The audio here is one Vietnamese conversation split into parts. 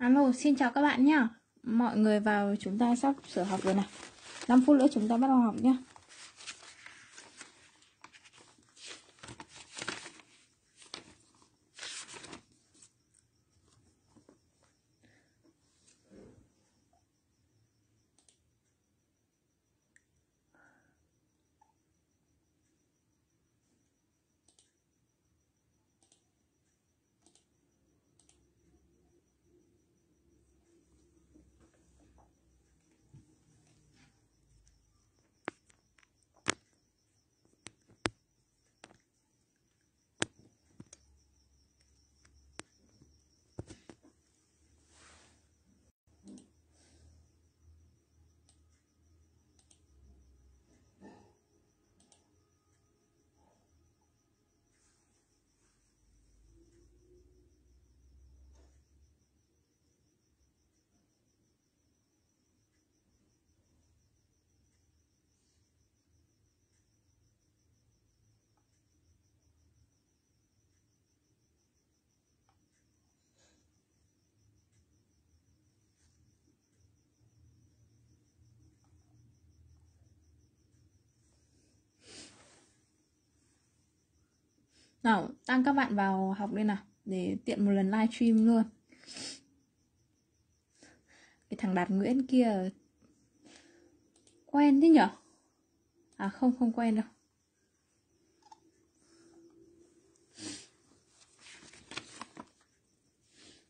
Alo, à, xin chào các bạn nhé Mọi người vào chúng ta sắp sửa học rồi này 5 phút nữa chúng ta bắt đầu học nhá nào tăng các bạn vào học lên nào để tiện một lần live stream luôn cái thằng đạt nguyễn kia quen thế nhở à không không quen đâu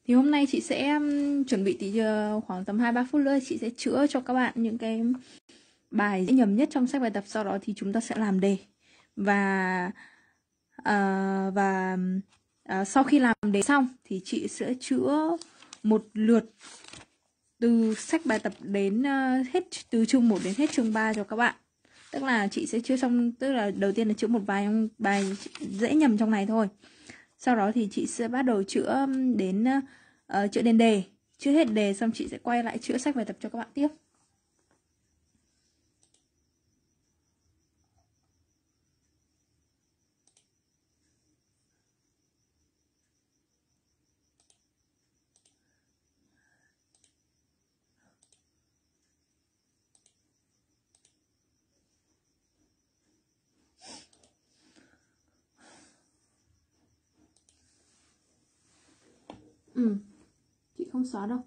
thì hôm nay chị sẽ chuẩn bị tí ờ, khoảng tầm 2-3 phút nữa chị sẽ chữa cho các bạn những cái bài dễ nhầm nhất trong sách bài tập sau đó thì chúng ta sẽ làm đề và Ờ, và à, sau khi làm đề xong thì chị sẽ chữa một lượt từ sách bài tập đến ờ, hết từ chương 1 đến hết chương 3 cho các bạn tức là chị sẽ chữa xong tức là đầu tiên là chữa một vài bài dễ nhầm trong này thôi sau đó thì chị sẽ bắt đầu chữa đến uh, chữa đến đề chữa hết đề xong chị sẽ quay lại chữa sách bài tập cho các bạn tiếp không xóa đâu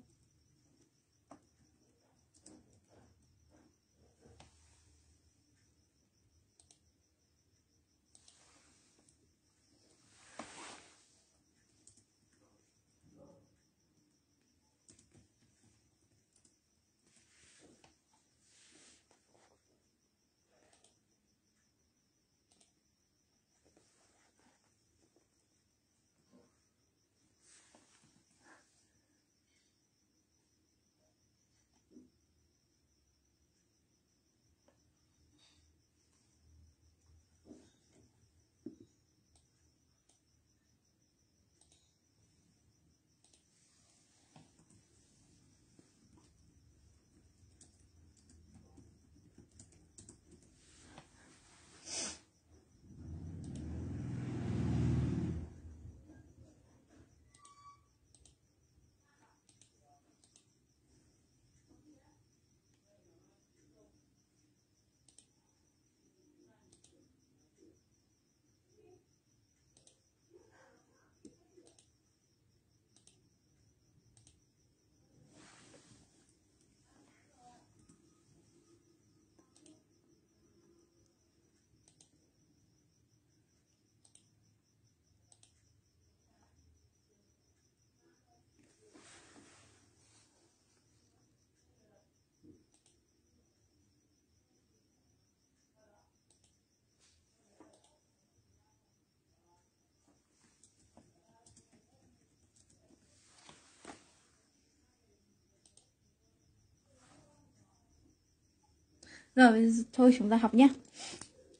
rồi thôi chúng ta học nhé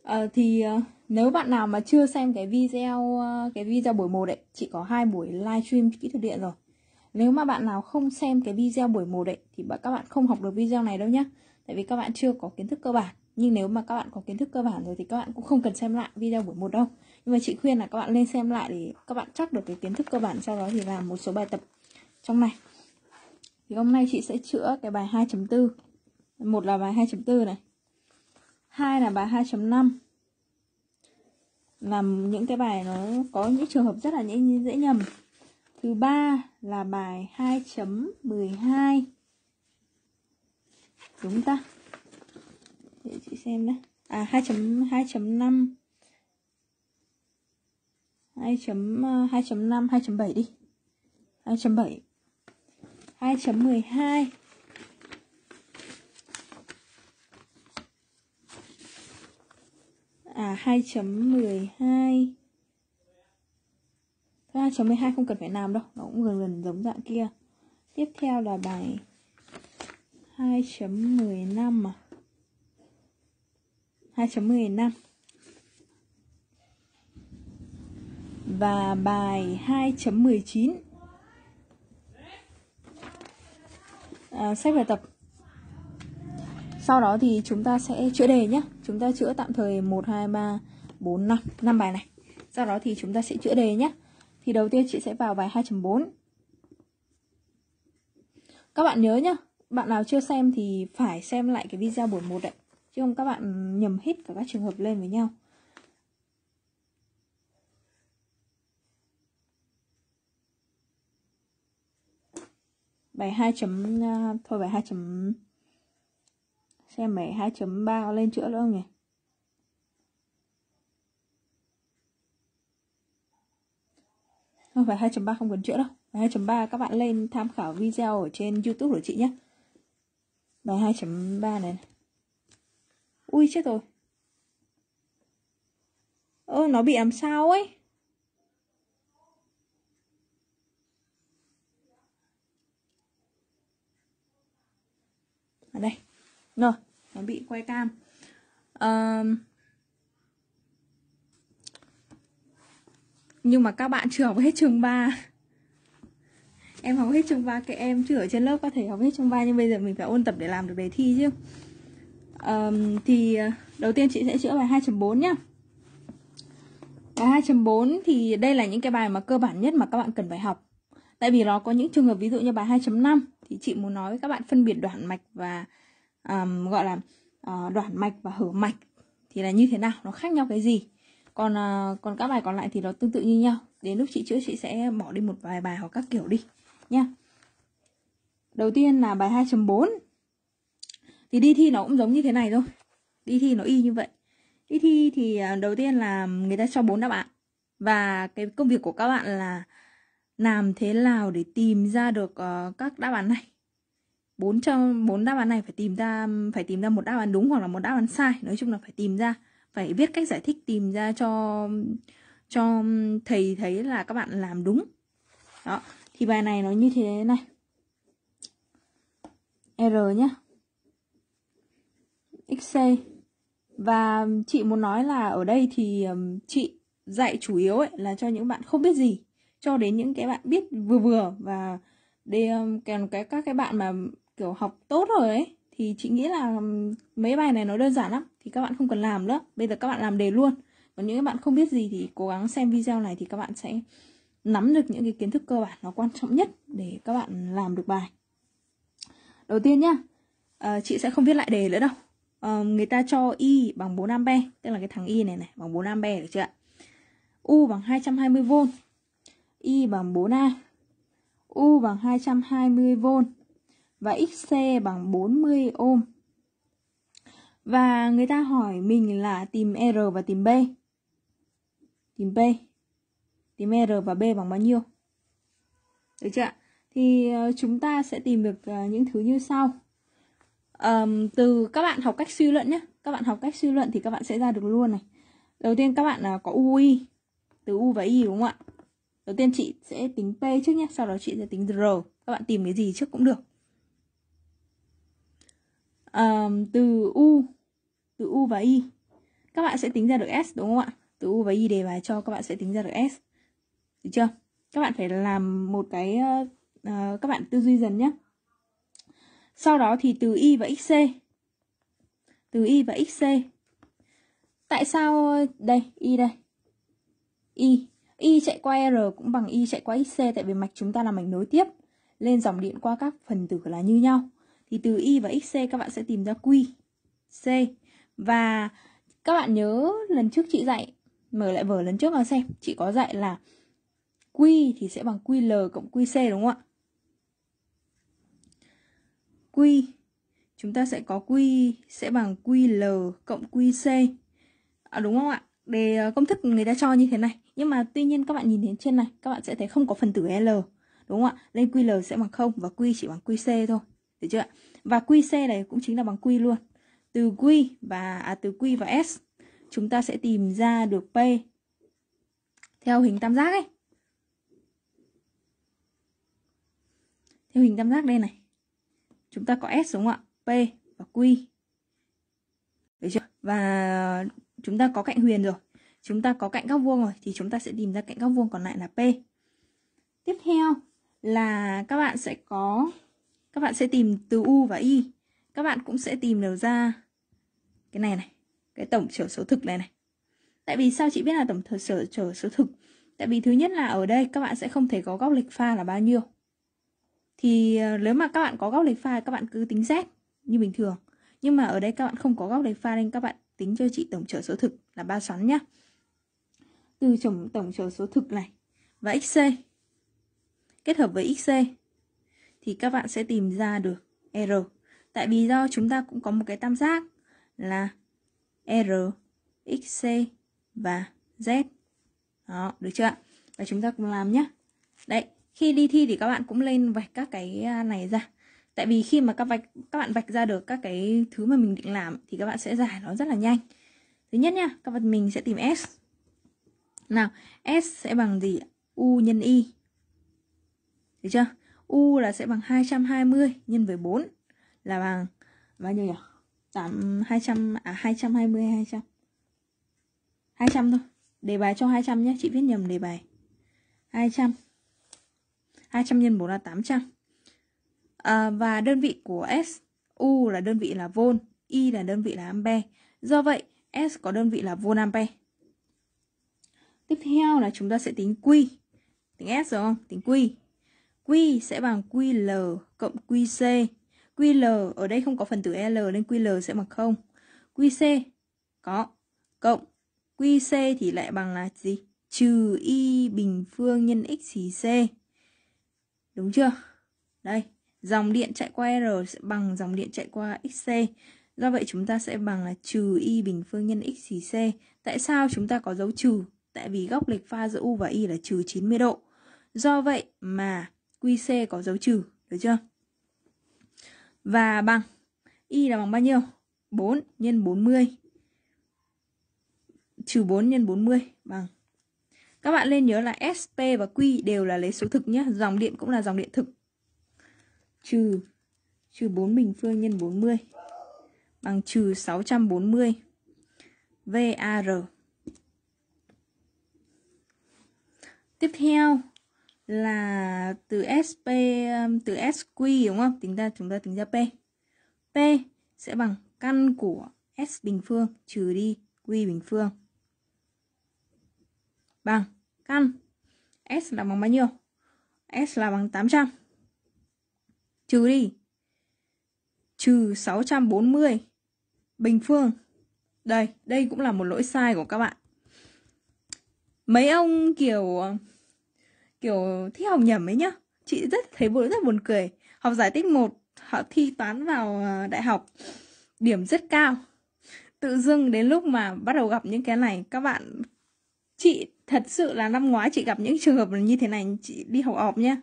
à, thì ờ, nếu bạn nào mà chưa xem cái video ờ, cái video buổi 1 đấy chị có hai buổi livestream kỹ thuật điện rồi nếu mà bạn nào không xem cái video buổi 1 đấy thì các bạn không học được video này đâu nhé tại vì các bạn chưa có kiến thức cơ bản nhưng nếu mà các bạn có kiến thức cơ bản rồi thì các bạn cũng không cần xem lại video buổi một đâu nhưng mà chị khuyên là các bạn lên xem lại để các bạn chắc được cái kiến thức cơ bản sau đó thì làm một số bài tập trong này thì hôm nay chị sẽ chữa cái bài 2.4 một là bài 2.4 này hai là bài 2.5 làm những cái bài nó có những trường hợp rất là dễ, dễ nhầm thứ ba là bài 2.12 Chúng ta để chị xem đấy à 2.2.5 2.2.5 2.7 đi 2.7 2.12 à 2.12 3.12 không cần phải làm đâu nó cũng gần gần giống dạng kia tiếp theo là bài 2.15 à 2.15 và bài 2.19 à, sách bài tập sau đó thì chúng ta sẽ chữa đề nhé chúng ta chữa tạm thời 1 2 3 4 5 5 bài này sau đó thì chúng ta sẽ chữa đề nhé thì đầu tiên chị sẽ vào bài 2.4 các bạn nhớ nhá bạn nào chưa xem thì phải xem lại cái video buổi 1 đấy chứ không các bạn nhầm hết cả các trường hợp lên với nhau bài 2. À, thôi bài 2. Xem mày 2.3 lên chữa nữa không nhỉ? Không phải 2.3 không cần chữa đâu. Bài 2.3 các bạn lên tham khảo video ở trên YouTube của chị nhé. Bài 2.3 này, này. Ui chết rồi. Ơ nó bị làm sao ấy. Ở à, đây rồi nó bị quay cam um, nhưng mà các bạn chưa học hết chương 3 em học hết chương 3 kệ em chưa ở trên lớp có thể học hết chương 3 nhưng bây giờ mình phải ôn tập để làm được đề thi chứ um, thì ờ, đầu tiên chị sẽ chữa bài 2.4 nhá bài 2.4 thì đây là những cái bài mà cơ bản nhất mà các bạn cần phải học tại vì nó có những trường hợp ví dụ như bài 2.5 thì chị muốn nói với các bạn phân biệt đoạn mạch và um, gọi là uh, ờ, đoản mạch và hở mạch thì là như thế nào nó khác nhau cái gì còn uh, còn các bài còn lại thì nó tương tự như nhau đến lúc chị chữa chị sẽ bỏ đi một vài bài hoặc các kiểu đi nha đầu tiên là bài 2.4 thì đi thi nó cũng giống như thế này thôi đi thi nó y như vậy đi thi thì ờ, đầu tiên là người ta cho bốn đáp án và cái công việc của các bạn là làm thế nào để tìm ra được uh, các đáp án này bốn trong bốn đáp án này phải tìm ra phải tìm ra một đáp án đúng hoặc là một đáp án sai nói chung là phải tìm ra phải viết cách giải thích tìm ra cho cho thầy thấy là các bạn làm đúng đó thì bài này nó như thế này r nhá xc và chị muốn nói là ở đây thì um, chị dạy chủ yếu ấy là cho những bạn không biết gì cho đến những cái bạn biết vừa vừa và đây kèm um, cái các cái bạn mà kiểu học tốt rồi ấy thì chị nghĩ là mấy bài này nó đơn giản lắm thì các bạn không cần làm nữa bây giờ các bạn làm đề luôn còn những bạn không biết gì thì cố gắng xem video này thì các bạn sẽ nắm được những cái kiến thức cơ bản nó quan trọng nhất để các bạn làm được bài đầu tiên nhá à, chị sẽ không viết lại đề nữa đâu à, người ta cho y bằng 4 ampe tức là cái thằng y này này bằng 4 ampe được chưa ạ u bằng 220 v y bằng 4 a u bằng 220 v và XC bằng 40 ohm. Và người ta hỏi mình là tìm R và tìm B. Tìm B. Tìm R và B bằng bao nhiêu? Được chưa ạ? Thì ờ, chúng ta sẽ tìm được ờ, những thứ như sau. Um, từ các bạn học cách suy luận nhé. Các bạn học cách suy luận thì các bạn sẽ ra được luôn này. Đầu tiên các bạn ờ, có u UI. Từ U và Y đúng không ạ? Đầu tiên chị sẽ tính P trước nhé, sau đó chị sẽ tính R. Các bạn tìm cái gì trước cũng được um, từ u từ u và y các bạn sẽ tính ra được s đúng không ạ từ u và y đề bài cho các bạn sẽ tính ra được s được chưa các bạn phải làm một cái uh, uh, các bạn tư duy dần nhé sau đó thì từ y và xc từ y và xc tại sao ờ, đây y đây y y chạy qua r cũng bằng y chạy qua xc tại vì mạch chúng ta là mạch nối tiếp lên dòng điện qua các phần tử là như nhau thì từ y và xc các bạn sẽ tìm ra q c và các bạn nhớ lần trước chị dạy mở lại vở lần trước mà xem chị có dạy là q thì sẽ bằng ql cộng qc đúng không ạ q chúng ta sẽ có q sẽ bằng ql cộng qc à, đúng không ạ để ờ, công thức người ta cho như thế này nhưng mà tuy nhiên các bạn nhìn đến trên này các bạn sẽ thấy không có phần tử l đúng không ạ nên ql sẽ bằng không và q chỉ bằng qc thôi được chưa và QC này cũng chính là bằng Q luôn từ Q và à, từ Q và S chúng ta sẽ tìm ra được P theo hình tam giác ấy theo hình tam giác đây này chúng ta có S đúng không ạ P và Q được chưa và chúng ta có cạnh huyền rồi chúng ta có cạnh góc vuông rồi thì chúng ta sẽ tìm ra cạnh góc vuông còn lại là P tiếp theo là các bạn sẽ có các bạn sẽ tìm từ u và y các bạn cũng sẽ tìm được ra cái này này cái tổng trở số thực này này tại vì sao chị biết là tổng thời sở trở số thực tại vì thứ nhất là ở đây các bạn sẽ không thể có góc lệch pha là bao nhiêu thì ờ, nếu mà các bạn có góc lệch pha các bạn cứ tính xét như bình thường nhưng mà ở đây các bạn không có góc lệch pha nên các bạn tính cho chị tổng trở số thực là ba xoắn nhá từ tổng tổng trở số thực này và xc kết hợp với xc thì các bạn sẽ tìm ra được R. Tại vì do chúng ta cũng có một cái tam giác là R, XC và Z. Đó, được chưa ạ? Và chúng ta cùng làm nhé. Đấy, khi đi thi thì các bạn cũng lên vạch các cái à, này ra. Tại vì khi mà các vạch các bạn vạch ra được các cái thứ mà mình định làm thì các bạn sẽ giải nó rất là nhanh. Thứ nhất nha, các bạn mình sẽ tìm S. Nào, S sẽ bằng gì? U nhân Y. Được chưa? U là sẽ bằng 220 nhân với 4 là bằng bao nhiêu nhỉ? Tám 200 à 220 200. 200 thôi. Đề bài cho 200 nhé, chị viết nhầm đề bài. 200. 200 nhân 4 là 800. À, và đơn vị của S, U là đơn vị là vôn, I là đơn vị là ampe. Do vậy, S có đơn vị là vôn ampe. Tiếp theo là chúng ta sẽ tính Q. Tính S rồi không? Tính Q. Q sẽ bằng QL cộng QC. QL ở đây không có phần tử L nên QL sẽ bằng 0. QC có cộng QC thì lại bằng là gì? Trừ y bình phương nhân x thì c. Đúng chưa? Đây, dòng điện chạy qua R sẽ bằng dòng điện chạy qua XC. Do vậy chúng ta sẽ bằng là trừ y bình phương nhân x thì c. Tại sao chúng ta có dấu trừ? Tại vì góc lệch pha giữa U và Y là trừ 90 độ. Do vậy mà QC có dấu trừ, được chưa? Và bằng Y là bằng bao nhiêu? 4 nhân 40 Trừ 4 nhân 40 bằng Các bạn nên nhớ là SP và Q đều là lấy số thực nhé Dòng điện cũng là dòng điện thực Trừ Trừ 4 bình phương nhân 40 Bằng trừ 640 VAR Tiếp theo là từ SP um, từ SQ đúng không? Tính ra chúng ta tính ra P. P sẽ bằng căn của S bình phương trừ đi Q bình phương. Bằng căn S là bằng bao nhiêu? S là bằng 800. Trừ đi trừ 640 bình phương. Đây, đây cũng là một lỗi sai của các bạn. Mấy ông kiểu kiểu thi học nhầm ấy nhá chị rất thấy buồn rất buồn cười học giải tích một họ thi toán vào ờ, đại học điểm rất cao tự dưng đến lúc mà bắt đầu gặp những cái này các bạn chị thật sự là năm ngoái chị gặp những trường hợp như thế này chị đi học ọp nhá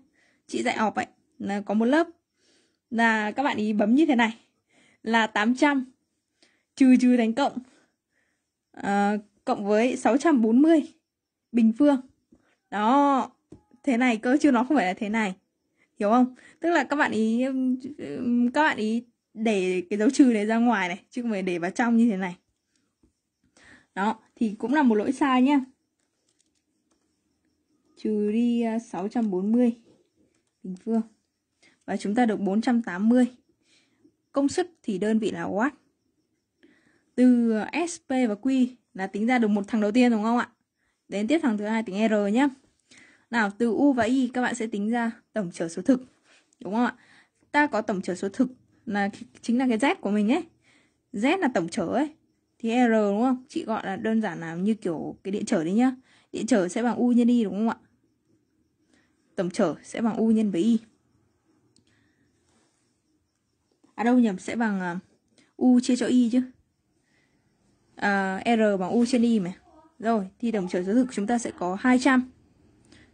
chị dạy ọp ấy là có một lớp là các bạn ý bấm như thế này là 800 trừ trừ thành cộng à, cộng với 640 bình phương đó thế này cơ chứ nó không phải là thế này hiểu không tức là các bạn ý các bạn ý để cái dấu trừ này ra ngoài này chứ không phải để vào trong như thế này đó thì cũng là một lỗi sai nhá trừ đi 640 à, bình phương và chúng ta được 480 công suất thì đơn vị là watt từ à, SP và Q là tính ra được một thằng đầu tiên đúng không ạ đến tiếp thằng thứ hai tính R nhé nào, từ U và Y các bạn sẽ tính ra tổng trở số thực. Đúng không ạ? Ta có tổng trở số thực là chính là cái Z của mình ấy. Z là tổng trở ấy. Thì R đúng không? Chị gọi là đơn giản là như kiểu cái điện trở đấy nhá. Điện trở sẽ bằng U nhân Y đúng không ạ? Tổng trở sẽ bằng U nhân với Y. À đâu nhầm sẽ bằng à, U chia cho Y chứ. À, R bằng U trên Y mà. Rồi, thì tổng trở số thực chúng ta sẽ có 200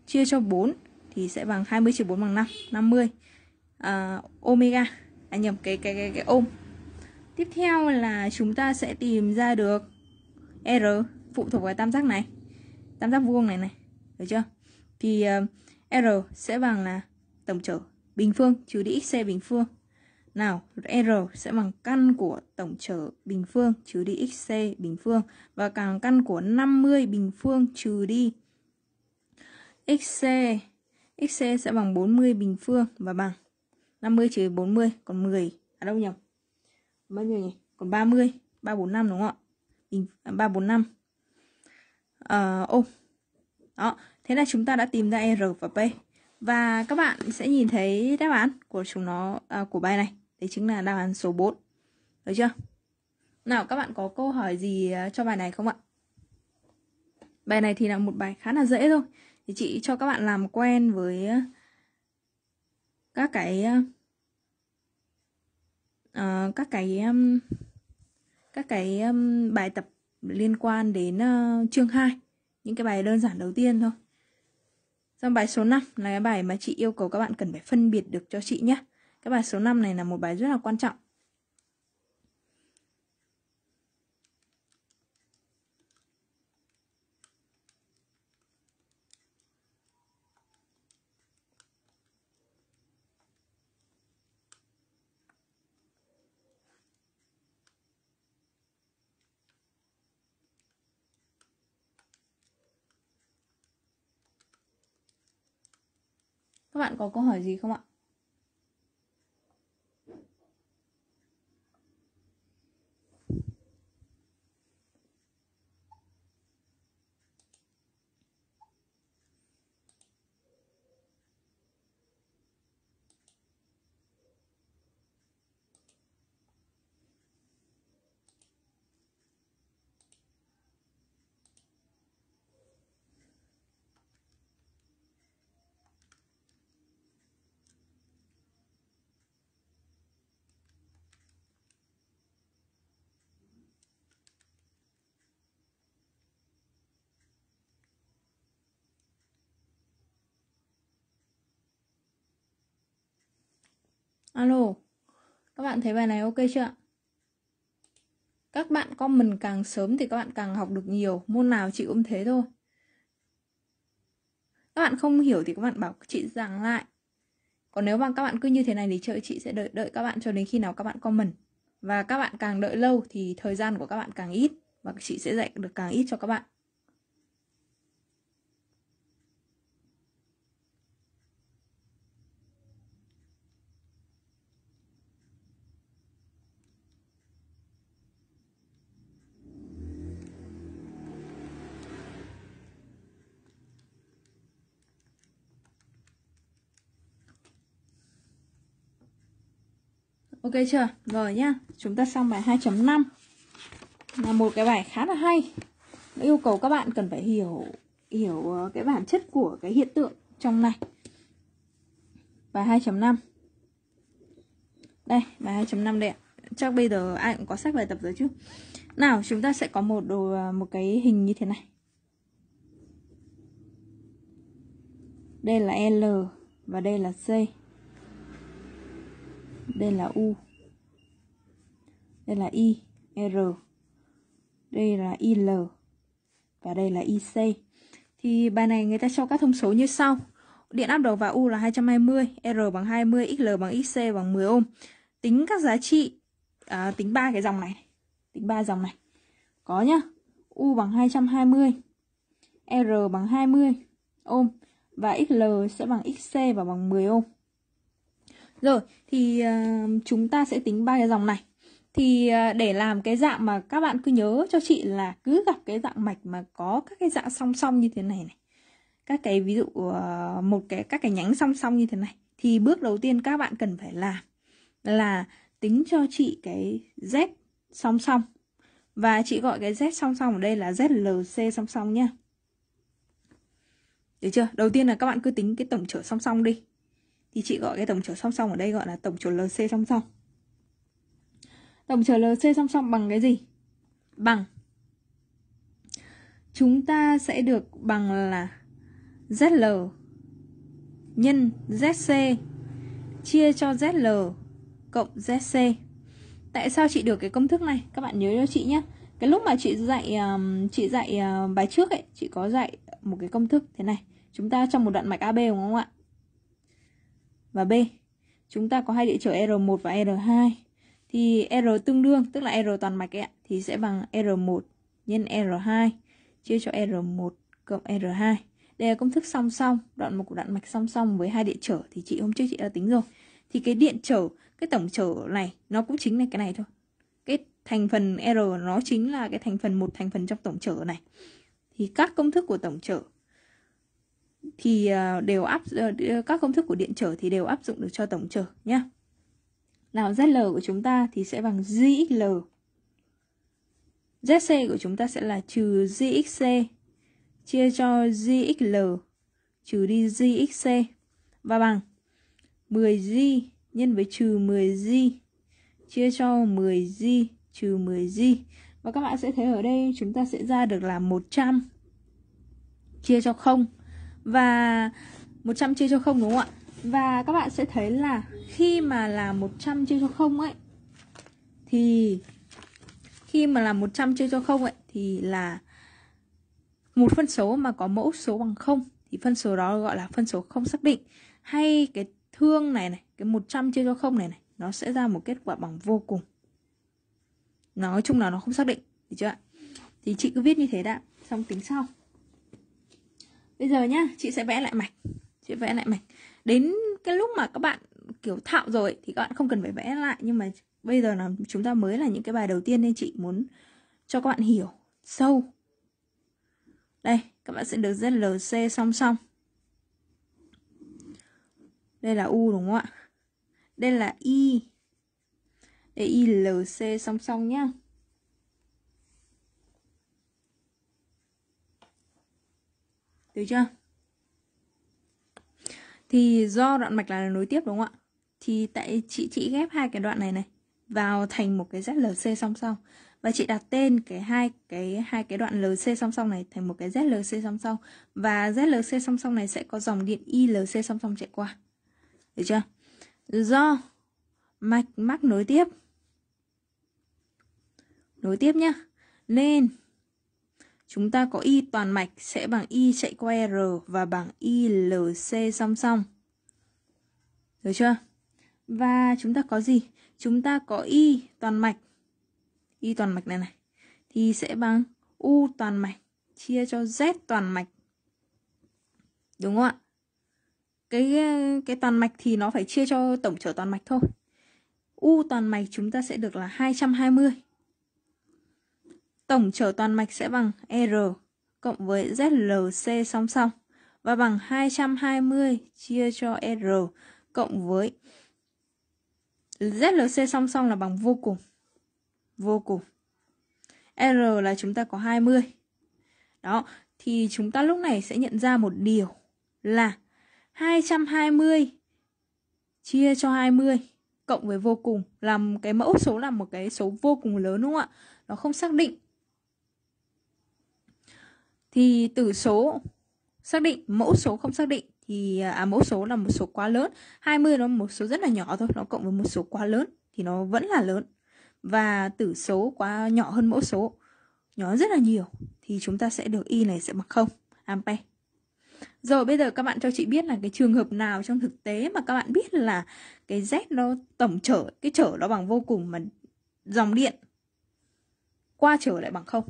chia cho 4 thì sẽ bằng 20 trừ 4 bằng 5, 50. À, omega à nhầm cái cái cái cái ôm. Tiếp theo là chúng ta sẽ tìm ra được R phụ thuộc vào tam giác này. Tam giác vuông này này, được chưa? Thì uh, R sẽ bằng là tổng trở bình phương trừ đi xc bình phương. Nào, R sẽ bằng căn của tổng trở bình phương trừ đi xc bình phương và càng căn của 50 bình phương trừ đi XC XC sẽ bằng 40 bình phương và bằng 50 trừ 40 còn 10 ở à đâu nhỉ? Bao nhiêu nhỉ? Còn 30, 345 đúng không ạ? Bình à, 345. Ờ ô. Đó, thế là chúng ta đã tìm ra R và P. Và các bạn sẽ nhìn thấy đáp án của chúng nó à, của bài này, đấy chính là đáp án số 4. Được chưa? Nào các bạn có câu hỏi gì à, cho bài này không ạ? Bài này thì là một bài khá là dễ thôi thì chị cho các bạn làm quen với ờ, các cái uh, các cái um, các cái um, bài tập liên quan đến uh, chương 2 những cái bài đơn giản đầu tiên thôi xong bài số 5 là cái bài mà chị yêu cầu các bạn cần phải phân biệt được cho chị nhé cái bài số 5 này là một bài rất là quan trọng Các bạn có câu hỏi gì không ạ? Alo, các bạn thấy bài này ok chưa ạ? Các bạn comment càng sớm thì các bạn càng học được nhiều, môn nào chị cũng thế thôi. Các bạn không hiểu thì các bạn bảo chị giảng lại. Còn nếu mà các bạn cứ như thế này thì chơi chị sẽ đợi đợi các bạn cho đến khi nào các bạn comment. Và các bạn càng đợi lâu thì thời gian của các bạn càng ít và chị sẽ dạy được càng ít cho các bạn. Ok chưa? Rồi nhá, chúng ta xong bài 2.5 Là một cái bài khá là hay Nó yêu cầu các bạn cần phải hiểu hiểu ờ, cái bản chất của cái hiện tượng trong này Bài 2.5 Đây, bài 2.5 đây ạ Chắc bây giờ ai cũng có sách bài tập rồi chứ Nào, chúng ta sẽ có một đồ ờ, một cái hình như thế này Đây là L và đây là C đây là u đây là i r đây là il và đây là ic thì bài này người ta cho các thông số như sau điện áp đầu vào u là 220 r bằng 20 xl bằng xc bằng 10 ohm tính các giá trị à, tính ba cái dòng này tính ba dòng này có nhá u bằng 220 r bằng 20 ohm và xl sẽ bằng xc và bằng 10 ohm rồi, thì uh, chúng ta sẽ tính ba cái dòng này. Thì uh, để làm cái dạng mà các bạn cứ nhớ cho chị là cứ gặp cái dạng mạch mà có các cái dạng song song như thế này này. Các cái ví dụ uh, một cái các cái nhánh song song như thế này thì bước đầu tiên các bạn cần phải làm là tính cho chị cái Z song song. Và chị gọi cái Z song song ở đây là ZLC song song nhá. Được chưa? Đầu tiên là các bạn cứ tính cái tổng trở song song đi thì chị gọi cái tổng chiều song song ở đây gọi là tổng chiều LC song song tổng chiều LC song song bằng cái gì bằng chúng ta sẽ được bằng là ZL nhân ZC chia cho ZL cộng ZC tại sao chị được cái công thức này các bạn nhớ cho chị nhé cái lúc mà chị dạy chị dạy ờ, bài trước ấy chị có dạy một cái công thức thế này chúng ta trong một đoạn mạch AB đúng không ạ và B. Chúng ta có hai địa trở R1 và R2 thì R tương đương tức là R toàn mạch ấy ạ thì sẽ bằng R1 nhân R2 chia cho R1 cộng R2. Đây là công thức song song, đoạn một của đoạn mạch song song với hai điện trở thì chị hôm trước chị đã tính rồi. Thì cái điện trở, cái tổng trở này nó cũng chính là cái này thôi. Cái thành phần R nó chính là cái thành phần một thành phần trong tổng trở này. Thì các công thức của tổng trở thì ờ, đều áp ờ, các công thức của điện trở thì đều áp dụng được cho tổng trở nhé. Nào ZL của chúng ta thì sẽ bằng ZXL, ZC của chúng ta sẽ là trừ ZXC chia cho ZXL trừ đi ZXC và bằng 10 z nhân với trừ 10 z chia cho 10 z trừ 10 z Và các bạn sẽ thấy ở đây chúng ta sẽ ra được là 100 chia cho 0 và 100 chia cho không đúng không ạ và các bạn sẽ thấy là khi mà là 100 chia cho không ấy thì khi mà là 100 chia cho không ấy thì là một phân số mà có mẫu số bằng không thì phân số đó gọi là phân số không xác định hay cái thương này này cái 100 chia cho không này này nó sẽ ra một kết quả bằng vô cùng nói chung là nó không xác định được chưa ạ thì chị cứ viết như thế đã xong tính sau bây giờ nhá chị sẽ vẽ lại mạch chị vẽ lại mạch đến cái lúc mà các bạn kiểu thạo rồi thì các bạn không cần phải vẽ lại nhưng mà bây giờ là chúng ta mới là những cái bài đầu tiên nên chị muốn cho các bạn hiểu sâu đây các bạn sẽ được rất lc song song đây là U đúng không ạ đây là Y đây y lc song song nhá được chưa thì do đoạn mạch là nối tiếp đúng không ạ thì tại chị chị ghép hai cái đoạn này này vào thành một cái ZLC song song và chị đặt tên cái hai cái hai cái đoạn LC song song này thành một cái ZLC song song và ZLC song song này sẽ có dòng điện ILC song song chạy qua. Được chưa? Do mạch mắc nối tiếp. Nối tiếp nhá. Nên Chúng ta có Y toàn mạch sẽ bằng Y chạy qua R và bằng lc song song. Được chưa? Và chúng ta có gì? Chúng ta có Y toàn mạch. Y toàn mạch này này. Thì sẽ bằng U toàn mạch chia cho Z toàn mạch. Đúng không ạ? Cái cái toàn mạch thì nó phải chia cho tổng trở toàn mạch thôi. U toàn mạch chúng ta sẽ được là 220 Tổng trở toàn mạch sẽ bằng R cộng với ZLC song song và bằng 220 chia cho R cộng với ZLC song song là bằng vô cùng. Vô cùng. R là chúng ta có 20. Đó, thì chúng ta lúc này sẽ nhận ra một điều là 220 chia cho 20 cộng với vô cùng làm cái mẫu số là một cái số vô cùng lớn đúng không ạ? Nó không xác định thì từ số xác định mẫu số không xác định thì à, à mẫu số là một số quá lớn 20 nó một số rất là nhỏ thôi nó cộng với một số quá lớn thì nó vẫn là lớn và tử số quá nhỏ hơn mẫu số nhỏ rất là nhiều thì chúng ta sẽ được y này sẽ bằng không ampe. rồi bây giờ các bạn cho chị biết là cái trường hợp nào trong thực tế mà các bạn biết là cái Z nó tổng trở, cái trở nó bằng vô cùng mà dòng điện qua trở lại bằng không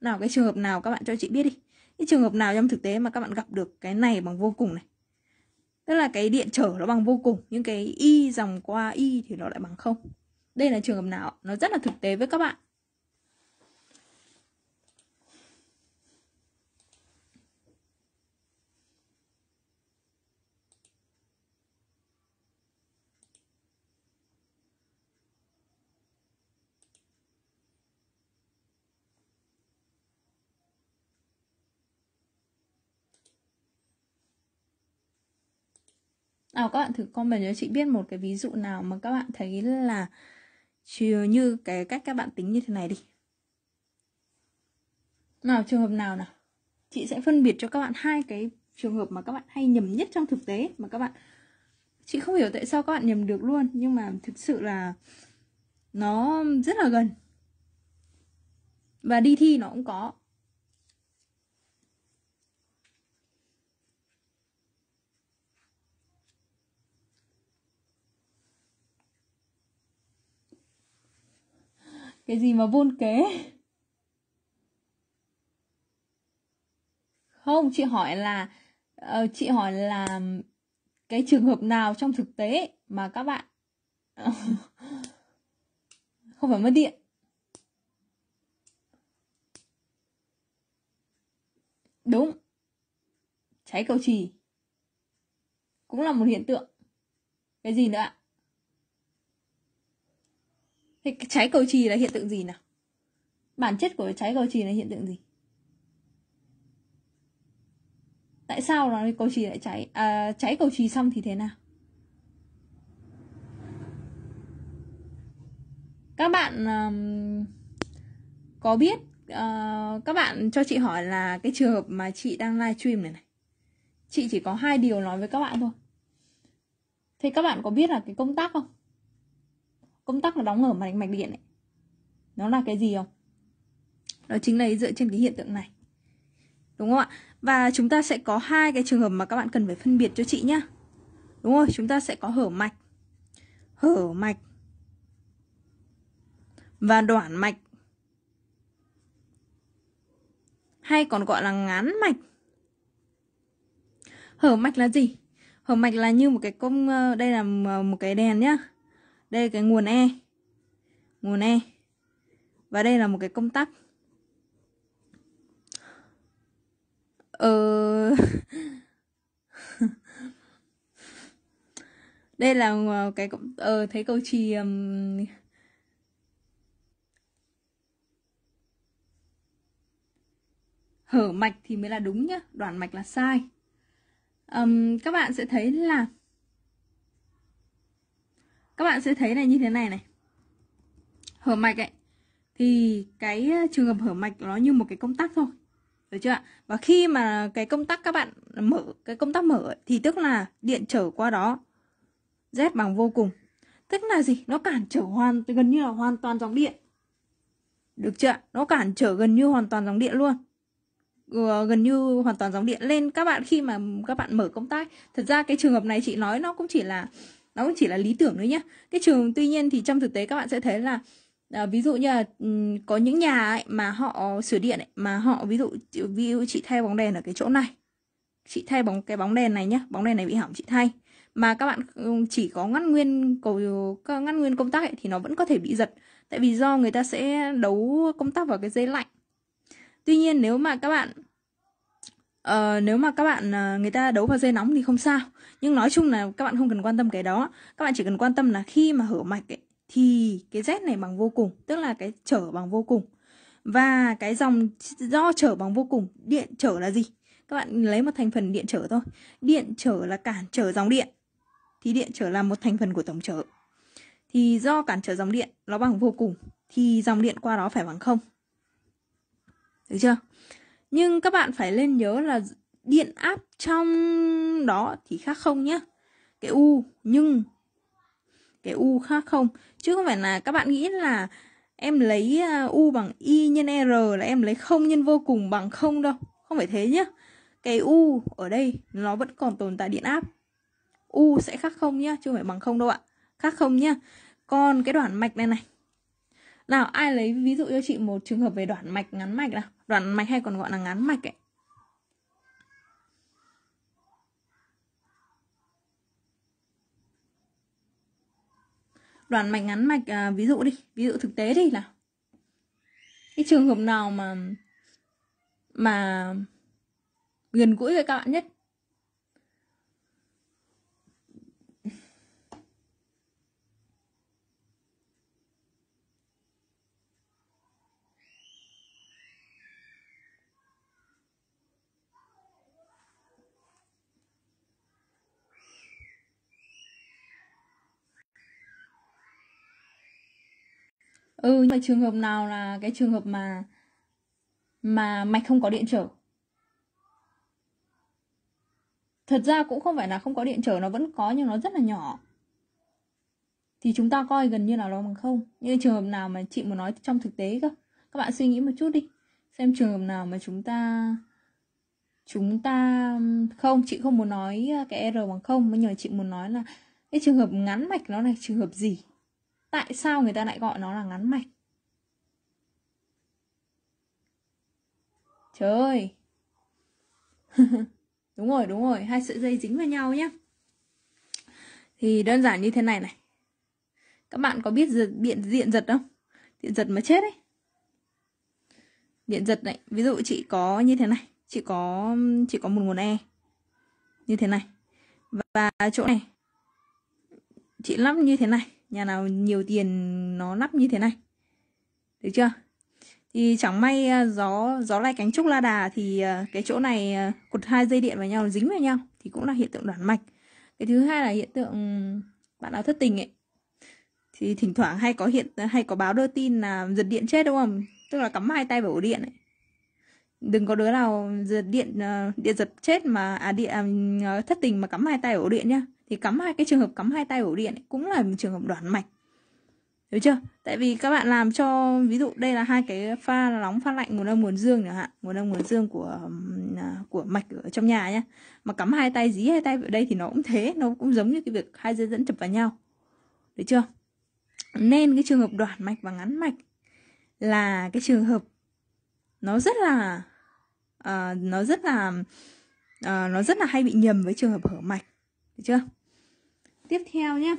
nào cái trường hợp nào các bạn cho chị biết đi cái trường hợp nào trong thực tế mà các bạn gặp được cái này bằng vô cùng này tức là cái điện trở nó bằng vô cùng nhưng cái y dòng qua y thì nó lại bằng không đây là trường hợp nào nó rất là thực tế với các bạn à, các bạn thử comment cho chị biết một cái ví dụ nào mà các bạn thấy là như cái cách các bạn tính như thế này đi nào trường hợp nào nào chị sẽ phân biệt cho các bạn hai cái trường hợp mà các bạn hay nhầm nhất trong thực tế mà các bạn chị không hiểu tại sao các bạn nhầm được luôn nhưng mà thực sự là nó rất là gần và đi thi nó cũng có cái gì mà vôn kế không chị hỏi là uh, chị hỏi là cái trường hợp nào trong thực tế mà các bạn không phải mất điện đúng cháy cầu trì cũng là một hiện tượng cái gì nữa ạ Thế trái cầu trì là hiện tượng gì nào? Bản chất của trái cầu trì là hiện tượng gì? Tại sao nó cầu trì lại cháy? À, cháy cầu trì xong thì thế nào? Các bạn um, có biết uh, các bạn cho chị hỏi là cái trường hợp mà chị đang live stream này này. Chị chỉ có hai điều nói với các bạn thôi. Thế các bạn có biết là cái công tác không? công tắc nó đóng ở mạch mạch điện ấy. nó là cái gì không đó chính là dựa trên cái hiện tượng này đúng không ạ và chúng ta sẽ có hai cái trường hợp mà các bạn cần phải phân biệt cho chị nhá đúng rồi chúng ta sẽ có hở mạch hở mạch và đoạn mạch hay còn gọi là ngán mạch hở mạch là gì hở mạch là như một cái công ờ, đây là ờ, một cái đèn nhá đây là cái nguồn e nguồn e và đây là một cái công tắc ờ... đây là một ờ, cái ờ thấy câu trì um... hở mạch thì mới là đúng nhá đoạn mạch là sai um, các bạn sẽ thấy là các bạn sẽ thấy này như thế này này hở mạch ấy thì cái ờ, trường hợp hở mạch nó như một cái công tắc thôi được chưa ạ và khi mà cái công tắc các bạn mở cái công tắc mở ấy, thì tức là điện trở qua đó z bằng vô cùng tức là gì nó cản trở hoàn gần như là hoàn toàn dòng điện được chưa nó cản trở gần như hoàn toàn dòng điện luôn ờ, gần như hoàn toàn dòng điện lên các bạn khi mà các bạn mở công tắc thật ra cái trường hợp này chị nói nó cũng chỉ là nó cũng chỉ là lý tưởng thôi nhé cái trường tuy nhiên thì trong thực tế các bạn sẽ thấy là à, ví dụ như là có những nhà ấy mà họ sửa điện ấy, mà họ ví dụ ví dụ chị thay bóng đèn ở cái chỗ này chị thay bóng cái bóng đèn này nhá bóng đèn này bị hỏng chị thay mà các bạn chỉ có ngắt nguyên cầu ngắt nguyên công tắc ấy, thì nó vẫn có thể bị giật tại vì do người ta sẽ đấu công tắc vào cái dây lạnh tuy nhiên nếu mà các bạn uh, nếu mà các bạn uh, người ta đấu vào dây nóng thì không sao nhưng nói chung là các bạn không cần quan tâm cái đó các bạn chỉ cần quan tâm là khi mà hở mạch ấy, thì cái z này bằng vô cùng tức là cái trở bằng vô cùng và cái dòng do trở bằng vô cùng điện trở là gì các bạn lấy một thành phần điện trở thôi điện trở là cản trở dòng điện thì điện trở là một thành phần của tổng trở thì do cản trở dòng điện nó bằng vô cùng thì dòng điện qua đó phải bằng không được chưa nhưng các bạn phải lên nhớ là điện áp trong đó thì khác không nhá cái u nhưng cái u khác không chứ không phải là các bạn nghĩ là em lấy à, u bằng y nhân r là em lấy không nhân vô cùng bằng không đâu không phải thế nhá cái u ở đây nó vẫn còn tồn tại điện áp u sẽ khác không nhá chứ không phải bằng không đâu ạ khác không nhá còn cái đoạn mạch này này nào ai lấy ví dụ cho chị một trường hợp về đoạn mạch ngắn mạch nào đoạn mạch hay còn gọi là ngắn mạch ấy đoạn mạch ngắn mạch à, ví dụ đi ví dụ thực tế đi là cái trường hợp nào mà mà gần gũi với các bạn nhất ừ nhưng mà trường hợp nào là cái trường hợp mà mà mạch không có điện trở thật ra cũng không phải là không có điện trở nó vẫn có nhưng nó rất là nhỏ thì chúng ta coi gần như là nó bằng không như trường hợp nào mà chị muốn nói trong thực tế cơ các bạn suy nghĩ một chút đi xem trường hợp nào mà chúng ta chúng ta không chị không muốn nói à, cái r bằng không nhưng nhờ chị muốn nói là cái trường hợp ngắn mạch nó là trường hợp gì tại sao người ta lại gọi nó là ngắn mạch trời ơi đúng rồi đúng rồi hai sợi dây dính vào nhau nhé thì đơn giản như thế này này các bạn có biết giật, điện điện giật không điện giật mà chết đấy điện giật này ví dụ chị có như thế này chị có chị có một nguồn e như thế này và chỗ này chị lắp như thế này nhà nào nhiều tiền nó lắp như thế này được chưa thì chẳng may à, gió gió lay cánh trúc la đà thì à, cái chỗ này à, cột hai dây điện vào nhau dính vào nhau thì cũng là hiện tượng đoạn mạch cái thứ hai là hiện tượng bạn nào thất tình ấy thì thỉnh thoảng hay có hiện hay có báo đưa tin là giật điện chết đúng không tức là cắm hai tay vào ổ điện ấy đừng có đứa nào giật điện điện giật chết mà à điện thất tình mà cắm hai tay ổ điện nhá thì cắm hai cái trường hợp cắm hai tay ổ điện ấy, cũng là một trường hợp đoạn mạch hiểu chưa tại vì các bạn làm cho ví dụ đây là hai cái pha nóng pha lạnh nguồn âm nguồn dương chẳng hạn nguồn âm nguồn dương của à, của mạch ở trong nhà nhá mà cắm hai tay dí hai tay vào đây thì nó cũng thế nó cũng giống như cái việc hai dây dẫn chập vào nhau được chưa nên cái trường hợp đoạn mạch và ngắn mạch là cái trường hợp nó rất là uh, nó rất là uh, nó rất là hay bị nhầm với trường hợp hở mạch được chưa tiếp theo nhé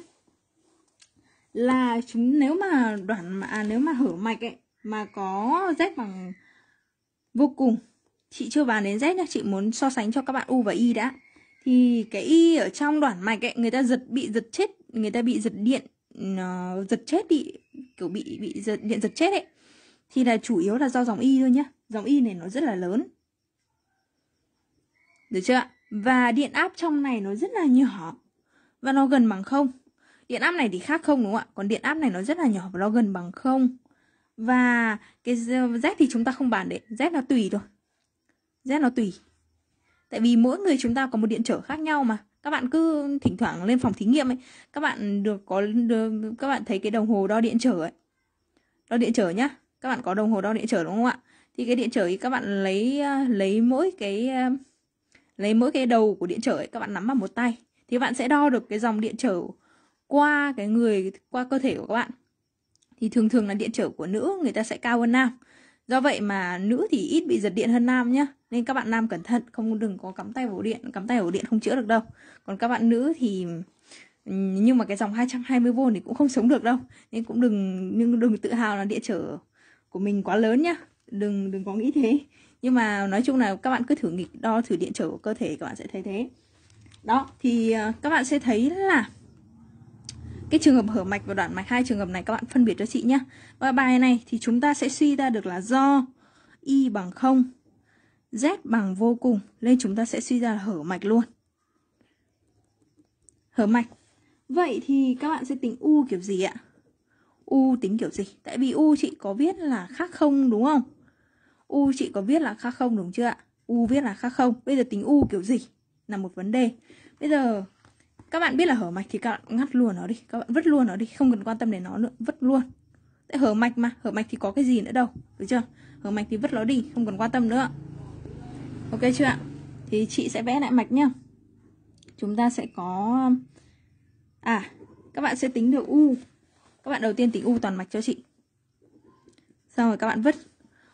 là chúng nếu mà đoạn mà à, nếu mà hở mạch ấy mà có z bằng vô cùng chị chưa bàn đến z nhá chị muốn so sánh cho các bạn u và y đã thì cái y ở trong đoạn mạch ấy người ta giật bị giật chết người ta bị giật điện ờ, giật chết bị kiểu bị bị giật điện giật chết ấy thì là chủ yếu là do dòng y thôi nhá dòng y này nó rất là lớn được chưa và điện áp trong này nó rất là nhỏ và nó gần bằng không điện áp này thì khác không đúng không ạ còn điện áp này nó rất là nhỏ và nó gần bằng không và cái z thì chúng ta không bàn đấy z nó tùy thôi z nó tùy tại vì mỗi người chúng ta có một điện trở khác nhau mà các bạn cứ thỉnh thoảng lên phòng thí nghiệm ấy các bạn được có được, các bạn thấy cái đồng hồ đo điện trở ấy đo điện trở nhá các bạn có đồng hồ đo điện trở đúng không ạ thì cái điện trở ấy các bạn lấy à, lấy mỗi cái à, lấy mỗi cái đầu của điện trở ấy các bạn nắm bằng một tay thì bạn sẽ đo được cái dòng điện trở qua cái người qua cơ thể của các bạn thì thường thường là điện trở của nữ người ta sẽ cao hơn nam do vậy mà nữ thì ít bị giật điện hơn nam nhá nên các bạn nam cẩn thận không đừng có cắm tay vào điện cắm tay vào điện không chữa được đâu còn các bạn nữ thì nhưng mà cái dòng 220V thì cũng không sống được đâu nên cũng đừng nhưng đừng tự hào là điện trở của mình quá lớn nhá đừng đừng có nghĩ thế nhưng mà nói chung là các bạn cứ thử nghịch đo thử điện trở của cơ thể các bạn sẽ thấy thế đó thì ờ, các bạn sẽ thấy là cái trường hợp hở mạch và đoạn mạch hai trường hợp này các bạn phân biệt cho chị nhé và bài này thì chúng ta sẽ suy ra được là do y bằng không z bằng vô cùng nên chúng ta sẽ suy ra là hở mạch luôn hở mạch vậy thì các bạn sẽ tính u kiểu gì ạ u tính kiểu gì tại vì u chị có viết là khác không đúng không u chị có viết là khác không đúng chưa ạ u viết là khác không bây giờ tính u kiểu gì là một vấn đề bây giờ các bạn biết là hở mạch thì các bạn ngắt luôn nó đi các bạn vứt luôn nó đi không cần quan tâm đến nó nữa vứt luôn tại hở mạch mà hở mạch thì có cái gì nữa đâu được chưa hở mạch thì vứt nó đi không cần quan tâm nữa ok chưa ạ thì chị sẽ vẽ lại mạch nhá chúng ta sẽ có à các bạn sẽ tính được u các bạn đầu tiên tính u toàn mạch cho chị xong rồi các bạn vứt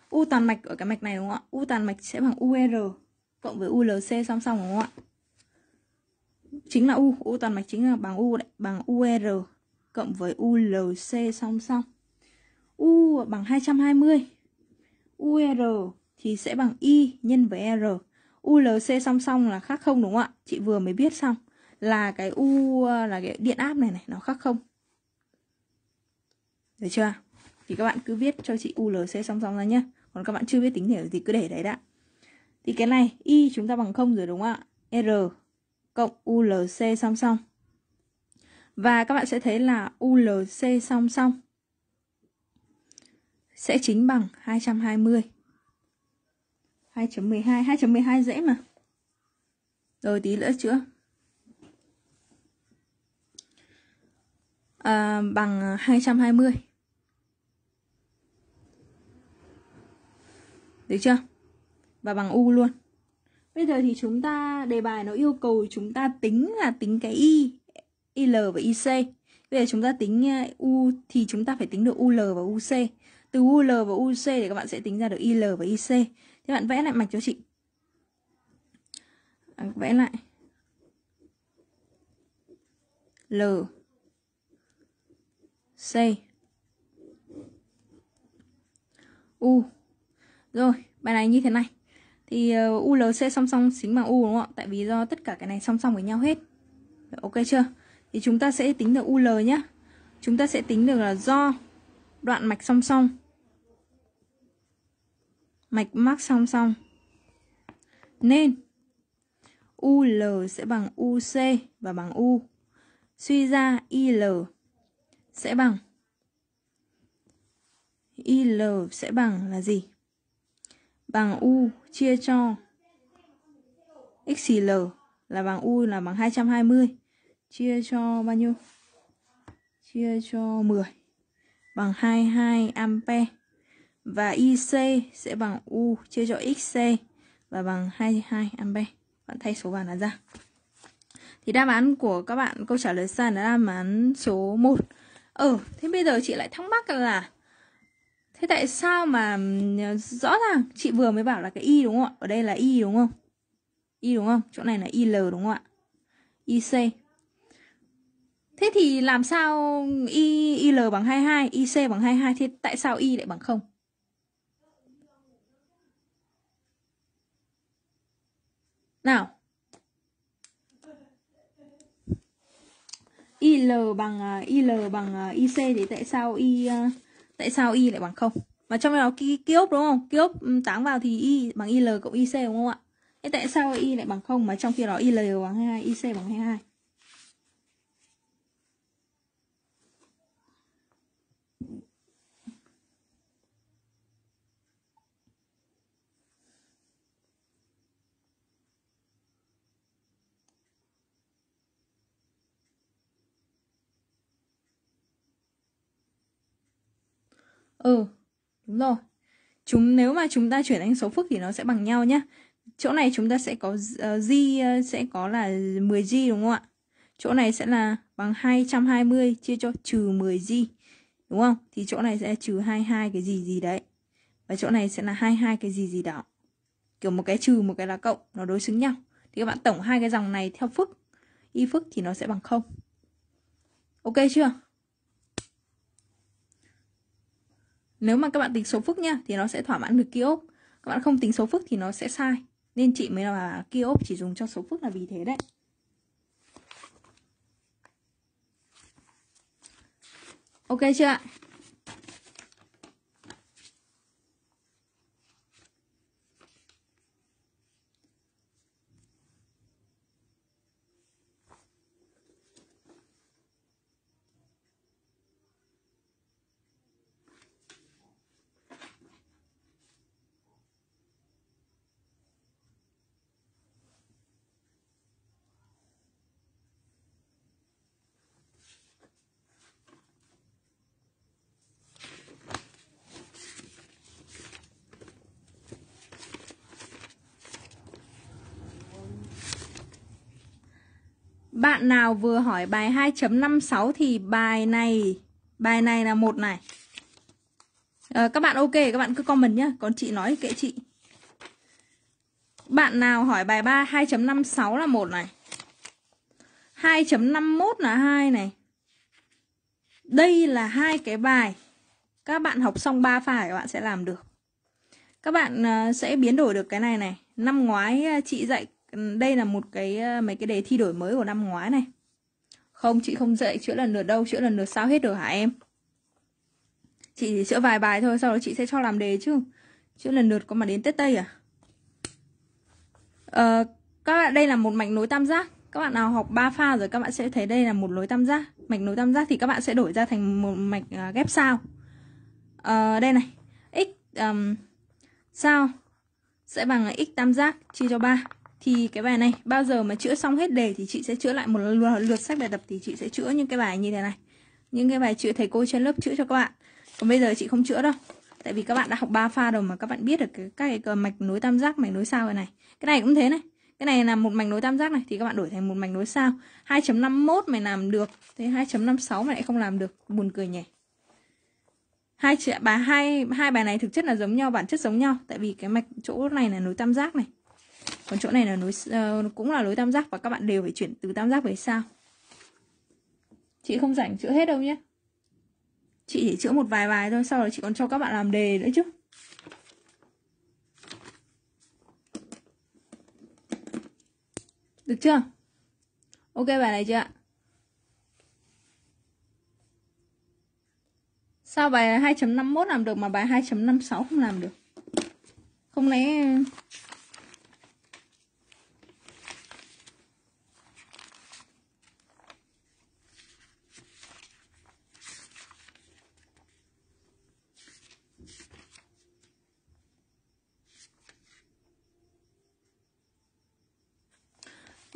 u toàn mạch ở cái mạch này đúng không ạ u toàn mạch sẽ bằng ur cộng với ULC song song đúng không ạ? Chính là U, U toàn mạch chính là bằng U đấy, bằng UR cộng với ULC song song. U bằng 220. UR thì sẽ bằng Y nhân với R. ULC song song là khác không đúng không ạ? Chị vừa mới biết xong là cái U là cái điện áp này này nó khác không. Được chưa? Thì các bạn cứ viết cho chị ULC song song ra nhé Còn các bạn chưa biết tính thì cứ để đấy đã thì cái này y chúng ta bằng không rồi đúng không ạ r cộng ulc song song và các bạn sẽ thấy là ulc song song sẽ chính bằng 220 2.12 2.12 dễ mà rồi tí nữa chữa à, bằng 220 được chưa và bằng u luôn bây giờ thì chúng ta đề bài nó yêu cầu chúng ta tính là tính cái y il và ic bây giờ chúng ta tính ờ, u thì chúng ta phải tính được ul và uc từ ul và uc thì các bạn sẽ tính ra được il và ic thế bạn vẽ lại mạch cho chị à, vẽ lại l c u rồi bài này như thế này thì ờ, ULC song song xính bằng U đúng không ạ? Tại vì do tất cả cái này song song với nhau hết. ok chưa? Thì chúng ta sẽ tính được UL nhé. Chúng ta sẽ tính được là do đoạn mạch song song. Mạch mắc song song. Nên UL sẽ bằng UC và bằng U. Suy ra IL sẽ bằng IL sẽ bằng là gì? Bằng U chia cho xl là bằng u là bằng 220 chia cho bao nhiêu? Chia cho 10 bằng 22 ampe và IC sẽ bằng u chia cho xc và bằng 22 ampe. Bạn thay số vào là ra. Thì đáp án của các bạn câu trả lời sai là đáp án số 1. Ờ, thế bây giờ chị lại thắc mắc là Thế tại sao mà ừ, rõ ràng chị vừa mới bảo là cái y đúng không ạ? Ở đây là y đúng không? Y đúng không? Chỗ này là IL đúng không ạ? IC. Thế thì làm sao y IL bằng 22, IC bằng 22 thì tại sao y lại bằng 0? Nào. IL bằng IL à, bằng IC à, thì tại sao y uh, tại sao y lại bằng không mà trong đó ký ốp đúng không ốp ừ, táng vào thì y bằng il cộng ic đúng không ạ thế tại sao y lại bằng không mà trong khi đó il bằng 22 ic bằng 22 ừ đúng rồi chúng nếu mà chúng ta chuyển thành số phức thì nó sẽ bằng nhau nhá chỗ này chúng ta sẽ có uh, g ờ, sẽ có là 10g đúng không ạ chỗ này sẽ là bằng 220 chia cho trừ 10g đúng không thì chỗ này sẽ trừ 22 cái gì gì đấy và chỗ này sẽ là 22 cái gì gì đó kiểu một cái trừ một cái là cộng nó đối xứng nhau thì các bạn tổng hai cái dòng này theo phức y phức thì nó sẽ bằng không ok chưa nếu mà các bạn tính số phức nha thì nó sẽ thỏa mãn được kiosk các bạn không tính số phức thì nó sẽ sai nên chị mới là kiosk chỉ dùng cho số phức là vì thế đấy ok chưa ạ bạn nào vừa hỏi bài 2.56 thì bài này bài này là một này à, các bạn ok các bạn cứ comment nhá còn chị nói kệ chị bạn nào hỏi bài 3 2.56 là một này 2.51 là hai này đây là hai cái bài các bạn học xong 3 phải các bạn sẽ làm được các bạn ờ, sẽ biến đổi được cái này này năm ngoái ờ, chị dạy đây là một cái ờ, mấy cái đề thi đổi mới của năm ngoái này không chị không dạy chữa lần lượt đâu chữa lần lượt sao hết rồi hả em chị chỉ chữa vài bài thôi sau đó chị sẽ cho làm đề chứ chữa lần lượt có mà đến tết tây à ờ, các bạn đây là một mạch nối tam giác các bạn nào học ba pha rồi các bạn sẽ thấy đây là một nối tam giác mạch nối tam giác thì các bạn sẽ đổi ra thành một mạch ờ, ghép sao ờ, đây này x um, sao sẽ bằng x tam giác chia cho 3 thì cái bài này bao giờ mà chữa xong hết đề thì chị sẽ chữa lại một lượt, lượt sách bài tập thì chị sẽ chữa những cái bài như thế này những cái bài chữa thầy cô trên lớp chữa cho các bạn còn bây giờ chị không chữa đâu tại vì các bạn đã học 3 pha rồi mà các bạn biết được cái, các cái mạch nối tam giác mạch nối sao rồi này cái này cũng thế này cái này là một mạch nối tam giác này thì các bạn đổi thành một mạch nối sao 2.51 mày làm được thế 2.56 mày lại không làm được buồn cười nhỉ hai bài hai hai bài này thực chất là giống nhau bản chất giống nhau tại vì cái mạch chỗ này là nối tam giác này còn chỗ này là nối uh, cũng là nối tam giác và các bạn đều phải chuyển từ tam giác về sao chị không rảnh chữa hết đâu nhé chị chỉ chữa một vài bài thôi sau đó chị còn cho các bạn làm đề nữa chứ được chưa ok bài này chưa ạ sao bài 2.51 làm được mà bài 2.56 không làm được không lẽ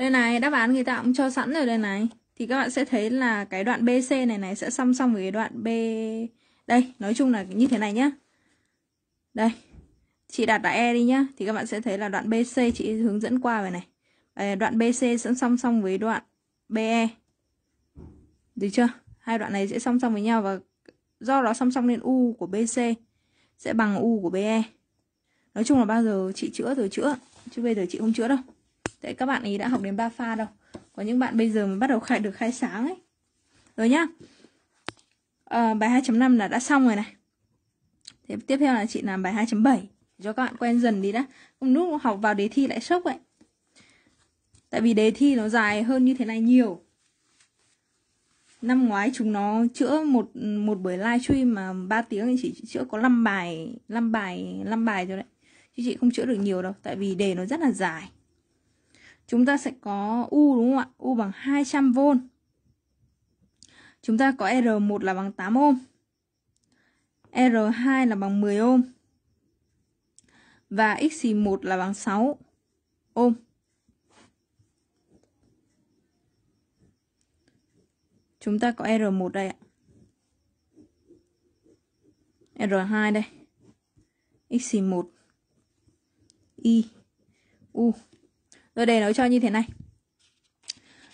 Đây này, đáp án người ta cũng cho sẵn rồi đây này. Thì các bạn sẽ thấy là cái đoạn BC này này sẽ song song với cái đoạn B... Đây, nói chung là như thế này nhá. Đây, chị đặt là E đi nhá. Thì các bạn sẽ thấy là đoạn BC chị hướng dẫn qua về này. Đây, đoạn BC sẽ song song với đoạn BE. Được chưa? Hai đoạn này sẽ song song với nhau và do đó song song nên U của BC sẽ bằng U của BE. Nói chung là bao giờ chị chữa rồi chữa, chứ bây giờ chị không chữa đâu tại các bạn ý đã học đến 3 pha đâu có những bạn bây giờ mới bắt đầu khai được khai sáng ấy rồi nhá à, bài 2.5 là đã xong rồi này thế tiếp theo là chị làm bài 2.7 cho các bạn quen dần đi đã Cũng lúc học vào đề thi lại sốc vậy tại vì đề thi nó dài hơn như thế này nhiều năm ngoái chúng nó chữa một một buổi live stream mà 3 tiếng thì chỉ chữa có 5 bài 5 bài 5 bài thôi đấy chứ chị không chữa được nhiều đâu tại vì đề nó rất là dài chúng ta sẽ có U đúng không ạ? U bằng 200V. Chúng ta có R1 là bằng 8 ohm. R2 là bằng 10 ohm. Và X1 là bằng 6 ohm. Chúng ta có R1 đây ạ. R2 đây. X1 Y U rồi đề nó cho như thế này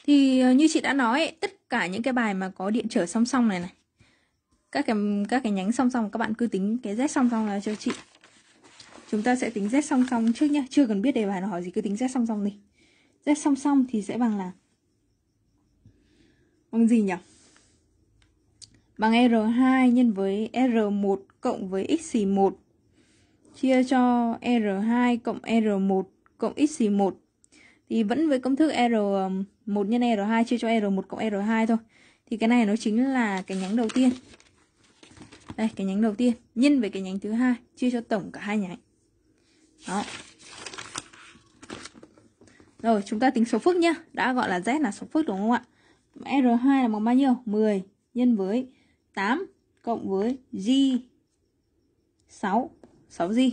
thì ờ, như chị đã nói ấy, tất cả những cái bài mà có điện trở song song này này các cái các cái nhánh song song các bạn cứ tính cái z song song là cho chị chúng ta sẽ tính z song song trước nhá chưa cần biết đề bài nó hỏi gì cứ tính z song song đi z song song thì sẽ bằng là bằng gì nhỉ bằng r2 nhân với r1 cộng với x 1 chia cho r2 cộng r1 cộng x 1 thì vẫn với công thức R1 um, nhân R2 chia cho R1 cộng R2 thôi thì cái này nó chính là cái nhánh đầu tiên đây cái nhánh đầu tiên nhân với cái nhánh thứ hai chia cho tổng cả hai nhánh đó rồi chúng ta tính số phức nhá đã gọi là z là số phức đúng không ạ R2 là bằng bao nhiêu 10 nhân với 8 cộng với g 6 6g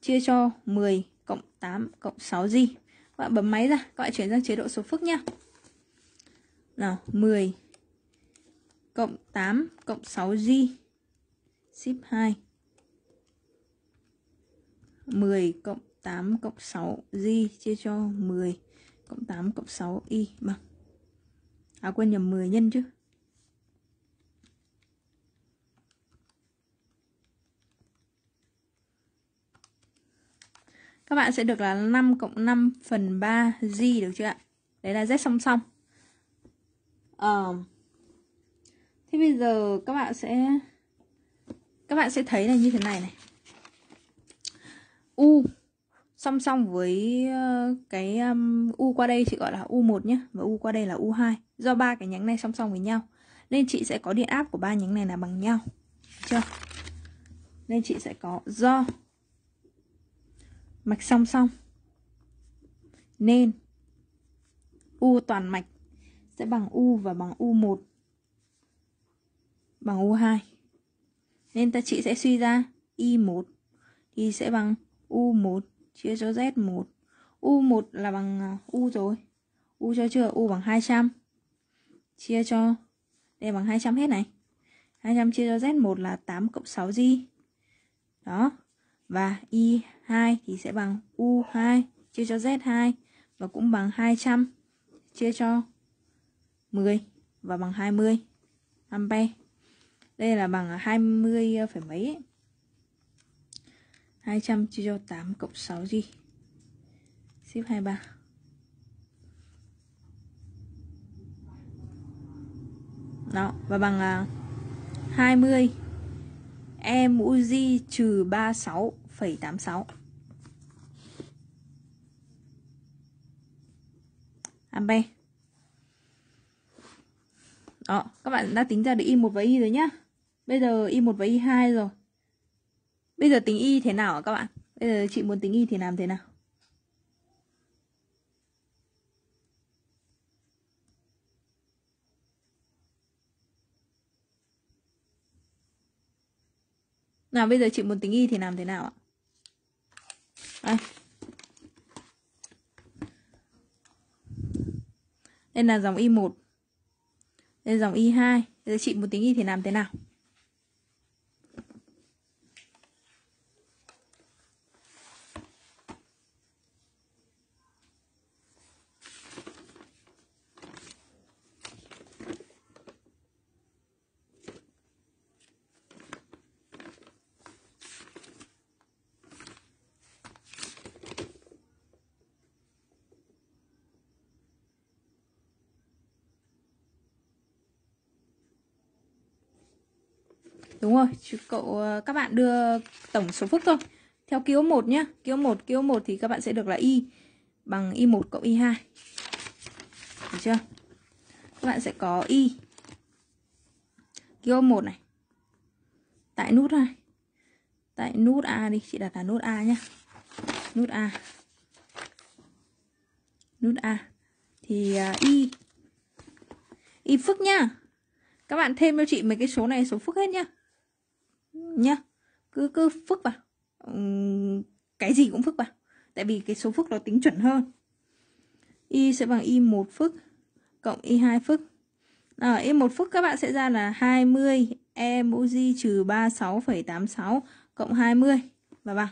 chia cho 10 cộng 8 cộng 6g các bạn bấm máy ra các bạn chuyển sang chế độ số phức nhá nào 10 cộng 8 cộng 6G ship 2 10 cộng 8 cộng 6G chia cho 10 cộng 8 cộng 6Y bằng vâng. à quên nhầm 10 nhân chứ các bạn sẽ được là 5 cộng 5 phần 3 z được chưa ạ đấy là z song song ờ thế bây giờ các bạn sẽ các bạn sẽ thấy là như thế này này u song song với ờ, cái um, u qua đây chị gọi là u1 nhé và u qua đây là u2 do ba cái nhánh này song song với nhau nên chị sẽ có điện áp của ba nhánh này là bằng nhau được chưa nên chị sẽ có do mạch song song nên u toàn mạch sẽ bằng u và bằng u1 bằng u2 nên ta chị sẽ suy ra y1 thì sẽ bằng u1 chia cho z1 u1 là bằng à, u rồi u cho chưa u bằng 200 chia cho đây bằng 200 hết này 200 chia cho z1 là 8 cộng 6 g đó và y 2 thì sẽ bằng U2 chia cho Z2 và cũng bằng 200 chia cho 10 và bằng 20 ampe. Đây là bằng 20 phải mấy ấy. 200 chia cho 8 cộng 6 gì? Ship 23. Đó, và bằng 20 à, E mũ G trừ 36 0,86 ampe đó các bạn đã tính ra được y1 và y rồi nhá bây giờ y1 và y2 rồi bây giờ tính y thế nào hả các bạn bây giờ chị muốn tính y thì làm thế nào Nào bây giờ chị muốn tính y thì làm thế nào ạ? đây đây là dòng y 1 đây là dòng y 2 chị muốn tính y thì làm thế nào Đúng rồi, cậu ờ, các bạn đưa tổng số phức thôi. Theo ký 1 nhá, ký 1, ký 1 thì các bạn sẽ được là y bằng y1 cộng y2. Được chưa? Các bạn sẽ có y ký 1 này. Tại nút này. Tại nút A đi, chị đặt là nút A nhá. Nút A. Nút A thì à, y y phức nhá. Các bạn thêm cho chị mấy cái số này số phức hết nhá nhá cứ cứ phức vào cái gì cũng phức vào tại vì cái số phức nó tính chuẩn hơn y sẽ bằng y một phức cộng y hai phức à, y một phức các bạn sẽ ra là 20 e mũ di trừ 36,86 cộng 20 và bằng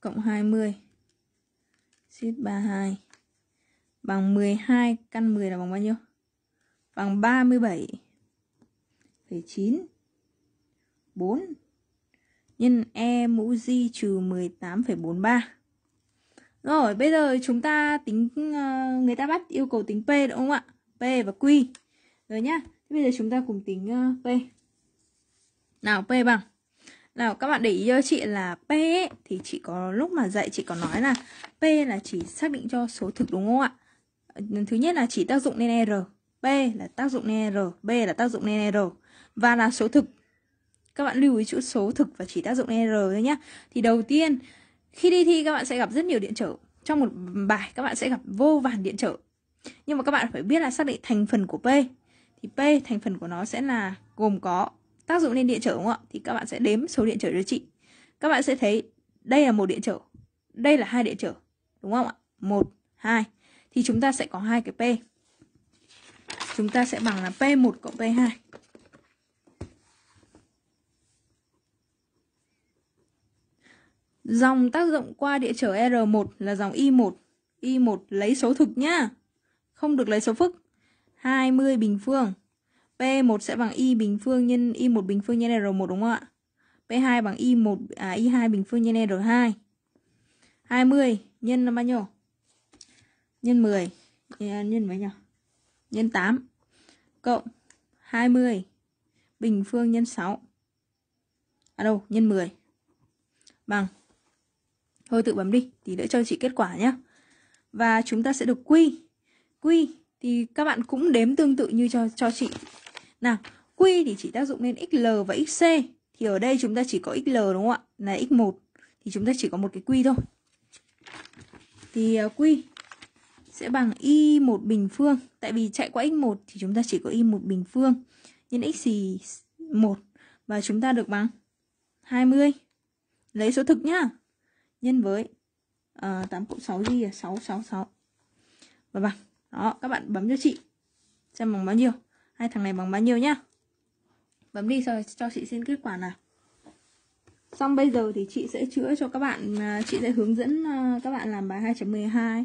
cộng 20 suýt 32 bằng 12 căn 10 là bằng bao nhiêu bằng 37,9 4 nhân E mũ z trừ 18,43 Rồi bây giờ chúng ta tính ờ, người ta bắt yêu cầu tính P đúng không ạ? P và Q Rồi nhá, bây giờ chúng ta cùng tính ờ, P Nào P bằng nào các bạn để ý cho chị là P ấy, thì chị có lúc mà dạy chị có nói là P là chỉ xác định cho số thực đúng không ạ? Ờ, thứ nhất là chỉ tác dụng lên R, P là tác dụng lên R, B là tác dụng lên R và là số thực các bạn lưu ý chữ số thực và chỉ tác dụng R thôi nhé. Thì đầu tiên, khi đi thi các bạn sẽ gặp rất nhiều điện trở. Trong một bài các bạn sẽ gặp vô vàn điện trở. Nhưng mà các bạn phải biết là xác định thành phần của P. Thì P thành phần của nó sẽ là gồm có tác dụng lên điện trở đúng không ạ? Thì các bạn sẽ đếm số điện trở cho chị. Các bạn sẽ thấy đây là một điện trở, đây là hai điện trở, đúng không ạ? Một, hai. Thì chúng ta sẽ có hai cái P. Chúng ta sẽ bằng là P1 cộng P2. Dòng tác dụng qua địa trở R1 là dòng Y1. Y1 lấy số thực nhá. Không được lấy số phức. 20 bình phương. P1 sẽ bằng Y bình phương nhân Y1 bình phương nhân R1 đúng không ạ? P2 bằng Y1 à Y2 bình phương nhân R2. 20 nhân là bao nhiêu? Nhân 10 nhân mấy nhỉ? Nhân 8 cộng 20 bình phương nhân 6. À đâu, nhân 10 bằng Thôi tự bấm đi, tí nữa cho chị kết quả nhé. Và chúng ta sẽ được quy. Quy thì các bạn cũng đếm tương tự như cho cho chị. Nào, quy thì chỉ tác dụng lên XL và XC. Thì ở đây chúng ta chỉ có XL đúng không ạ? Là X1 thì chúng ta chỉ có một cái quy thôi. Thì à, quy sẽ bằng y1 bình phương tại vì chạy qua x1 thì chúng ta chỉ có y1 bình phương nhân x thì 1 và chúng ta được bằng 20. Lấy số thực nhá nhân với uh, ờ, 8 cộng 6 gì là 666 và bằng đó các bạn bấm cho chị xem bằng bao nhiêu hai thằng này bằng bao nhiêu nhá bấm đi rồi cho chị xin kết quả nào xong bây giờ thì chị sẽ chữa cho các bạn à, chị sẽ hướng dẫn à, các bạn làm bài 2.12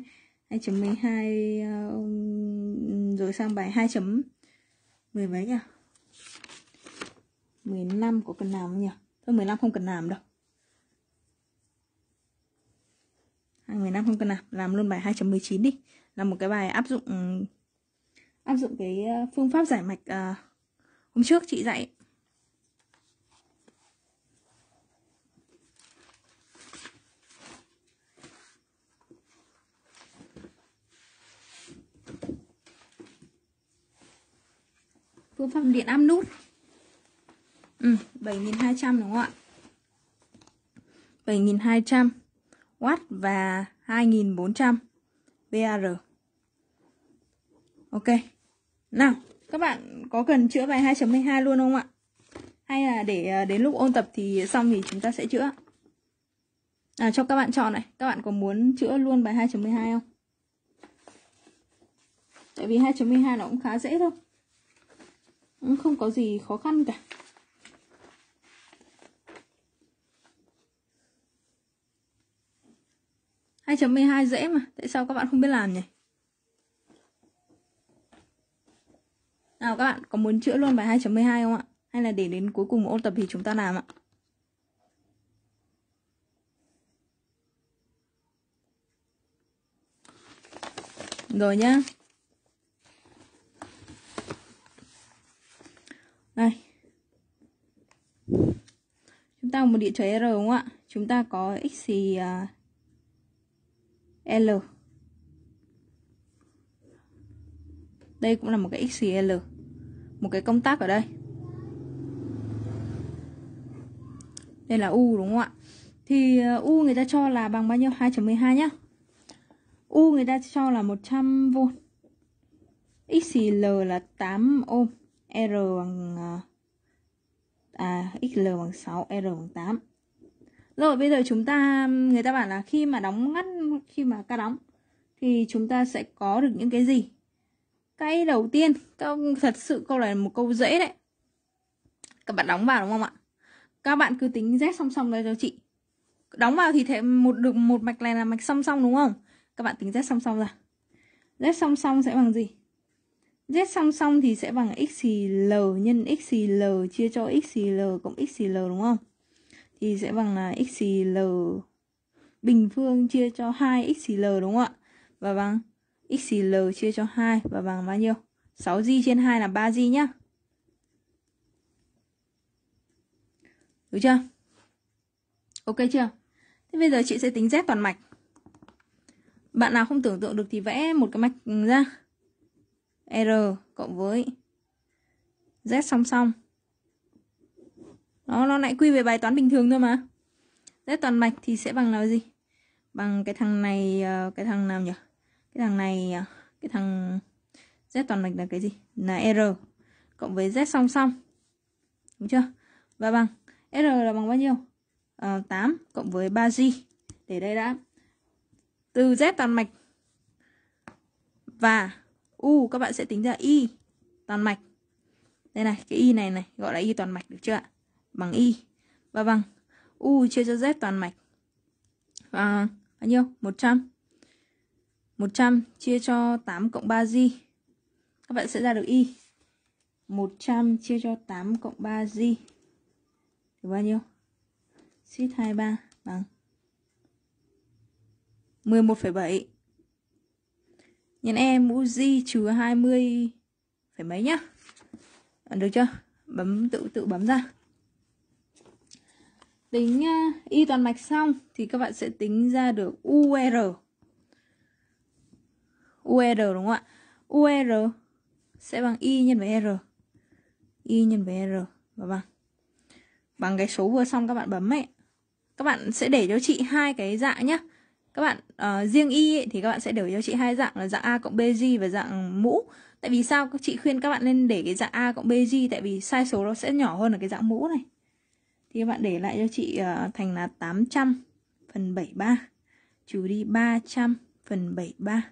2.12 ờ, rồi sang bài 2. mười mấy nhỉ 15 có cần làm không nhỉ? Thôi 15 không cần làm đâu. hàng Nam không cần nạp làm luôn bài 2.19 đi là một cái bài áp dụng ừ, áp dụng cái ờ, phương pháp giải mạch à, hôm trước chị dạy phương pháp điện áp nút ừ, 7.200 đúng không ạ 7.200 W và 2.400 BR. Ok. Nào, các bạn có cần chữa bài 2.12 luôn không ạ? Hay là để ờ, đến lúc ôn tập thì xong thì chúng ta sẽ chữa? À, cho các bạn chọn này. Các bạn có muốn chữa luôn bài 2.12 không? Tại vì 2.12 nó cũng khá dễ thôi. Cũng không có gì khó khăn cả. 2.12 dễ mà Tại sao các bạn không biết làm nhỉ Nào các bạn có muốn chữa luôn bài 2.12 không ạ Hay là để đến cuối cùng ôn tập thì chúng ta làm ạ Rồi nhá Đây Chúng ta có một địa trời R đúng không ạ Chúng ta có x thì uh, L đây cũng là một cái XL một cái công tắc ở đây đây là U đúng không ạ thì ờ, U người ta cho là bằng bao nhiêu 2.12 nhá U người ta cho là 100V XL là 8 ohm R bằng ờ, à, XL bằng 6 R bằng 8 rồi bây giờ chúng ta người ta bảo là khi mà đóng ngắt khi mà ca đóng thì chúng ta sẽ có được những cái gì? Cái đầu tiên, câu thật sự câu này là một câu dễ đấy. Các bạn đóng vào đúng không ạ? Các bạn cứ tính z song song đây cho chị. Đóng vào thì thế một được một mạch này là mạch song song đúng không? Các bạn tính z song song ra. Z song song sẽ bằng gì? Z song song thì sẽ bằng xl nhân xl chia cho xl cộng xl đúng không? thì sẽ bằng là xl bình phương chia cho 2 xl đúng không ạ? Và bằng xl chia cho 2 và bằng bao nhiêu? 6g trên 2 là 3g nhá. Được chưa? Ok chưa? Thế bây giờ chị sẽ tính Z toàn mạch. Bạn nào không tưởng tượng được thì vẽ một cái mạch ra. R cộng với Z song song đó, nó lại quy về bài toán bình thường thôi mà. Z toàn mạch thì sẽ bằng là gì? Bằng cái thằng này, ờ, cái thằng nào nhỉ? Cái thằng này, ờ, cái thằng Z toàn mạch là cái gì? Là R cộng với Z song song. Đúng chưa? Và bằng R là bằng bao nhiêu? À, ờ, 8 cộng với 3G. Để đây đã. Từ Z toàn mạch và U các bạn sẽ tính ra Y toàn mạch. Đây này, cái Y này này gọi là Y toàn mạch được chưa ạ? bằng y và bằng u chia cho z toàn mạch và bao nhiêu 100 100 chia cho 8 cộng 3G Các bạn sẽ ra được Y 100 chia cho 8 cộng 3G Thì bao nhiêu? Suýt 23 bằng 11,7 Nhân E mũ G trừ 20 phải mấy nhá Được chưa? Bấm tự tự bấm ra tính ờ, y toàn mạch xong thì các bạn sẽ tính ra được UR e UR e đúng không ạ UR e sẽ bằng y nhân với R y nhân với R và bằng bằng cái số vừa xong các bạn bấm ấy các bạn sẽ để cho chị hai cái dạng nhá các bạn uh, riêng y ấy, thì các bạn sẽ để cho chị hai dạng là dạng a cộng bg và dạng mũ tại vì sao các chị khuyên các bạn nên để cái dạng a cộng bg tại vì sai số nó sẽ nhỏ hơn ở cái dạng mũ này thì các bạn để lại cho chị uh, thành là 800 phần 73 trừ đi 300 phần 73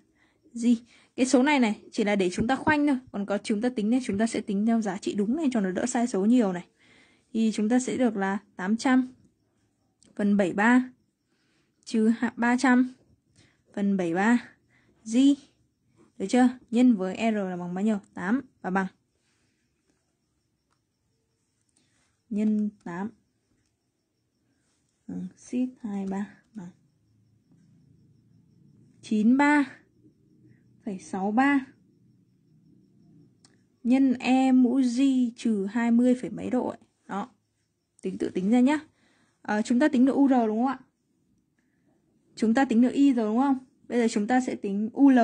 gì cái số này này chỉ là để chúng ta khoanh thôi còn có chúng ta tính thì chúng ta sẽ tính theo giá trị đúng này cho nó đỡ sai số nhiều này thì chúng ta sẽ được là 800 phần 73 trừ 300 phần 73 gì được chưa nhân với r là bằng bao nhiêu 8 và bằng nhân 8 ship 23 bằng phẩy 93,63 nhân e mũ j trừ 20, phẩy mấy độ ấy. Đó. Tính tự tính ra nhá. À, chúng ta tính được UR đúng không ạ? Chúng ta tính được Y rồi đúng không? Bây giờ chúng ta sẽ tính UL.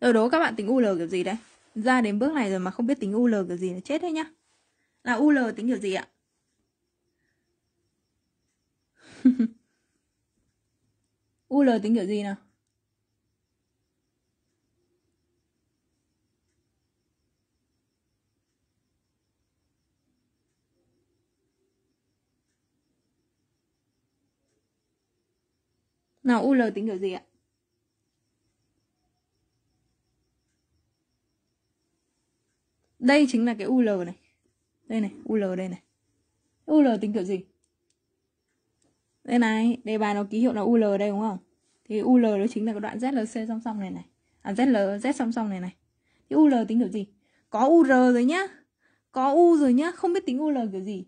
Rồi đố các bạn tính UL kiểu gì đấy? Ra đến bước này rồi mà không biết tính UL kiểu gì là chết đấy nhá. Là UL tính kiểu gì ạ? UL tính kiểu gì nào? Nào UL tính kiểu gì ạ? Đây chính là cái UL này. Đây này, UL đây này. UL tính kiểu gì? đây này đề bài nó ký hiệu là ul đây đúng không thì ul nó chính là cái đoạn zlc song song này này à zl z song song này này thì ul tính kiểu gì có ur rồi nhá có u rồi nhá không biết tính ul kiểu gì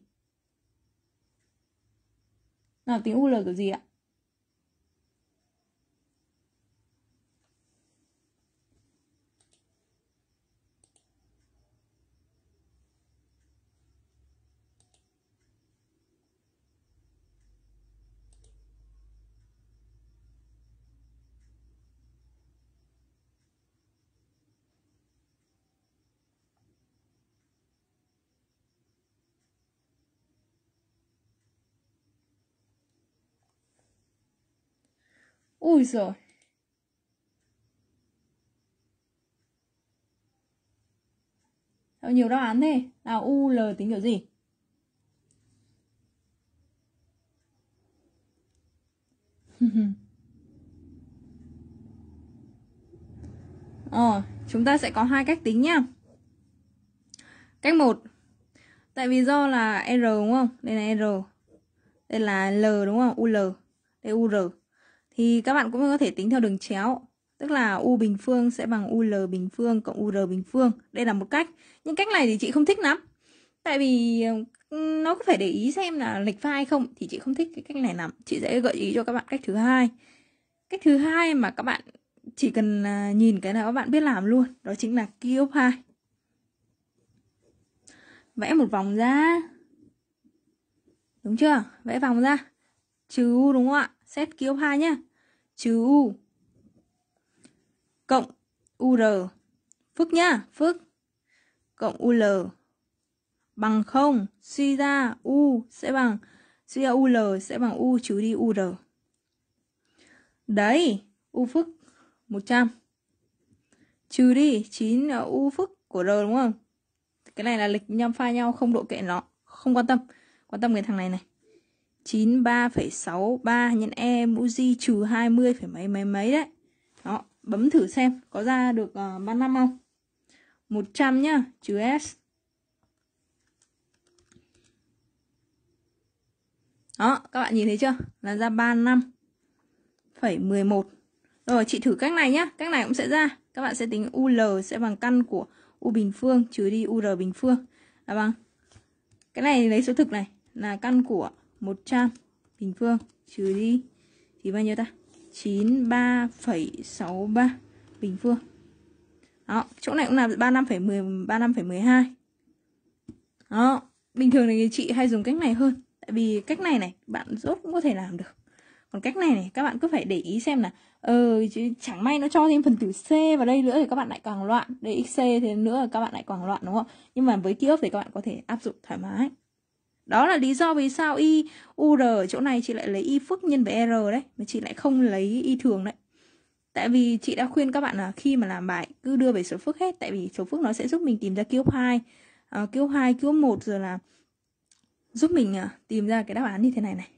nào tính ul kiểu gì ạ Ui rồi nhiều đáp án thế nào u l tính kiểu gì ờ chúng ta sẽ có hai cách tính nhá cách một tại vì do là r đúng không đây là r đây là l đúng không ul đây ur thì các bạn cũng có thể tính theo đường chéo tức là u bình phương sẽ bằng ul bình phương cộng ur bình phương đây là một cách nhưng cách này thì chị không thích lắm tại vì ừ, nó có phải để ý xem là lệch pha hay không thì chị không thích cái cách này lắm chị sẽ gợi ý cho các bạn cách thứ hai cách thứ hai mà các bạn chỉ cần à, nhìn cái nào các bạn biết làm luôn đó chính là kiosk hai vẽ một vòng ra đúng chưa vẽ vòng ra trừ u đúng không ạ Xét ký cứu 2 nhé. Trừ U. Cộng UR. Phức nhá, phức. Cộng UL. Bằng 0. Suy ra U sẽ bằng... Suy ra UL sẽ bằng U trừ đi UR. Đấy, U phức 100. Trừ đi 9 là U phức của R đúng không? Cái này là lịch nhâm pha nhau, không độ kệ nó. Không quan tâm. Quan tâm cái thằng này này. 93,63 nhân E mũ z trừ 20, phải mấy mấy mấy đấy. Đó, bấm thử xem có ra được uh, ờ, 35 không? 100 nhá, trừ S. Đó, các bạn nhìn thấy chưa? Là ra 35,11. Rồi, chị thử cách này nhá, cách này cũng sẽ ra. Các bạn sẽ tính UL sẽ bằng căn của U bình phương trừ đi UR bình phương. Là dạ bằng vâng. cái này lấy số thực này là căn của 100 bình phương trừ đi thì bao nhiêu ta 93,63 bình phương đó chỗ này cũng là 35,10 35,12 đó bình thường thì chị hay dùng cách này hơn tại vì cách này này bạn rốt cũng có thể làm được còn cách này này các bạn cứ phải để ý xem là ờ chứ chẳng may nó cho thêm phần tử c vào đây nữa thì các bạn lại càng loạn đây xc thì nữa các bạn lại càng loạn đúng không nhưng mà với ký ức thì các bạn có thể áp dụng thoải mái đó là lý do vì sao y ur ở chỗ này chị lại lấy y phức nhân với r đấy mà chị lại không lấy y thường đấy tại vì chị đã khuyên các bạn là khi mà làm bài cứ đưa về số phức hết tại vì số phức nó sẽ giúp mình tìm ra cube hai uh, hai cube một rồi là giúp mình uh, tìm ra cái đáp án như thế này này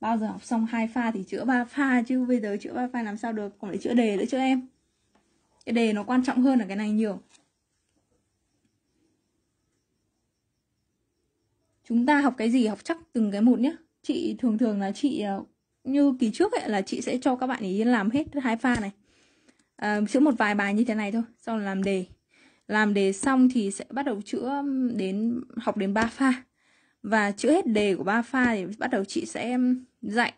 bao giờ học xong hai pha thì chữa ba pha chứ bây giờ chữa ba pha làm sao được còn lại chữa đề nữa chứ em cái đề nó quan trọng hơn là cái này nhiều chúng ta học cái gì học chắc từng cái một nhé chị thường thường là chị ờ, như kỳ trước ấy, là chị sẽ cho các bạn ý làm hết hai pha này à, chữa một vài bài như thế này thôi sau làm đề làm đề xong thì sẽ bắt đầu chữa đến học đến ba pha và chữa hết đề của ba pha thì bắt đầu chị sẽ dạy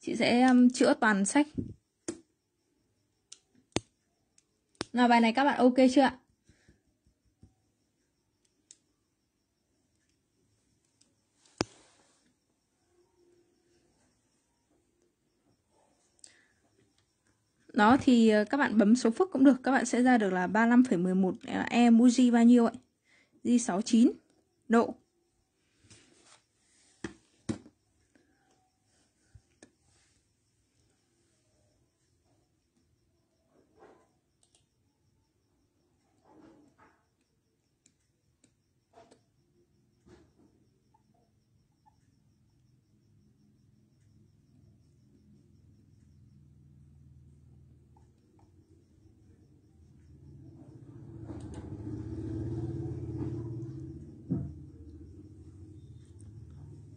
chị sẽ chữa toàn sách nào bài này các bạn ok chưa ạ đó thì ờ, các bạn bấm số phức cũng được các bạn sẽ ra được là 35,11 ờ, e Muji bao nhiêu ạ G69 độ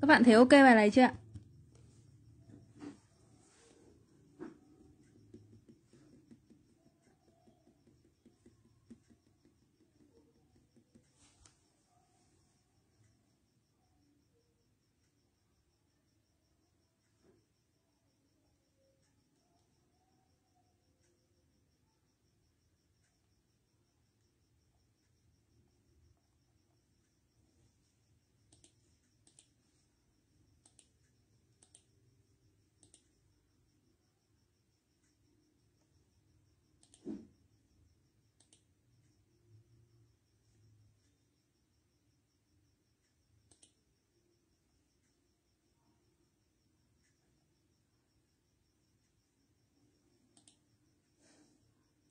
Các bạn thấy ok bài này chưa ạ?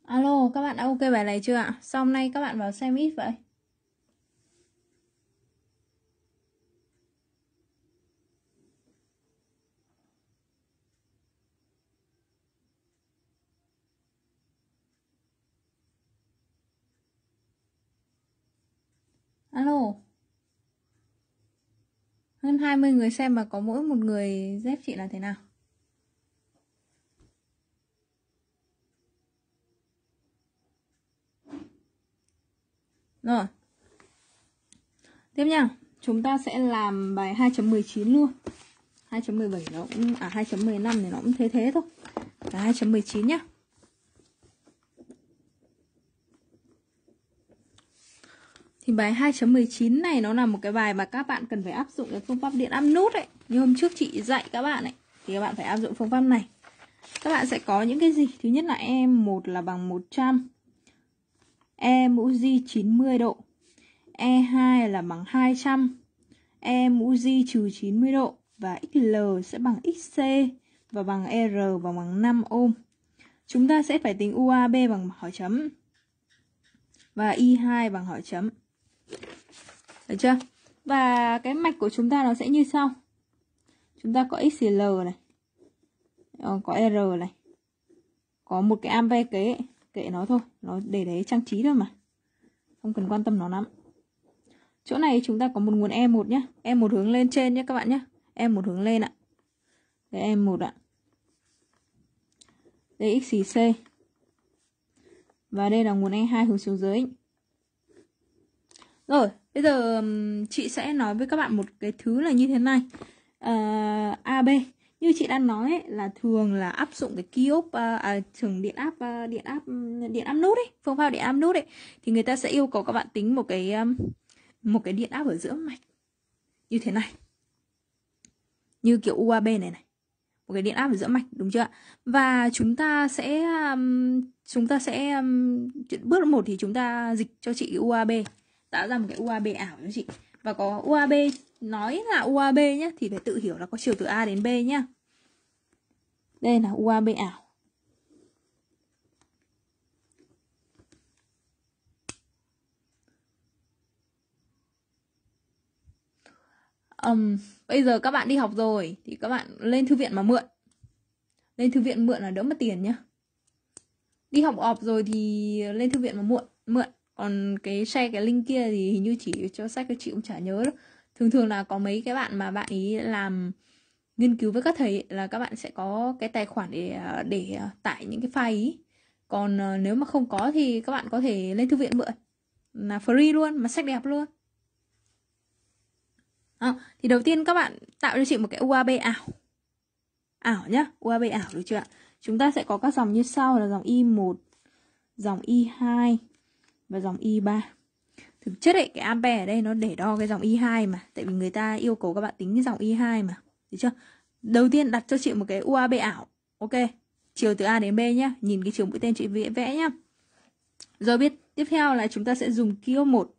Alo, các bạn đã ok bài này chưa ạ? Sau hôm nay các bạn vào xem ít vậy? Alo Hơn 20 người xem mà có mỗi một người dép chị là thế nào? Rồi Tiếp nha Chúng ta sẽ làm bài 2.19 luôn 2.17 nó cũng À 2.15 thì nó cũng thế thế thôi Là 2.19 nhá Thì bài 2.19 này nó là một cái bài mà các bạn cần phải áp dụng cái phương pháp điện áp nút ấy Như hôm trước chị dạy các bạn ấy Thì các bạn phải áp dụng phương pháp này Các bạn sẽ có những cái gì? Thứ nhất là em một là bằng 100 E mũ J 90 độ E2 là bằng 200 E mũ z trừ 90 độ Và XL sẽ bằng XC Và bằng R và bằng 5 ôm Chúng ta sẽ phải tính UAB bằng hỏi chấm Và I2 bằng hỏi chấm Được chưa? Và cái mạch của chúng ta nó sẽ như sau Chúng ta có XL này ờ, Có R này Có một cái ampe kế kệ nó thôi nó để đấy trang trí thôi mà không cần quan tâm nó lắm chỗ này chúng ta có một nguồn e một nhé e một hướng lên trên nhé các bạn nhé e một hướng lên ạ đây e một ạ đây x c và đây là nguồn e hai hướng xuống dưới rồi bây giờ chị sẽ nói với các bạn một cái thứ là như thế này à, ờ, ab như chị đang nói ấy, là thường là áp dụng cái kiosk ờ, à, à, trường điện áp à, ờ, điện áp điện áp nút ấy phương pháp điện áp nút ấy thì người ta sẽ yêu cầu các bạn tính một cái một cái điện áp ở giữa mạch như thế này như kiểu UAB này này một cái điện áp ở giữa mạch đúng chưa và chúng ta sẽ chúng ta sẽ bước một thì chúng ta dịch cho chị UAB tạo ra một cái UAB ảo cho chị và có UAB nói là UAB nhé thì phải tự hiểu là có chiều từ A đến B nhá đây là UAB ảo. um, bây giờ các bạn đi học rồi thì các bạn lên thư viện mà mượn lên thư viện mượn là đỡ mất tiền nhá đi học họp rồi thì lên thư viện mà mượn mượn còn cái share cái link kia thì hình như chỉ cho sách các chị cũng chả nhớ đâu thường thường là có mấy cái bạn mà bạn ý làm nghiên cứu với các thầy là các bạn sẽ có cái tài khoản để à, để à, tải những cái file ý còn à, nếu mà không có thì các bạn có thể lên thư viện mượn là free luôn mà sách đẹp luôn à, thì đầu tiên các bạn tạo cho chị một cái UAB ảo ảo nhá UAB ảo được chưa ạ chúng ta sẽ có các dòng như sau là dòng i1 dòng i2 và dòng i3 thực chất ấy cái ampere ở đây nó để đo cái dòng i2 mà tại vì người ta yêu cầu các bạn tính cái dòng i2 mà được chưa? Đầu tiên đặt cho chị một cái UAB ảo. Ok. Chiều từ A đến B nhá. Nhìn cái chiều mũi tên chị vẽ nhé. Rồi biết tiếp theo là chúng ta sẽ dùng kio 1.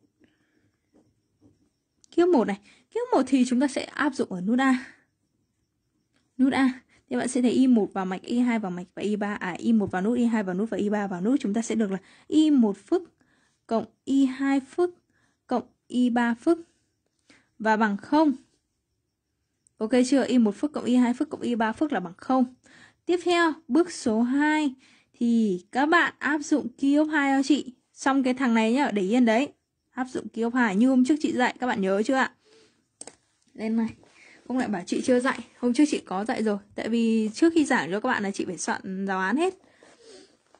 Kio 1 này. Kio 1 thì chúng ta sẽ áp dụng ở nút A. Nút A. Thì bạn sẽ thấy Y1 vào mạch Y2 vào mạch và Y3 à Y1 vào nút Y2 vào nút và Y3 vào nút chúng ta sẽ được là Y1 phức cộng Y2 phức cộng Y3 phức và bằng 0 Ok chưa? Y một phước cộng Y 2 phước cộng Y 3 phước là bằng 0. Tiếp theo, bước số 2 thì các bạn áp dụng ký ốc 2 cho chị. Xong cái thằng này nhá, để yên đấy. Áp dụng ký ốc 2 như hôm trước chị dạy các bạn nhớ chưa ạ? Lên này. Không lại bảo chị chưa dạy, hôm trước chị có dạy rồi. Tại vì trước khi giảng cho các bạn là chị phải soạn giáo án hết.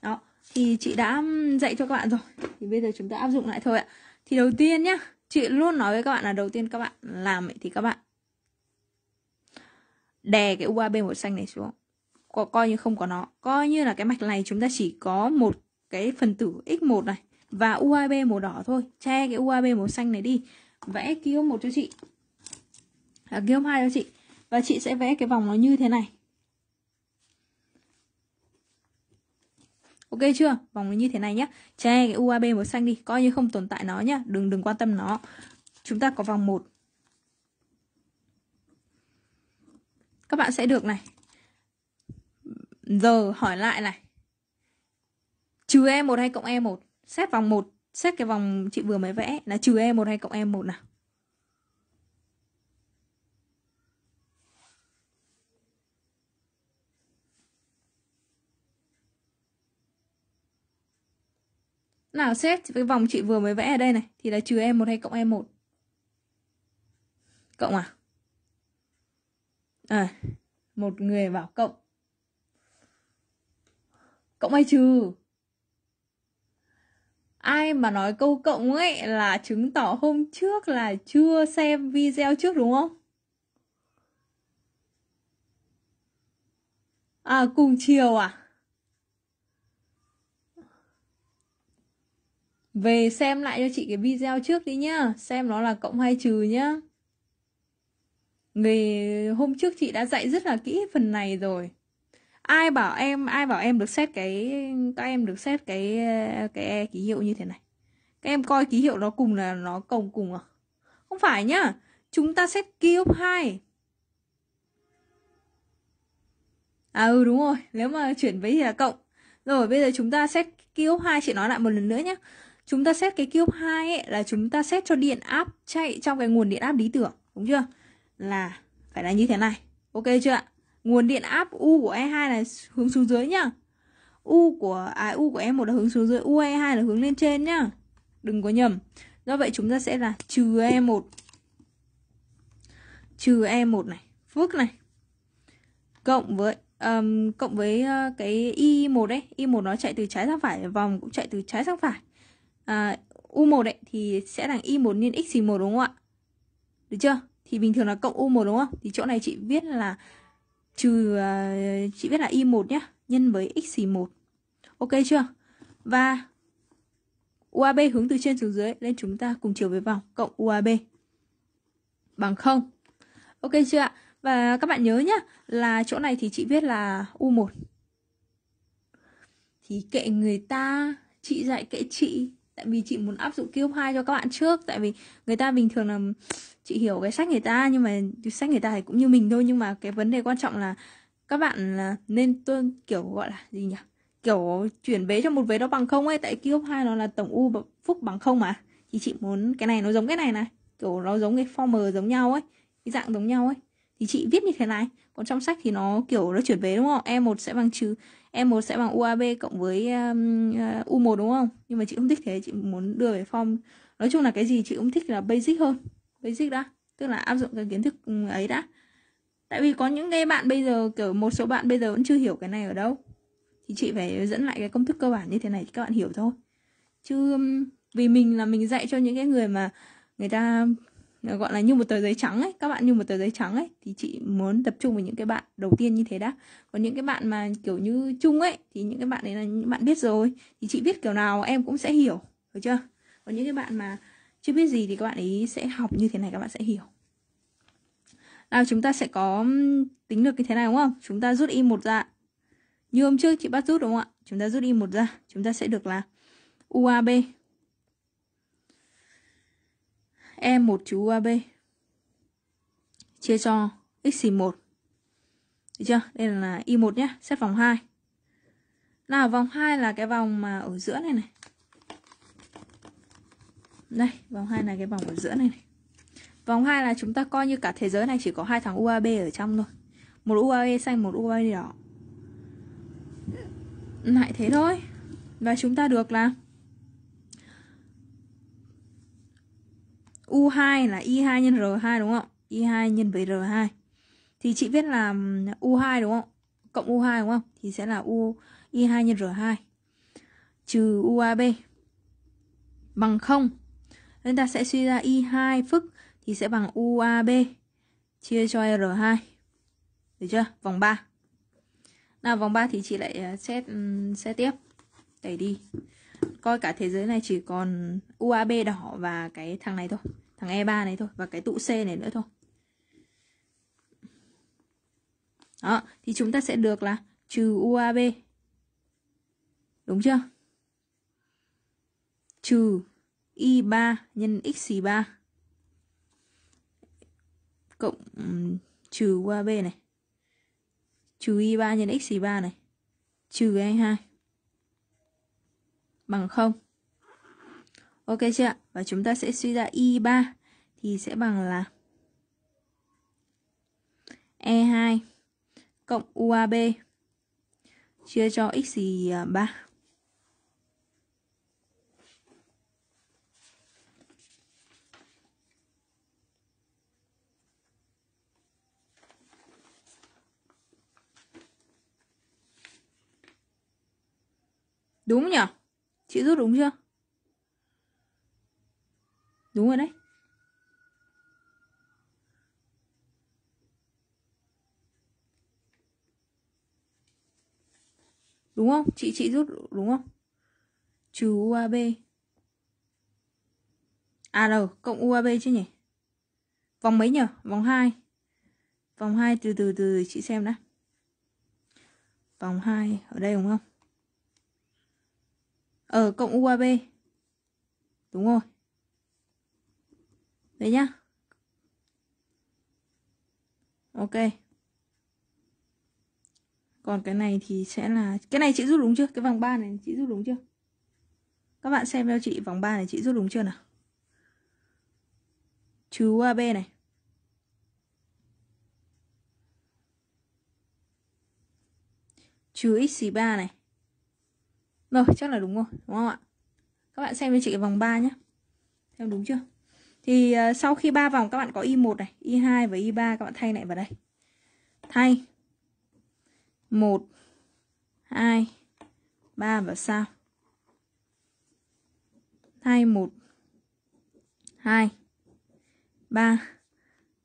Đó, thì chị đã dạy cho các bạn rồi. Thì bây giờ chúng ta áp dụng lại thôi ạ. Thì đầu tiên nhá, chị luôn nói với các bạn là đầu tiên các bạn làm thì các bạn đè cái UAB màu xanh này xuống Co coi như không có nó coi như là cái mạch này chúng ta chỉ có một cái phần tử x1 này và UAB màu đỏ thôi che cái UAB màu xanh này đi vẽ kiyom một cho chị à, kiyom hai cho chị và chị sẽ vẽ cái vòng nó như thế này Ok chưa? Vòng nó như thế này nhé Che cái UAB màu xanh đi Coi như không tồn tại nó nhá Đừng đừng quan tâm nó Chúng ta có vòng 1 các bạn sẽ được này giờ hỏi lại này trừ e một hay cộng e một xét vòng một xét cái vòng chị vừa mới vẽ là trừ e một hay cộng e một nào nào xét cái vòng chị vừa mới vẽ ở đây này thì là trừ e một hay cộng e một cộng à à, một người bảo cộng cộng hay trừ ai mà nói câu cộng ấy là chứng tỏ hôm trước là chưa xem video trước đúng không à cùng chiều à về xem lại cho chị cái video trước đi nhá xem nó là cộng hay trừ nhá Người hôm trước chị đã dạy rất là kỹ phần này rồi. Ai bảo em ai bảo em được xét cái các em được xét cái cái e ký hiệu như thế này. Các em coi ký hiệu nó cùng là nó cộng cùng à? Không phải nhá. Chúng ta xét cube 2. À ừ đúng rồi, nếu mà chuyển với là cộng. Rồi bây giờ chúng ta xét cube 2 chị nói lại một lần nữa nhé. Chúng ta xét cái cube 2 ấy là chúng ta xét cho điện áp chạy trong cái nguồn điện áp lý tưởng, đúng chưa? là phải là như thế này ok chưa ạ nguồn điện áp u của e 2 là hướng xuống dưới nhá u của à, u của e 1 là hướng xuống dưới u e 2 là hướng lên trên nhá đừng có nhầm do vậy chúng ta sẽ là trừ e 1 trừ e 1 này phước này cộng với um, cộng với uh, cái i 1 đấy i 1 nó chạy từ trái sang phải vòng cũng chạy từ trái sang phải uh, u 1 đấy thì sẽ là i 1 nhân x 1 đúng không ạ được chưa thì bình thường là cộng u1 đúng không? Thì chỗ này chị viết là trừ uh, chị viết là y1 nhé nhân với x 1. Ok chưa? Và UAB hướng từ trên xuống dưới nên chúng ta cùng chiều với vòng cộng UAB bằng 0. Ok chưa ạ? Và các bạn nhớ nhá là chỗ này thì chị viết là U1. Thì kệ người ta, chị dạy kệ chị tại vì chị muốn áp dụng cube 2 cho các bạn trước tại vì người ta bình thường là chị hiểu cái sách người ta nhưng mà sách người ta thì cũng như mình thôi nhưng mà cái vấn đề quan trọng là các bạn nên tuân kiểu gọi là gì nhỉ kiểu chuyển vế cho một vế đó bằng không ấy tại cube hai nó là tổng u phúc bằng không mà thì chị muốn cái này nó giống cái này này kiểu nó giống cái form giống nhau ấy cái dạng giống nhau ấy thì chị viết như thế này còn trong sách thì nó kiểu nó chuyển vế đúng không e 1 sẽ bằng trừ e 1 sẽ bằng uab cộng với um, uh, u 1 đúng không nhưng mà chị không thích thế chị muốn đưa về form nói chung là cái gì chị cũng thích là basic hơn basic đã tức là áp dụng cái kiến thức ừ, ấy đã tại vì có những cái bạn bây giờ kiểu một số bạn bây giờ vẫn chưa hiểu cái này ở đâu thì chị phải dẫn lại cái công thức cơ bản như thế này thì các bạn hiểu thôi chứ ừ, vì mình là mình dạy cho những cái người mà người ta ờ, gọi là như một tờ giấy trắng ấy các bạn như một tờ giấy trắng ấy thì chị muốn tập trung vào những cái bạn đầu tiên như thế đã còn những cái bạn mà kiểu như chung ấy thì những cái bạn đấy là những bạn biết rồi thì chị biết kiểu nào em cũng sẽ hiểu được chưa còn những cái bạn mà chưa biết gì thì các bạn ấy sẽ học như thế này các bạn sẽ hiểu nào chúng ta sẽ có tính được cái thế này đúng không chúng ta rút y một ra như hôm trước chị bắt rút đúng không ạ chúng ta rút y một ra chúng ta sẽ được là uab em một chú uab chia cho x 1 được chưa đây là y 1 nhé xét vòng 2 nào vòng 2 là cái vòng mà ở giữa này này đây vòng hai là cái vòng ở giữa này, này vòng hai là chúng ta coi như cả thế giới này chỉ có hai thằng UAB ở trong thôi một UAB xanh một UAB đỏ lại thế thôi và chúng ta được là U2 là Y2 nhân R2 đúng không? Y2 nhân với R2 Thì chị viết là U2 đúng không? Cộng U2 đúng không? Thì sẽ là U Y2 nhân R2 Trừ UAB Bằng 0 Chúng ta sẽ suy ra Y2 phức thì sẽ bằng UAB chia cho R2. Được chưa? Vòng 3. Nào vòng 3 thì chị lại à, xét ừ, xét tiếp. Đẩy đi. Coi cả thế giới này chỉ còn UAB đỏ và cái thằng này thôi, thằng E3 này thôi và cái tụ C này nữa thôi. Đó, thì chúng ta sẽ được là trừ UAB. Đúng chưa? Trừ y3 nhân x3 cộng trừ qua b này trừ y3 nhân x3 này trừ y2 bằng 0 Ok chưa ạ? Và chúng ta sẽ suy ra y3 thì sẽ bằng là e2 cộng uab chia cho x3 Đúng nhỉ? Chị rút đúng chưa? Đúng rồi đấy. Đúng không? Chị chị rút đúng không? Trừ UAB. À đâu, cộng UAB chứ nhỉ? Vòng mấy nhỉ? Vòng 2. Vòng 2 từ từ từ chị xem đã. Vòng 2 ở đây đúng không? ở ờ, cộng UAB đúng rồi đấy nhá ok còn cái này thì sẽ là cái này chị rút đúng chưa cái vòng 3 này chị rút đúng chưa các bạn xem cho chị vòng 3 này chị rút đúng chưa nào trừ UAB này trừ x3 này rồi chắc là đúng rồi đúng không ạ Các bạn xem với chị vòng 3 nhé Theo đúng chưa Thì uh, sau khi ba vòng các bạn có Y1 này Y2 và Y3 các bạn thay lại vào đây Thay 1 2 3 và sao Thay 1 2 3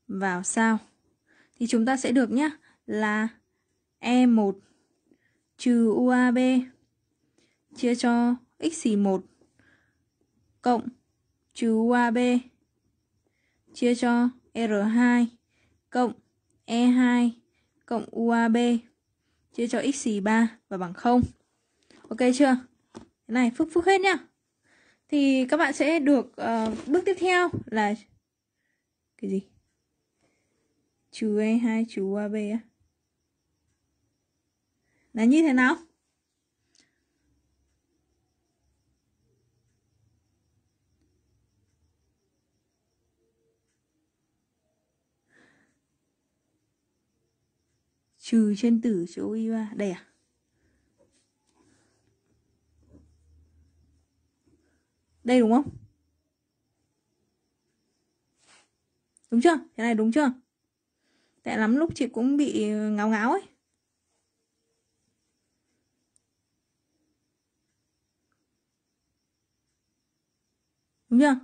vào sao thì chúng ta sẽ được nhá là E1 trừ UAB chia cho x 1 cộng trừ UAB chia cho R2 cộng E2 cộng UAB chia cho x 3 và bằng 0. Ok chưa? Thế này phức phức hết nhá. Thì các bạn sẽ được uh, bước tiếp theo là cái gì? Trừ E2 trừ UAB á. Là như thế nào? trừ trên tử chỗ y ba đây à đây đúng không đúng chưa cái này đúng chưa tại lắm lúc chị cũng bị ngáo ngáo ấy đúng chưa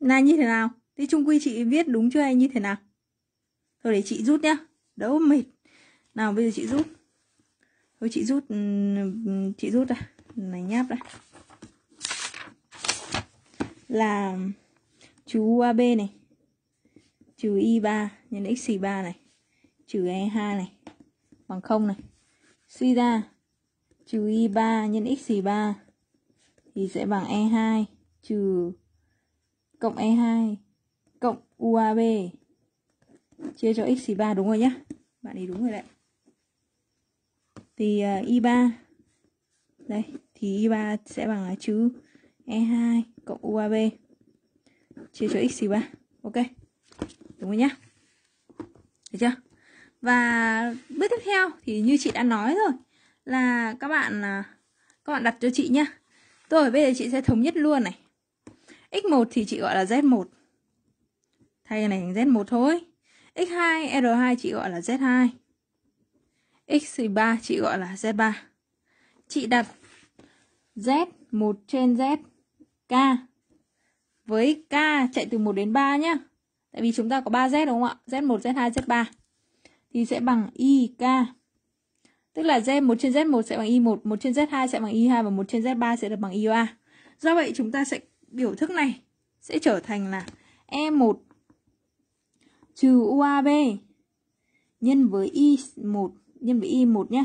là như thế nào thế chung quy chị viết đúng chưa hay như thế nào thôi để chị rút nhá đỡ mệt nào bây giờ chị rút thôi chị rút ừ, ừ, chị rút ra này nháp đây là trừ ab này trừ Y3 nhân X3 này trừ E2 này bằng 0 này suy ra trừ Y3 nhân X3 thì sẽ bằng E2 trừ cộng E2 UAB chia cho x 3 đúng rồi nhé, Bạn ấy đúng rồi đấy. Thì Y3 ờ, đây thì Y3 sẽ bằng là chữ E2 cộng UAB chia cho x 3. Ok. Đúng rồi nhá. thấy chưa? Và bước tiếp theo thì như chị đã nói rồi là các bạn à, các bạn đặt cho chị nhá. tôi bây giờ chị sẽ thống nhất luôn này. X1 thì chị gọi là Z1 thay cái này thành Z1 thôi X2, R2 chị gọi là Z2 X3 chị gọi là Z3 Chị đặt Z 1 trên Z K Với K chạy từ 1 đến 3 nhá Tại vì chúng ta có 3Z đúng không ạ? Z1, Z2, Z3 Thì sẽ bằng IK Tức là Z1 trên Z1 sẽ bằng I1 1 trên Z2 sẽ bằng y 1 1 trên z 2 sẽ bằng y 2 Và 1 trên Z3 sẽ được bằng IOA Do vậy chúng ta sẽ biểu thức này Sẽ trở thành là E1 trừ UAB nhân với Y1 nhân với Y1 nhé.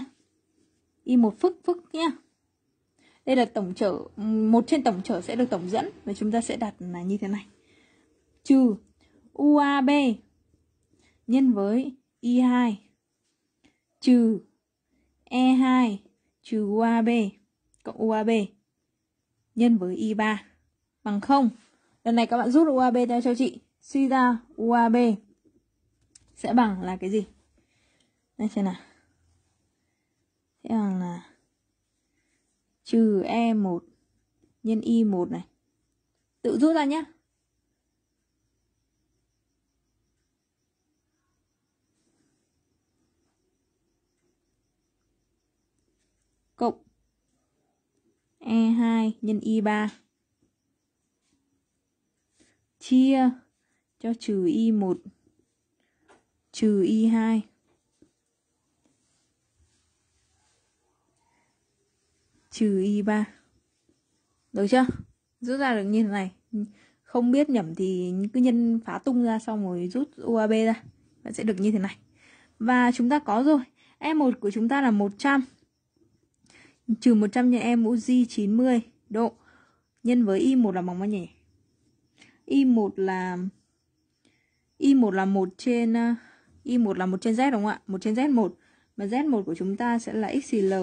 Y1 phức phức nhé. Đây là tổng trở, một trên tổng trở sẽ được tổng dẫn và chúng ta sẽ đặt là như thế này. Trừ UAB nhân với Y2 trừ E2 trừ UAB cộng UAB nhân với Y3 bằng 0. Lần này các bạn rút UAB ra cho chị. Suy ra UAB sẽ bằng là cái gì đây xem nào sẽ bằng là trừ e 1 nhân y 1 này tự rút ra nhé cộng E2 nhân Y3 chia cho trừ Y1 trừ y2 trừ y3 được chưa rút ra được như thế này không biết nhẩm thì cứ nhân phá tung ra xong rồi rút UAB ra vẫn sẽ được như thế này và chúng ta có rồi E1 của chúng ta là 100 trừ 100 nhân E mũ J 90 độ nhân với Y1 là bằng bao nhiêu Y1 là Y1 là 1 trên Y1 là một trên Z đúng không ạ? Một trên Z1. Mà Z1 của chúng ta sẽ là XL.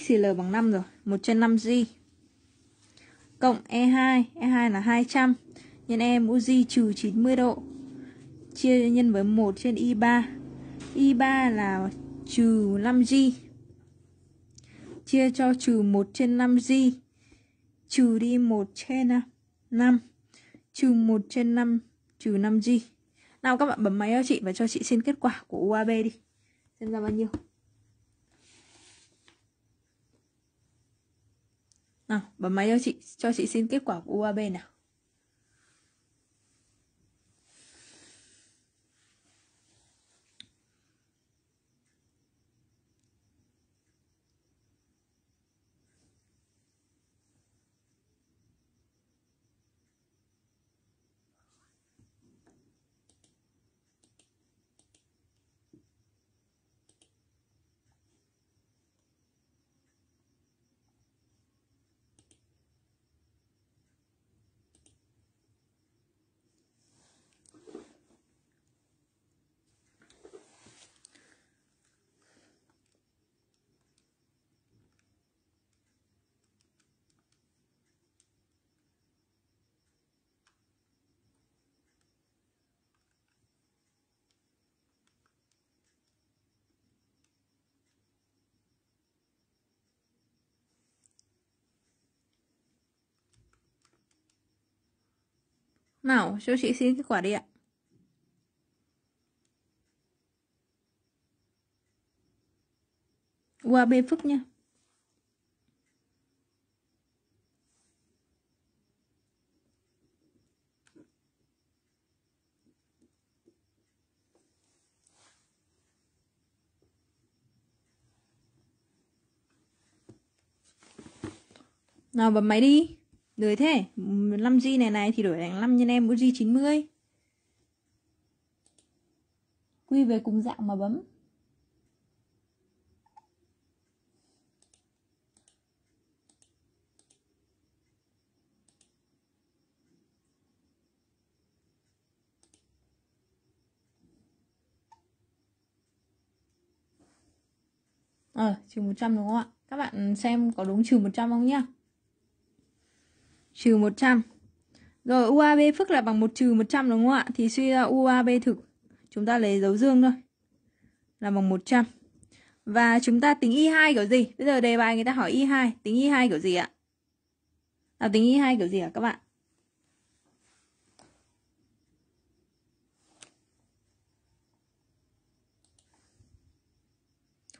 XL bằng 5 rồi. 1 trên 5G. Cộng E2. E2 là 200. Nhân E mũ G trừ 90 độ. Chia nhân với 1 trên Y3. Y3 là trừ 5G. Chia cho trừ 1 trên 5G. Trừ đi 1 trên 5. À, trừ 1 trên 5 trừ 5G nào các bạn bấm máy cho chị và cho chị xin kết quả của UAB đi xem ra bao nhiêu nào bấm máy cho chị cho chị xin kết quả của UAB nào Nào, cho chị xin kết quả đi ạ. Qua B phức nha. Nào bấm máy đi. Đời thế 5G này này thì đổi thành 5 nhân em mỗi G 90 Quy về cùng dạng mà bấm Ờ, à, trừ 100 đúng không ạ? Các bạn xem có đúng trừ 100 không nhá? trừ 100. Rồi UAB phức là bằng 1 trừ 100 đúng không ạ? Thì suy ra UAB thực chúng ta lấy dấu dương thôi. Là bằng 100. Và chúng ta tính Y2 kiểu gì? Bây giờ đề bài người ta hỏi Y2, tính Y2 kiểu gì ạ? À tính Y2 kiểu gì ạ các bạn?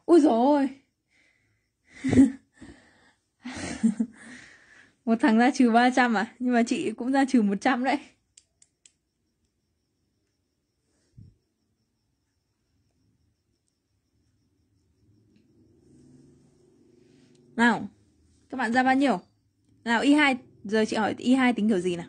Ui dồi ôi. Một thằng ra trừ 300 à? Nhưng mà chị cũng ra trừ 100 đấy. Nào, các bạn ra bao nhiêu? Nào, Y2, giờ chị hỏi Y2 tính kiểu gì nào?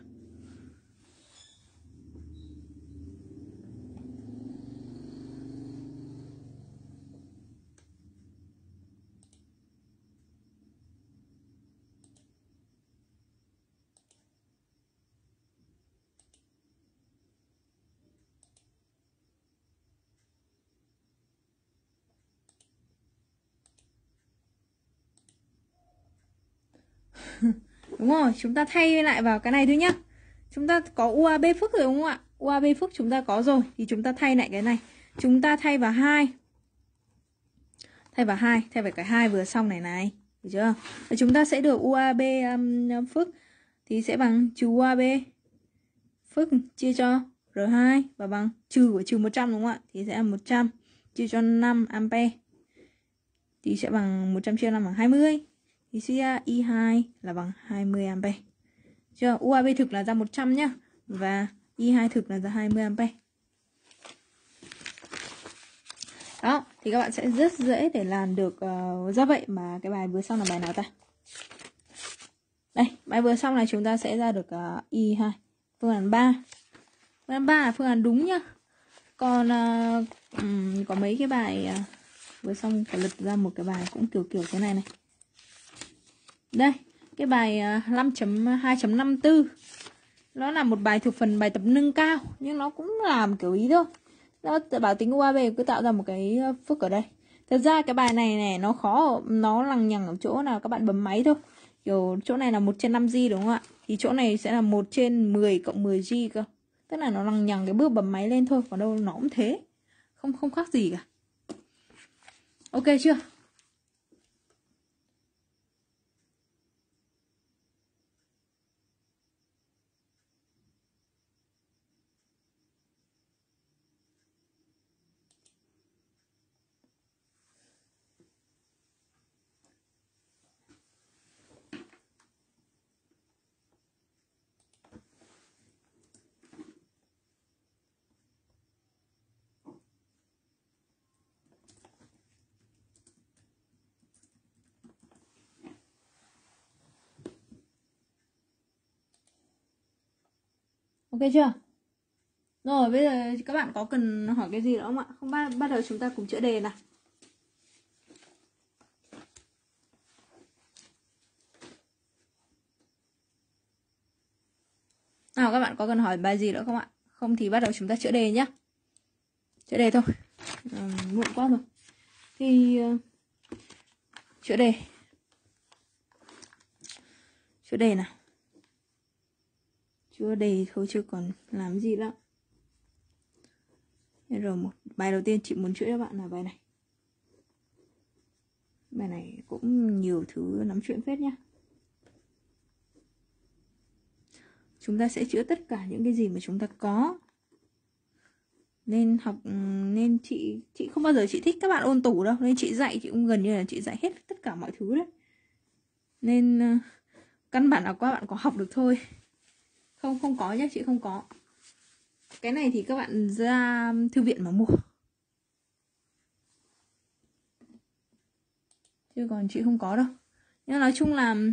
Đúng rồi, chúng ta thay lại vào cái này thôi nhá Chúng ta có UAB phức rồi đúng không ạ? UAB phức chúng ta có rồi Thì chúng ta thay lại cái này Chúng ta thay vào hai Thay vào hai thay vào cái hai vừa xong này này Được chưa? Và chúng ta sẽ được UAB um, um phức Thì sẽ bằng trừ UAB phức chia cho R2 Và bằng trừ của trừ 100 đúng không ạ? Thì sẽ là 100 chia cho 5 ampe Thì sẽ bằng 100 chia 5 bằng 20 thì suy ra Y2 là bằng 20A. Chưa? UAB thực là ra 100 nhá. Và i 2 thực là ra 20A. Đó, thì các bạn sẽ rất dễ để làm được uh, ờ, ra vậy mà cái bài vừa xong là bài nào ta? Đây, bài vừa xong này chúng ta sẽ ra được uh, ờ, Y2 phương án 3. Phương án 3 là phương án đúng nhá. Còn uh, um, có mấy cái bài uh, vừa xong phải lật ra một cái bài cũng kiểu kiểu thế này này. Đây, cái bài 5.2.54 à, Nó là một bài thuộc phần bài tập nâng cao Nhưng nó cũng làm kiểu ý thôi Nó bảo tính UAB cứ tạo ra một cái à, phức ở đây Thật ra cái bài này này nó khó Nó lằng nhằng ở chỗ nào các bạn bấm máy thôi Kiểu chỗ này là 1 trên 5G đúng không ạ Thì chỗ này sẽ là 1 trên 10 cộng 10G cơ Tức là nó lằng nhằng cái bước bấm máy lên thôi Còn đâu nó cũng thế Không không khác gì cả Ok chưa Ok chưa? Rồi bây giờ các bạn có cần hỏi cái gì nữa không ạ? Không bắt, bắt đầu chúng ta cùng chữa đề nào. Nào các bạn có cần hỏi bài gì nữa không ạ? Không thì bắt đầu chúng ta chữa đề nhé. Chữa đề thôi. À, muộn quá rồi. Thì uh, chữa đề. Chữa đề nào chưa đề thôi chưa còn làm gì lắm rồi một bài đầu tiên chị muốn chữa các bạn là bài này bài này cũng nhiều thứ lắm chuyện phết nhá chúng ta sẽ chữa tất cả những cái gì mà chúng ta có nên học nên chị chị không bao giờ chị thích các bạn ôn tủ đâu nên chị dạy chị cũng gần như là chị dạy hết tất cả mọi thứ đấy nên ờ, căn bản là qua bạn có học được thôi không không có nhé chị không có cái này thì các bạn ra um, thư viện mà mua chứ còn chị không có đâu nhưng nói chung là um,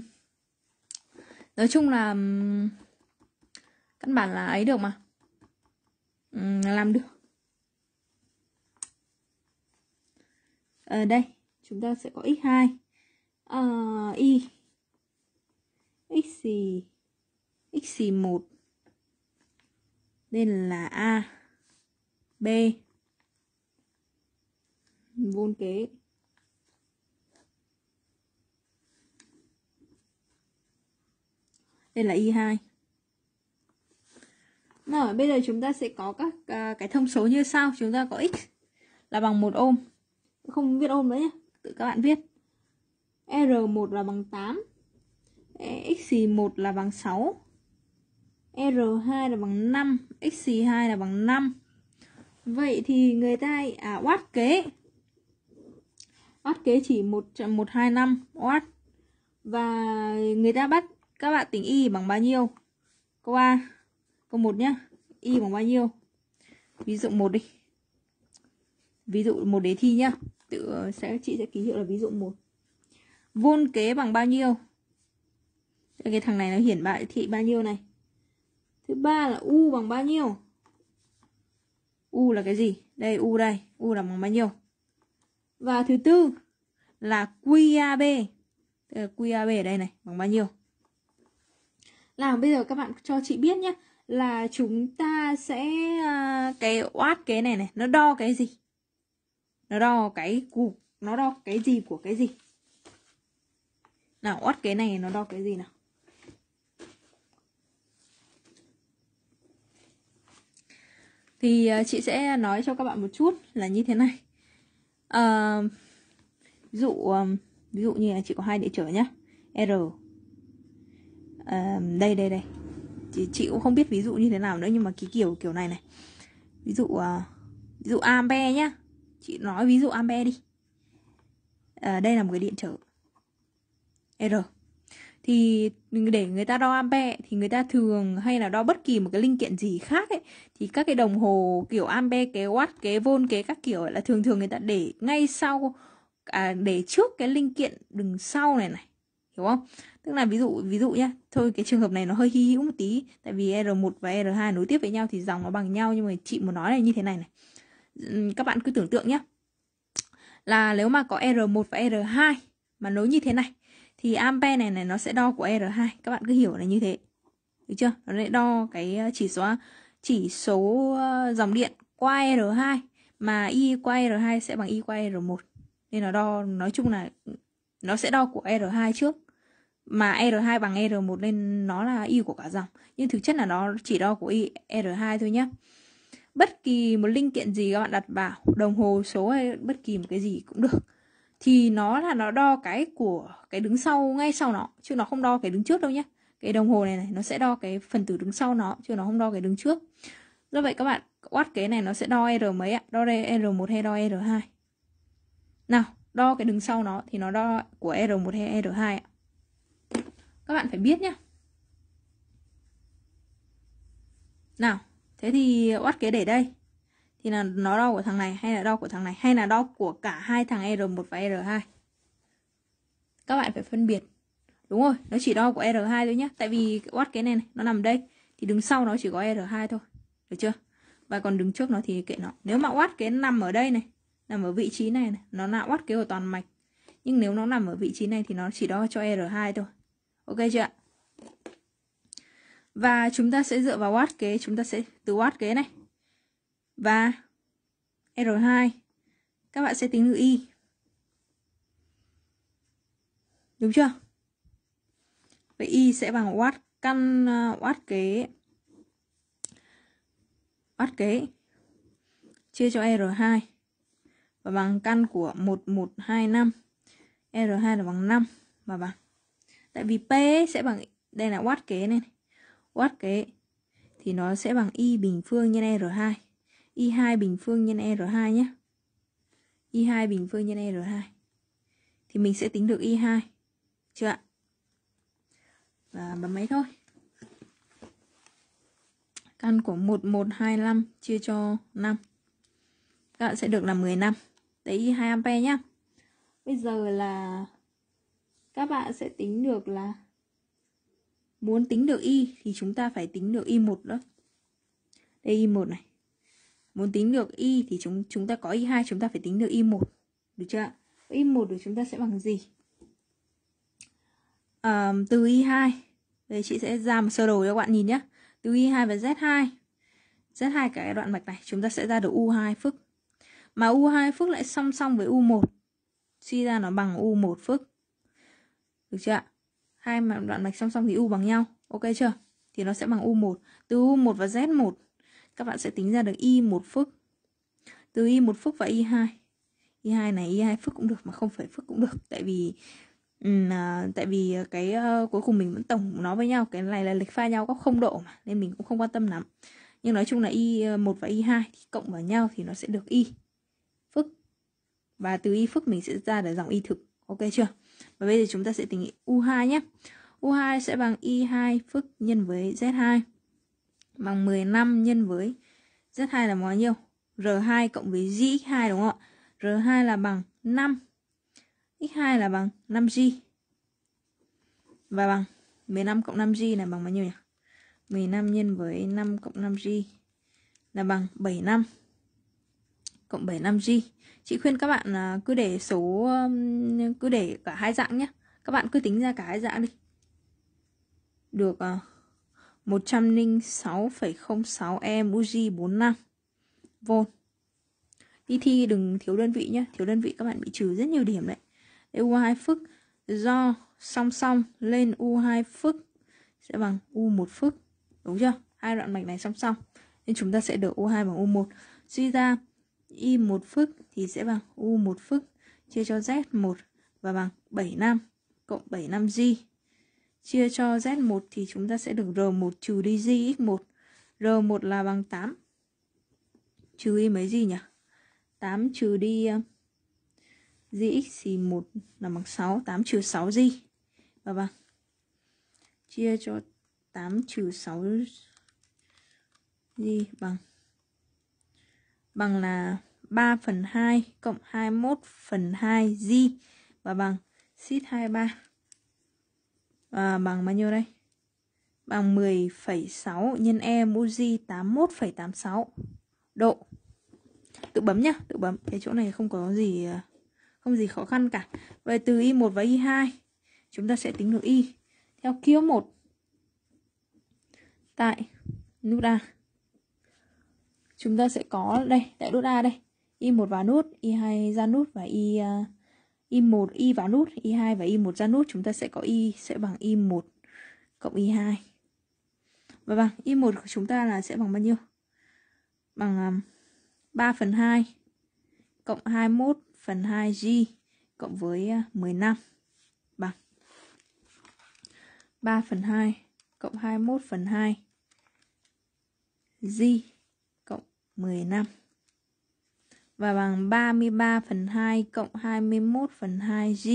nói chung là um, căn bản là ấy được mà ừ, làm được ở ờ, đây chúng ta sẽ có x2 uh, ờ, y x gì x1 nên là A B vôn kế đây là Y2 nào bây giờ chúng ta sẽ có các uh, cái thông số như sau chúng ta có x là bằng một ôm không viết ôm nữa nhé tự các bạn viết R1 là bằng 8 X1 là bằng 6 R2 là bằng 5 X2 là bằng 5 Vậy thì người ta à, Watt kế Watt kế chỉ 1, 125 Watt Và người ta bắt các bạn tính Y bằng bao nhiêu Câu A Câu 1 nhá Y bằng bao nhiêu Ví dụ 1 đi Ví dụ một đề thi nhá Tự ờ, sẽ chị sẽ ký hiệu là ví dụ 1 Vôn kế bằng bao nhiêu Cái thằng này nó hiển bại thị bao nhiêu này Thứ ba là U bằng bao nhiêu? U là cái gì? Đây U đây, U là bằng bao nhiêu? Và thứ tư là QAB. Tức là QAB ở đây này, bằng bao nhiêu? làm bây giờ các bạn cho chị biết nhé là chúng ta sẽ à, cái oát cái này này nó đo cái gì? Nó đo cái cục, nó đo cái gì của cái gì? Nào oát cái này nó đo cái gì nào? thì ờ, chị sẽ nói cho các bạn một chút là như thế này à, ví dụ ờ, ví dụ như là chị có hai địa trở nhá r à, đây đây đây chị, chị cũng không biết ví dụ như thế nào nữa nhưng mà cái kiểu kiểu này này ví dụ ví dụ ampe nhá chị nói ví dụ ampe đi à, đây là một cái điện trở r thì để người ta đo ampe thì người ta thường hay là đo bất kỳ một cái linh kiện gì khác ấy thì các cái đồng hồ kiểu ampe kế watt kế vôn kế các kiểu là thường thường người ta để ngay sau à, để trước cái linh kiện đằng sau này này hiểu không tức là ví dụ ví dụ nhá thôi cái trường hợp này nó hơi hi hữu một tí tại vì r1 và r2 nối tiếp với nhau thì dòng nó bằng nhau nhưng mà chị muốn nói là như thế này này các bạn cứ tưởng tượng nhé là nếu mà có r1 và r2 mà nối như thế này thì ampe này này nó sẽ đo của R2 các bạn cứ hiểu là như thế được chưa nó sẽ đo cái ờ, chỉ số chỉ số ờ, dòng điện qua R2 mà I qua R2 sẽ bằng I qua R1 nên nó đo nói chung là nó sẽ đo của R2 trước mà R2 bằng R1 nên nó là Y của cả dòng nhưng thực chất là nó chỉ đo của Y R2 thôi nhé bất kỳ một linh kiện gì các bạn đặt vào đồng hồ số hay bất kỳ một cái gì cũng được thì nó là nó đo cái của cái đứng sau ngay sau nó chứ nó không đo cái đứng trước đâu nhé cái đồng hồ này này nó sẽ đo cái phần tử đứng sau nó chứ nó không đo cái đứng trước do vậy các bạn quát cái này nó sẽ đo r mấy ạ đo r1 hay đo r2 nào đo cái đứng sau nó thì nó đo của r1 hay r2 ạ các bạn phải biết nhé nào thế thì quát kế để đây thì là nó đo của thằng này hay là đo của thằng này hay là đo của cả hai thằng R1 và R2 các bạn phải phân biệt đúng rồi nó chỉ đo của R2 thôi nhé tại vì watt cái này, này nó nằm đây thì đứng sau nó chỉ có R2 thôi được chưa và còn đứng trước nó thì kệ nó nếu mà watt cái nằm ở đây này nằm ở vị trí này, này nó là watt cái của toàn mạch nhưng nếu nó nằm ở vị trí này thì nó chỉ đo cho R2 thôi ok chưa ạ và chúng ta sẽ dựa vào watt kế chúng ta sẽ từ watt kế này và R2 các bạn sẽ tính từ Y đúng chưa vậy Y sẽ bằng watt căn à, watt kế watt kế chia cho R2 và bằng căn của 1125 R2 là bằng 5 và bằng tại vì P sẽ bằng đây là watt kế này watt kế thì nó sẽ bằng Y bình phương nhân R2 Y2 bình phương nhân R2 nhé. Y2 bình phương nhân R2. Thì mình sẽ tính được Y2. Chưa ạ? Và bấm máy thôi. Căn của 1125 chia cho 5. Các bạn sẽ được là năm, Đấy Y2 ampe nhá. Bây giờ là các bạn sẽ tính được là muốn tính được y thì chúng ta phải tính được y1 đó, Đây y1 này muốn tính được y thì chúng chúng ta có y2 chúng ta phải tính được y1 được chưa ạ y1 được chúng ta sẽ bằng gì à, từ y2 đây chị sẽ ra một sơ đồ cho các bạn nhìn nhé từ y2 và z2 z2 cái đoạn mạch này chúng ta sẽ ra được u2 phức mà u2 phức lại song song với u1 suy ra nó bằng u1 phức được chưa ạ hai đoạn mạch song song thì u bằng nhau ok chưa thì nó sẽ bằng u1 từ u1 và z1 các bạn sẽ tính ra được y một phức từ y một phức và y 2 y 2 này y 2 phức cũng được mà không phải phức cũng được tại vì um, tại vì à, cái uh, cuối cùng mình vẫn tổng nó với nhau cái này là lệch pha nhau góc không độ mà nên mình cũng không quan tâm lắm nhưng nói chung là y 1 ờ, và y 2 thì cộng vào nhau thì nó sẽ được y phức và từ y phức mình sẽ ra được dòng y thực ok chưa và bây giờ chúng ta sẽ tính u2 nhé u2 sẽ bằng y2 phức nhân với z2 bằng 15 nhân với Z2 là bao nhiêu? R2 cộng với z 2 đúng không ạ? R2 là bằng 5. X2 là bằng 5G. Và bằng 15 cộng 5G là bằng bao nhiêu nhỉ? 15 nhân với 5 cộng 5G là bằng 75 cộng 75G. Chị khuyên các bạn à, cứ để số um, cứ để cả hai dạng nhé. Các bạn cứ tính ra cả hai dạng đi. Được à, 106,06 E Muji 45 V. Đi thi đừng thiếu đơn vị nhé, thiếu đơn vị các bạn bị trừ rất nhiều điểm đấy. U2 phức do song song lên U2 phức sẽ bằng U1 phức, đúng chưa? Hai đoạn mạch này song song. Nên chúng ta sẽ được U2 bằng U1. Suy ra Y1 phức thì sẽ bằng U1 phức chia cho Z1 và bằng 7 năm cộng 7 năm G chia cho Z1 thì chúng ta sẽ được R1 trừ đi z x 1 R1 là bằng 8. Trừ đi mấy gì nhỉ? 8 trừ đi z ờ, x thì 1 là bằng 6. 8 trừ 6 G. Và bằng vâng. chia cho 8 trừ 6 G bằng bằng là 3 phần 2 cộng 21 phần 2 z và bằng xít 23 à, bằng bao nhiêu đây? Bằng 10,6 nhân E mũ J 81,86 độ. Tự bấm nhá, tự bấm. Cái chỗ này không có gì à, không gì khó khăn cả. Vậy từ Y1 và Y2 chúng ta sẽ tính được Y theo kia 1 tại nút A. Chúng ta sẽ có đây, tại nút A đây. Y1 vào nút, Y2 ra nút và Y uh, à, Y1 Y vào nút Y2 và Y1 ra nút chúng ta sẽ có Y sẽ bằng Y1 cộng Y2 và bằng Y1 của chúng ta là sẽ bằng bao nhiêu bằng um, 3 phần 2 cộng 21 phần 2G cộng với 15 uh, bằng 3 phần 2 cộng 21 phần 2 G cộng 15 và bằng 33 phần 2 cộng 21 phần 2 G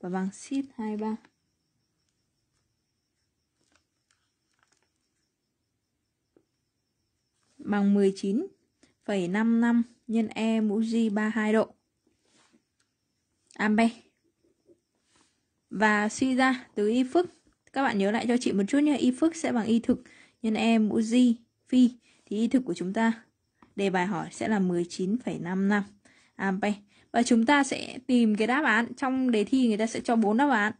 và bằng sheet 23. Bằng 19,55 nhân E mũ G 32 độ. Ampe. Và suy ra từ y phức, các bạn nhớ lại cho chị một chút nhé, y phức sẽ bằng y thực nhân E mũ G phi thì y thực của chúng ta Đề bài hỏi sẽ là 19,55 ampe. À, và chúng ta sẽ tìm cái đáp án trong đề thi người ta sẽ cho bốn đáp án.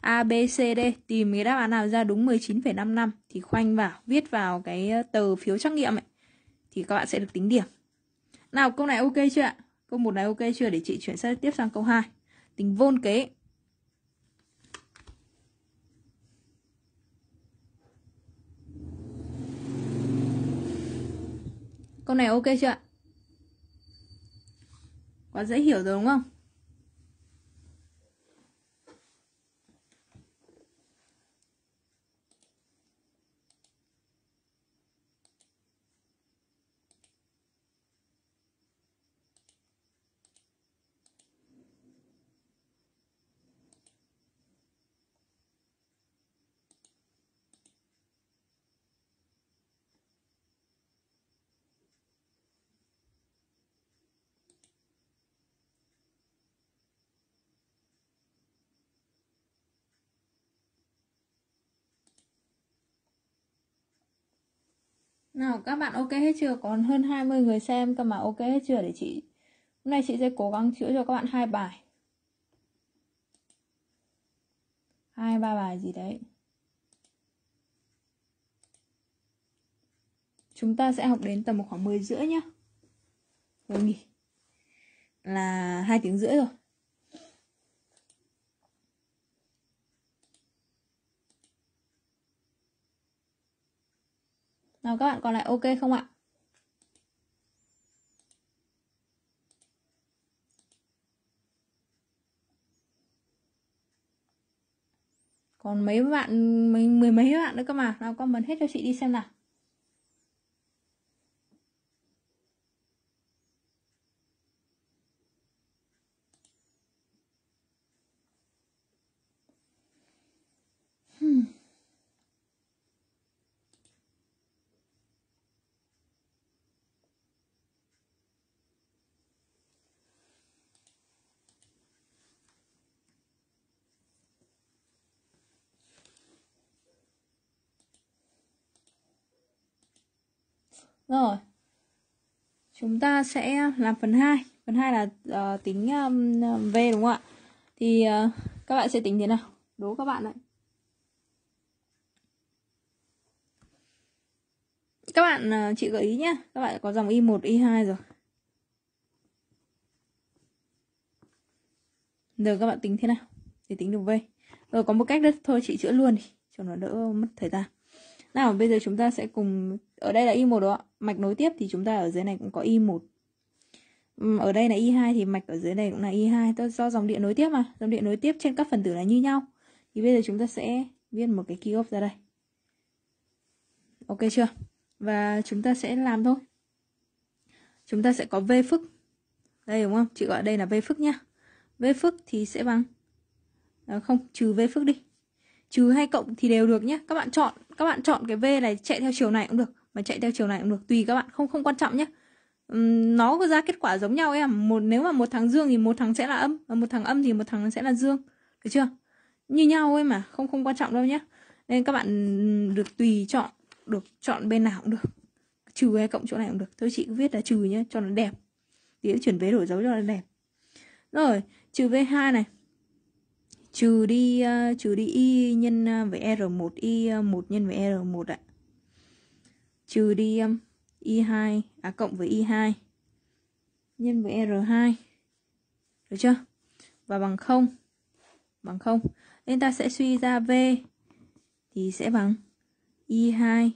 A, B, C, D tìm cái đáp án nào ra đúng 19,55 thì khoanh vào, viết vào cái ờ, tờ phiếu trắc nghiệm ấy thì các bạn sẽ được tính điểm. Nào câu này ok chưa ạ? Câu một này ok chưa để chị chuyển sang tiếp sang câu 2. Tính vôn kế. Câu này ok chưa ạ? Quá dễ hiểu rồi đúng không? nào các bạn ok hết chưa còn hơn 20 người xem cơ mà ok hết chưa để chị hôm nay chị sẽ cố gắng chữa cho các bạn hai bài hai ba bài gì đấy chúng ta sẽ học đến tầm khoảng 10 rưỡi nhá rồi nghỉ là hai tiếng rưỡi rồi Nào các bạn còn lại ok không ạ? Còn mấy bạn, mấy, mười mấy bạn nữa cơ mà Nào comment hết cho chị đi xem nào Rồi. Chúng ta sẽ làm phần 2. Phần 2 là uh, tính um, V đúng không ạ? Thì uh, các bạn sẽ tính thế nào? Đố các bạn đấy. Các bạn uh, chị gợi ý nhé. Các bạn có dòng Y1, Y2 rồi. Giờ các bạn tính thế nào để tính được V. Rồi có một cách đó thôi chị chữa luôn đi cho nó đỡ mất thời gian. Nào bây giờ chúng ta sẽ cùng ở đây là y một đó mạch nối tiếp thì chúng ta ở dưới này cũng có y một ở đây là y2 thì mạch ở dưới này cũng là y2 do dòng điện nối tiếp mà dòng điện nối tiếp trên các phần tử là như nhau thì bây giờ chúng ta sẽ viết một cái kiosk ra đây ok chưa và chúng ta sẽ làm thôi chúng ta sẽ có v phức đây đúng không chị gọi đây là v phức nhá v phức thì sẽ bằng à, không trừ v phức đi trừ hay cộng thì đều được nhé các bạn chọn các bạn chọn cái v này chạy theo chiều này cũng được mà chạy theo chiều này cũng được tùy các bạn không không quan trọng nhé nó có ra kết quả giống nhau em à. một nếu mà một thằng dương thì một thằng sẽ là âm và một thằng âm thì một thằng sẽ là dương được chưa như nhau ấy mà không không quan trọng đâu nhé nên các bạn được tùy chọn được chọn bên nào cũng được trừ hay cộng chỗ này cũng được tôi chị cứ viết là trừ nhé cho nó đẹp tí chuyển vế đổi dấu cho nó đẹp rồi trừ v2 này trừ đi uh, trừ đi y nhân ờ, với r1 y 1 ờ, nhân với r1 ạ trừ đi y2 um, à cộng với y2 nhân với r2 được chưa và bằng 0 bằng 0 nên ta sẽ suy ra v thì sẽ bằng y2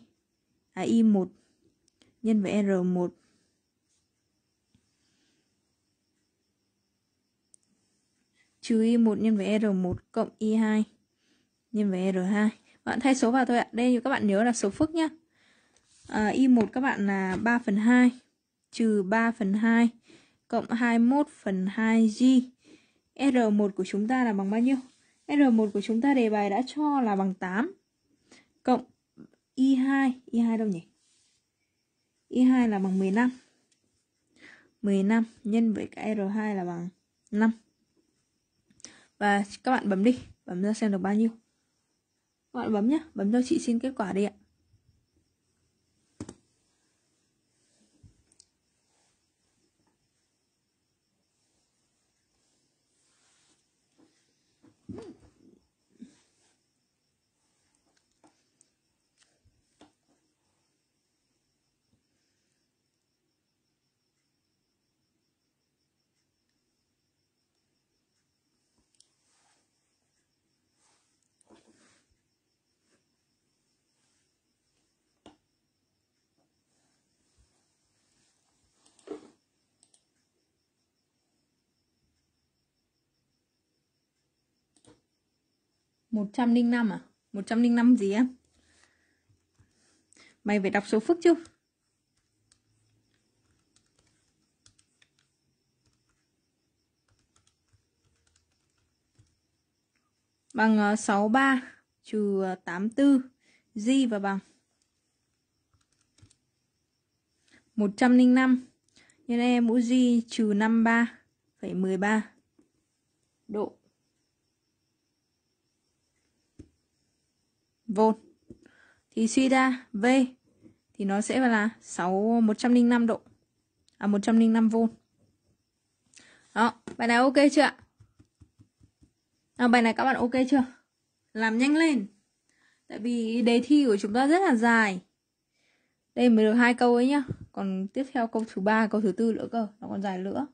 à y1 nhân với r1 trừ y1 nhân với r1 cộng y2 nhân với r2 bạn thay số vào thôi ạ đây các bạn nhớ là số phức nhé à, ờ, Y1 các bạn là 3 phần 2 trừ 3 phần 2 cộng 21 phần 2G R1 của chúng ta là bằng bao nhiêu? R1 của chúng ta đề bài đã cho là bằng 8 cộng Y2 Y2 đâu nhỉ? Y2 là bằng 15 15 nhân với cái R2 là bằng 5 Và các bạn bấm đi Bấm ra xem được bao nhiêu Các bạn bấm nhé Bấm cho chị xin kết quả đi ạ 105 à 105 gì em Mày phải đọc số phức chứ Bằng 63 ờ, trừ 84 ờ, Di và bằng 105 Nhân e mũ Di trừ 53,13 độ V thì suy ra V thì nó sẽ là 6 105 độ à 105 V. Đó, bài này ok chưa ạ? À, bài này các bạn ok chưa? Làm nhanh lên. Tại vì đề thi của chúng ta rất là dài. Đây mới được hai câu ấy nhá. Còn tiếp theo câu thứ ba, câu thứ tư nữa cơ, nó còn dài nữa.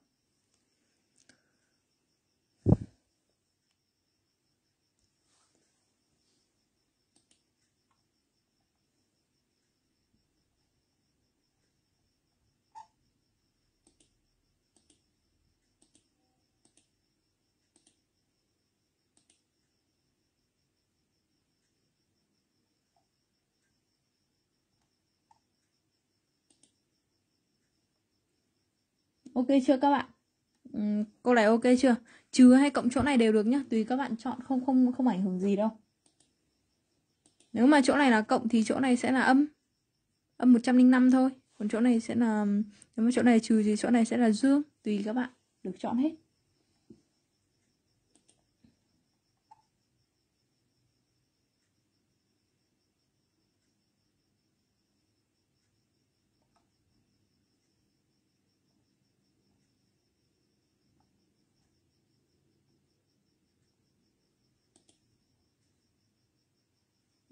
ok chưa các bạn uhm, câu này ok chưa trừ hay cộng chỗ này đều được nhá tùy các bạn chọn không không không ảnh hưởng gì đâu nếu mà chỗ này là cộng thì chỗ này sẽ là âm âm 105 thôi còn chỗ này sẽ là nếu mà chỗ này trừ thì chỗ này sẽ là dương tùy các bạn được chọn hết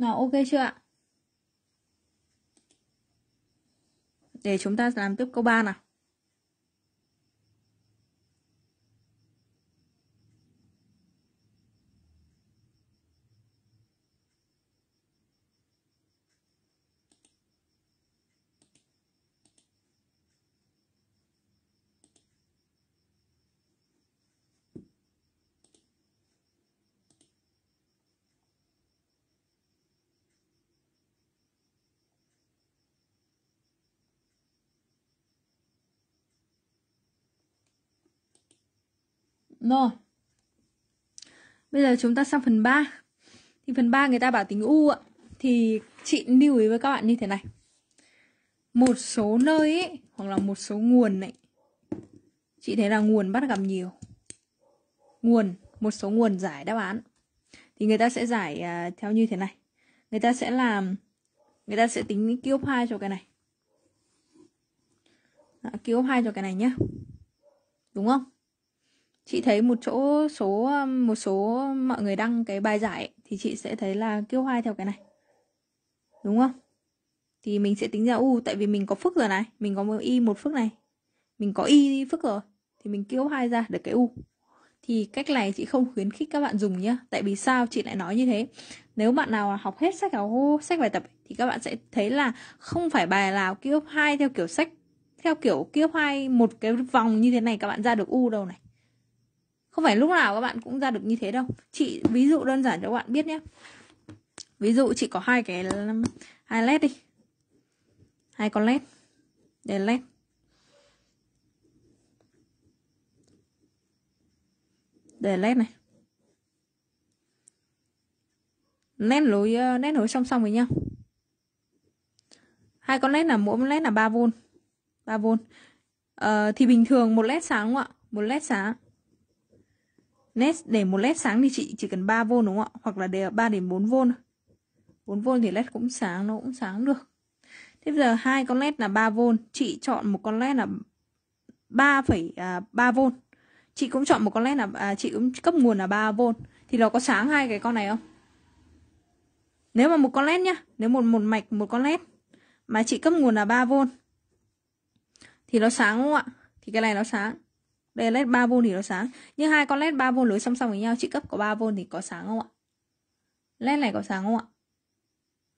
Nào ok chưa ạ? Để chúng ta làm tiếp câu 3 nào. Rồi. Bây giờ chúng ta sang phần 3. Thì phần 3 người ta bảo tính u ạ. Thì chị lưu ý với các bạn như thế này. Một số nơi ấy, hoặc là một số nguồn này. Chị thấy là nguồn bắt gặp nhiều. Nguồn, một số nguồn giải đáp án. Thì người ta sẽ giải uh, theo như thế này. Người ta sẽ làm người ta sẽ tính cube 2 cho cái này. Đó, cube 2 cho cái này nhé. Đúng không? chị thấy một chỗ số một số mọi người đăng cái bài giải thì chị sẽ thấy là kêu hoai theo cái này đúng không thì mình sẽ tính ra u tại vì mình có phức rồi này mình có y một phức này mình có y phức rồi thì mình kêu hai ra được cái u thì cách này chị không khuyến khích các bạn dùng nhá tại vì sao chị lại nói như thế nếu bạn nào học hết sách học sách bài tập thì các bạn sẽ thấy là không phải bài nào kêu hai theo kiểu sách theo kiểu kêu hai một cái vòng như thế này các bạn ra được u đâu này không phải lúc nào các bạn cũng ra được như thế đâu chị ví dụ đơn giản cho các bạn biết nhé ví dụ chị có hai cái hai led đi hai con led đèn led đèn led này nét lối nét nối song song với nhau hai con led là mỗi một led là 3 v 3 v ờ, thì bình thường một led sáng đúng không ạ một led sáng led để một led sáng thì chị chỉ cần 3 v đúng không ạ hoặc là để 3 đến 4 v 4 v thì led cũng sáng nó cũng sáng được thế bây giờ hai con led là 3 v chị chọn một con led là 3,3 à, v chị cũng chọn một con led là à, chị cũng cấp nguồn là 3 v thì nó có sáng hai cái con này không nếu mà một con led nhá nếu một một mạch một con led mà chị cấp nguồn là 3 v thì nó sáng không ạ thì cái này nó sáng đây là led 3V thì nó sáng nhưng hai con led 3V nối song song với nhau chị cấp có 3V thì có sáng không ạ led này có sáng không ạ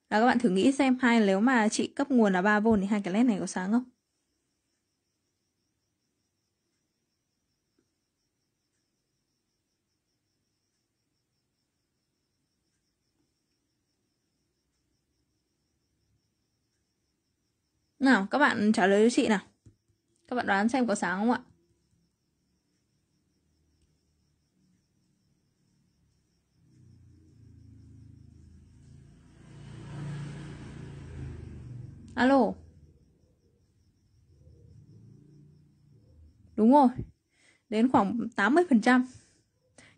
là các bạn thử nghĩ xem hai nếu mà chị cấp nguồn là 3V thì hai cái led này có sáng không Nào, các bạn trả lời cho chị nào. Các bạn đoán xem có sáng không ạ? Alo Đúng rồi Đến khoảng 80%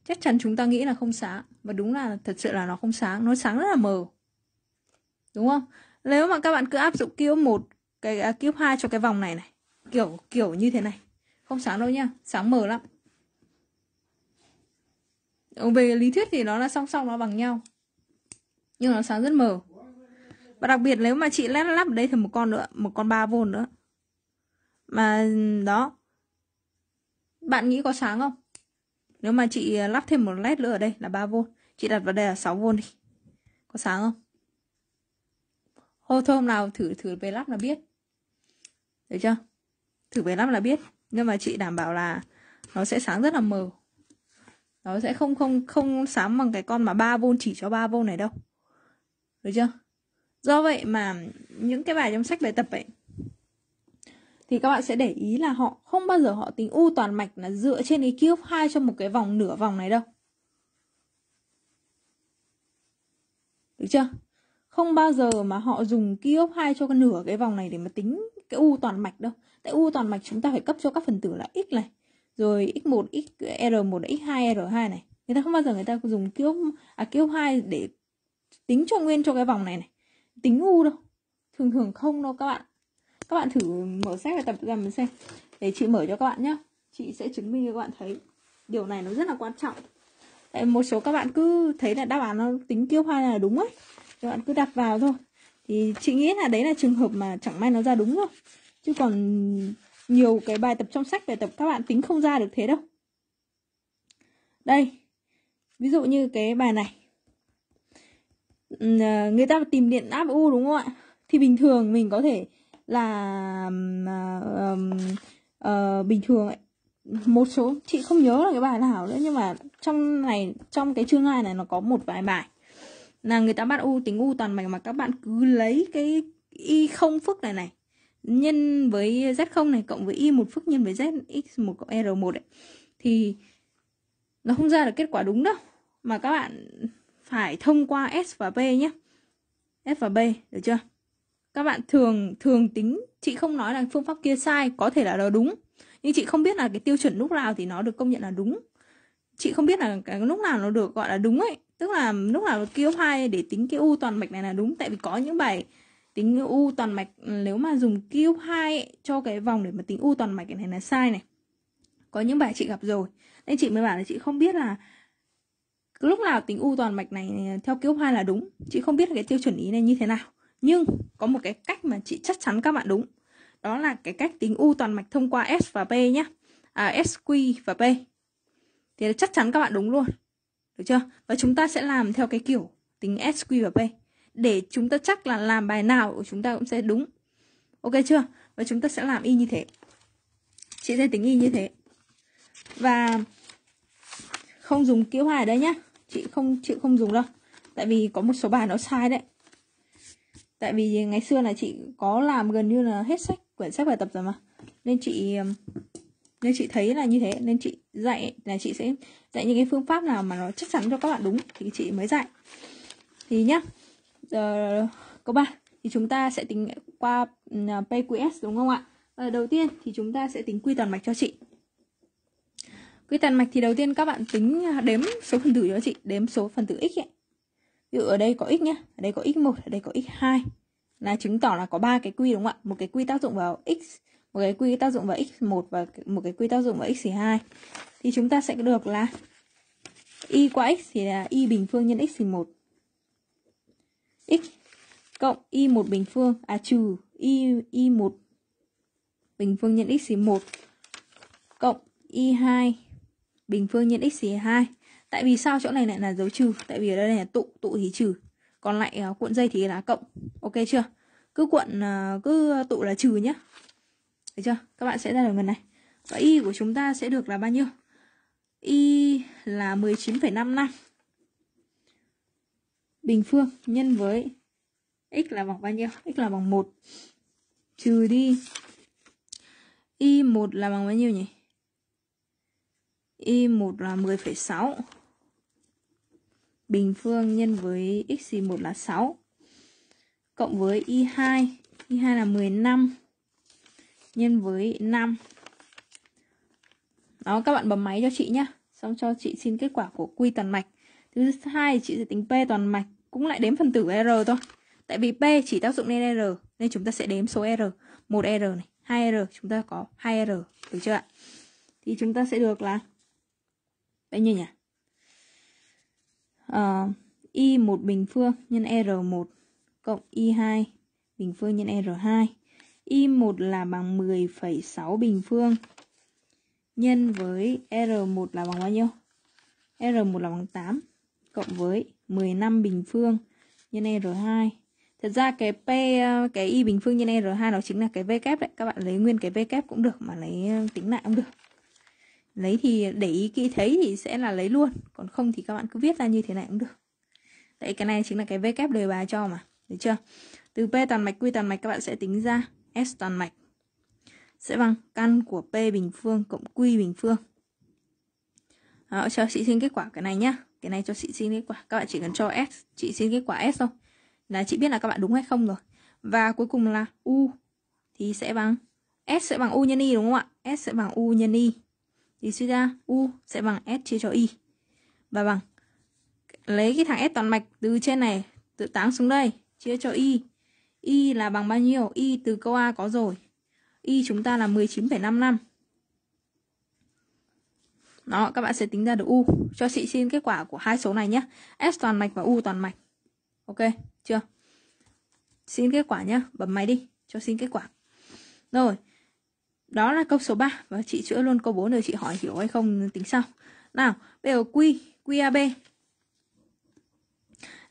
Chắc chắn chúng ta nghĩ là không sáng Và đúng là thật sự là nó không sáng Nó sáng rất là mờ Đúng không? Nếu mà các bạn cứ áp dụng kiếp một cái à, kiếp 2 cho cái vòng này này Kiểu kiểu như thế này Không sáng đâu nha, sáng mờ lắm Về lý thuyết thì nó là song song nó bằng nhau Nhưng nó sáng rất mờ và đặc biệt nếu mà chị lắp lắp đây thêm một con nữa một con 3V nữa mà đó bạn nghĩ có sáng không nếu mà chị ờ, lắp thêm một led nữa ở đây là 3V chị đặt vào đây là 6V đi có sáng không hô thôi nào thử thử về lắp là biết được chưa thử về lắp là biết nhưng mà chị đảm bảo là nó sẽ sáng rất là mờ nó sẽ không không không sáng bằng cái con mà 3V chỉ cho 3V này đâu được chưa do vậy mà những cái bài trong sách bài tập ấy thì các bạn sẽ để ý là họ không bao giờ họ tính u toàn mạch là dựa trên cái cube 2 trong một cái vòng nửa vòng này đâu. Được chưa? Không bao giờ mà họ dùng cube 2 cho cái nửa cái vòng này để mà tính cái u toàn mạch đâu. Tại u toàn mạch chúng ta phải cấp cho các phần tử là x này, rồi x1, x r1, x2, r2 này. Người ta không bao giờ người ta dùng cube à cube 2 để tính cho nguyên cho cái vòng này này tính ngu đâu thường thường không đâu các bạn các bạn thử mở sách và tập ra mình xem để chị mở cho các bạn nhé chị sẽ chứng minh cho các bạn thấy điều này nó rất là quan trọng tại một số các bạn cứ thấy là đáp án nó tính kiêu hoa là đúng ấy các bạn cứ đặt vào thôi thì chị nghĩ là đấy là trường hợp mà chẳng may nó ra đúng rồi chứ còn nhiều cái bài tập trong sách bài tập các bạn tính không ra được thế đâu đây ví dụ như cái bài này À, người ta tìm điện áp u đúng không ạ thì bình thường mình có thể là uh, uh, bình thường ấy, một số chị không nhớ là cái bài nào nữa nhưng mà trong này trong cái chương này này nó có một vài bài là người ta bắt u tính u toàn mạch mà các bạn cứ lấy cái y không phức này này nhân với z không này cộng với y một phức nhân với z x một cộng r một ấy thì nó không ra được kết quả đúng đâu mà các bạn phải thông qua S và B nhé S và B được chưa các bạn thường thường tính chị không nói là phương pháp kia sai có thể là nó đúng nhưng chị không biết là cái tiêu chuẩn lúc nào thì nó được công nhận là đúng chị không biết là cái lúc nào nó được gọi là đúng ấy tức là lúc nào kêu hai để tính cái u toàn mạch này là đúng tại vì có những bài tính u toàn mạch nếu mà dùng kêu hai cho cái vòng để mà tính u toàn mạch này là sai này có những bài chị gặp rồi nên chị mới bảo là chị không biết là lúc nào tính u toàn mạch này à, theo kiểu hoa là đúng chị không biết cái tiêu chuẩn ý này như thế nào nhưng có một cái cách mà chị chắc chắn các bạn đúng đó là cái cách tính u toàn mạch thông qua s và p nhé à, sq và p thì chắc chắn các bạn đúng luôn được chưa và chúng ta sẽ làm theo cái kiểu tính sq và p để chúng ta chắc là làm bài nào của chúng ta cũng sẽ đúng ok chưa và chúng ta sẽ làm y như thế chị sẽ tính y như thế và không dùng kiểu hòa ở đây nhá chị không chịu không dùng đâu tại vì có một số bài nó sai đấy tại vì ngày xưa là chị có làm gần như là hết sách quyển sách bài tập rồi mà nên chị nên chị thấy là như thế nên chị dạy là chị sẽ dạy những cái phương pháp nào mà nó chắc chắn cho các bạn đúng thì chị mới dạy thì nhá giờ câu ba thì chúng ta sẽ tính qua PQS đúng không ạ ờ, đầu tiên thì chúng ta sẽ tính quy toàn mạch cho chị quy tần mạch thì đầu tiên các bạn tính đếm số phần tử cho chị đếm số phần tử x ấy. ví dụ ở đây có x nhá ở đây có x1 ở đây có x2 là chứng tỏ là có ba cái quy đúng không ạ một cái quy tác dụng vào x một cái quy tác dụng vào x1 và một cái quy tác dụng vào x2 thì chúng ta sẽ được là y qua x thì là y bình phương nhân x thì 1 x cộng y1 bình phương à trừ y y1 bình phương nhân x thì 1 cộng y2 bình phương nhân x thì 2 tại vì sao chỗ này lại là dấu trừ tại vì ở đây là tụ tụ thì trừ còn lại à, cuộn dây thì là cộng ok chưa cứ cuộn à, cứ tụ là trừ nhá thấy chưa các bạn sẽ ra được gần này và y của chúng ta sẽ được là bao nhiêu y là 19,5 năm bình phương nhân với x là bằng bao nhiêu x là bằng 1 trừ đi y 1 là bằng bao nhiêu nhỉ y 1 là 10,6 bình phương nhân với x y 1 là 6 cộng với y 2 y 2 là 15 nhân với 5 đó các bạn bấm máy cho chị nhé xong cho chị xin kết quả của quy toàn mạch thứ hai chị sẽ tính p toàn mạch cũng lại đếm phần tử r thôi tại vì p chỉ tác dụng lên r nên chúng ta sẽ đếm số r 1 r này 2 r chúng ta có 2 r được chưa ạ thì chúng ta sẽ được là bao nhiêu nhỉ? Uh, ờ, Y1 bình phương nhân R1 cộng Y2 bình phương nhân R2. Y1 là bằng 10,6 bình phương nhân với R1 là bằng bao nhiêu? R1 là bằng 8 cộng với 15 bình phương nhân R2. Thật ra cái P ờ, cái Y bình phương nhân R2 nó chính là cái V kép đấy. Các bạn lấy nguyên cái V kép cũng được mà lấy ờ, tính lại cũng được lấy thì để ý kỹ thấy thì sẽ là lấy luôn còn không thì các bạn cứ viết ra như thế này cũng được đấy cái này chính là cái v kép đề bài cho mà được chưa từ p toàn mạch q toàn mạch các bạn sẽ tính ra s toàn mạch sẽ bằng căn của p bình phương cộng q bình phương đó, cho chị xin kết quả cái này nhá cái này cho chị xin kết quả các bạn chỉ cần cho s chị xin kết quả s thôi là chị biết là các bạn đúng hay không rồi và cuối cùng là u thì sẽ bằng s sẽ bằng u nhân y đúng không ạ s sẽ bằng u nhân y thì suy ra U sẽ bằng S chia cho Y và bằng lấy cái thằng S toàn mạch từ trên này tự 8 xuống đây chia cho Y Y là bằng bao nhiêu? Y từ câu A có rồi Y chúng ta là 19,55 Đó, các bạn sẽ tính ra được U Cho chị xin kết quả của hai số này nhé S toàn mạch và U toàn mạch Ok, chưa? Xin kết quả nhé Bấm máy đi, cho xin kết quả Rồi, đó là câu số 3 và vâng, chị chữa luôn câu 4 rồi chị hỏi hiểu hay không tính sau. Nào, bây giờ quy QAB.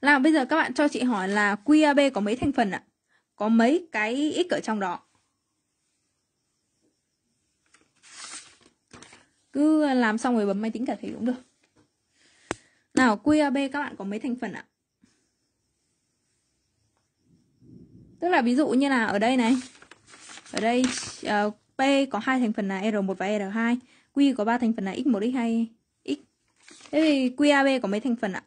Nào bây giờ các bạn cho chị hỏi là QAB có mấy thành phần ạ? Có mấy cái x ở trong đó? Cứ làm xong rồi bấm máy tính cả thì cũng được. Nào QAB các bạn có mấy thành phần ạ? Tức là ví dụ như là ở đây này Ở đây uh, P có hai thành phần là R1 và R2, Q có ba thành phần là X1, X2, X. Thế thì QAB có mấy thành phần ạ?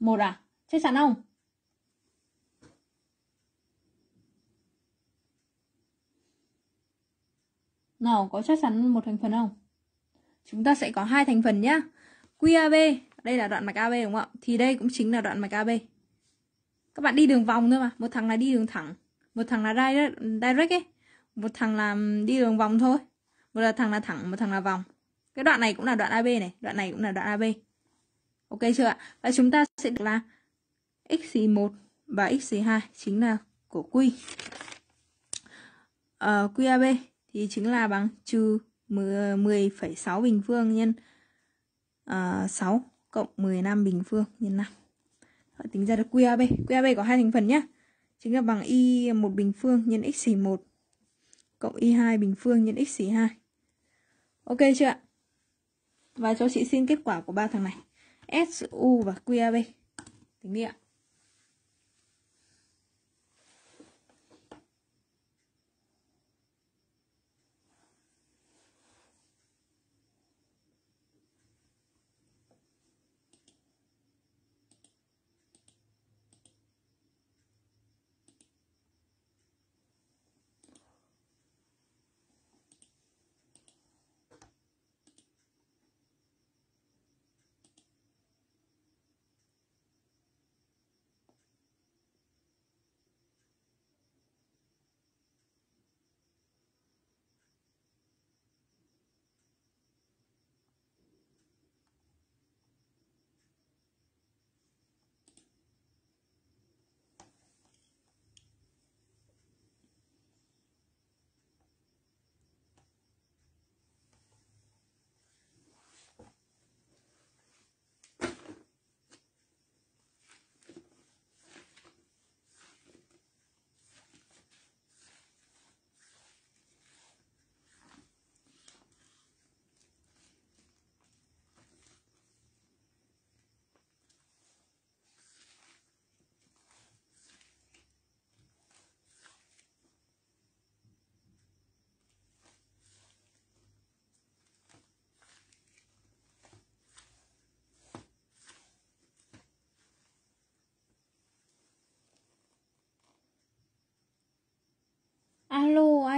một à chắc chắn không nào có chắc chắn một thành phần không chúng ta sẽ có hai thành phần nhá QAB đây là đoạn mạch AB đúng không ạ thì đây cũng chính là đoạn mạch AB các bạn đi đường vòng thôi mà một thằng là đi đường thẳng một thằng là direct ấy một thằng là đi đường vòng thôi một là thằng là thẳng một thằng là vòng cái đoạn này cũng là đoạn AB này đoạn này cũng là đoạn AB Ok chưa ạ? Và chúng ta sẽ được là x1 và x2 chính là của Q. Ờ, QAB thì chính là bằng trừ 10,6 bình phương nhân ờ, uh, 6 cộng 15 bình phương nhân 5. Họ tính ra được QAB. QAB có hai thành phần nhé. Chính là bằng y1 bình phương nhân x1 cộng y2 bình phương nhân x2. Ok chưa ạ? Và cho chị xin kết quả của ba thằng này. SU và QAB. Tính đi ạ.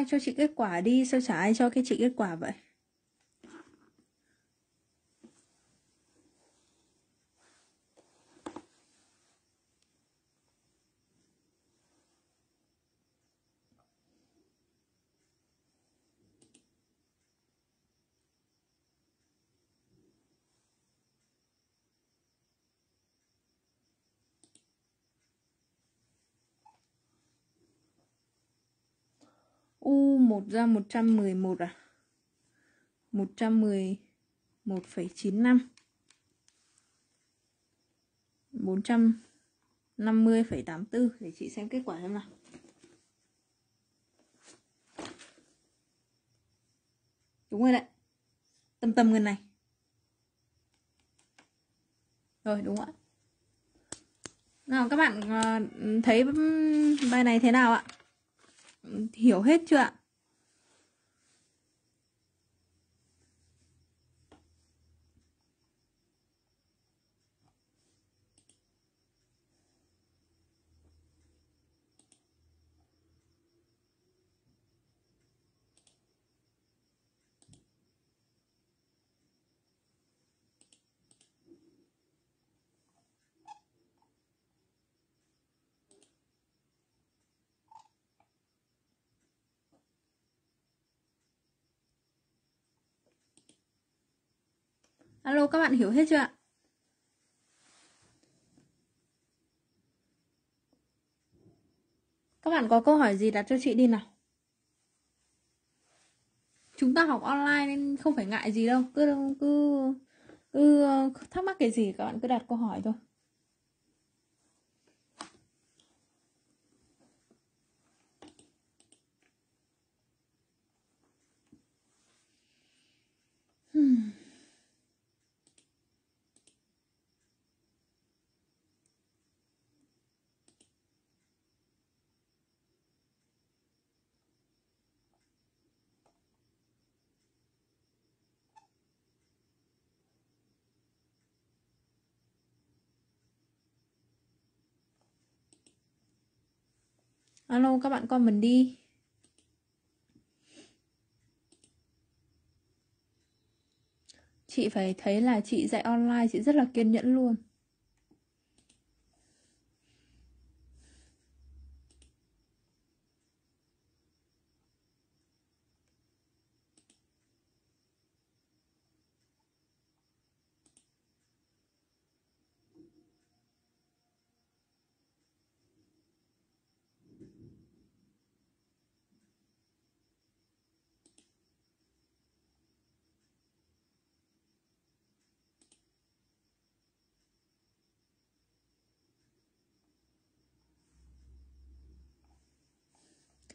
ai cho chị kết quả đi sao chả ai cho cái chị kết quả vậy 1 ra 111 à 111,95 450,84 để chị xem kết quả xem nào Đúng rồi đấy Tầm tầm gần này Rồi đúng ạ Nào các bạn ờ, thấy bài này thế nào ạ Hiểu hết chưa ạ Alo các bạn hiểu hết chưa ạ? Các bạn có câu hỏi gì đặt cho chị đi nào Chúng ta học online nên không phải ngại gì đâu Cứ cứ cứ thắc mắc cái gì các bạn cứ đặt câu hỏi thôi alo các bạn con mình đi chị phải thấy là chị dạy online chị rất là kiên nhẫn luôn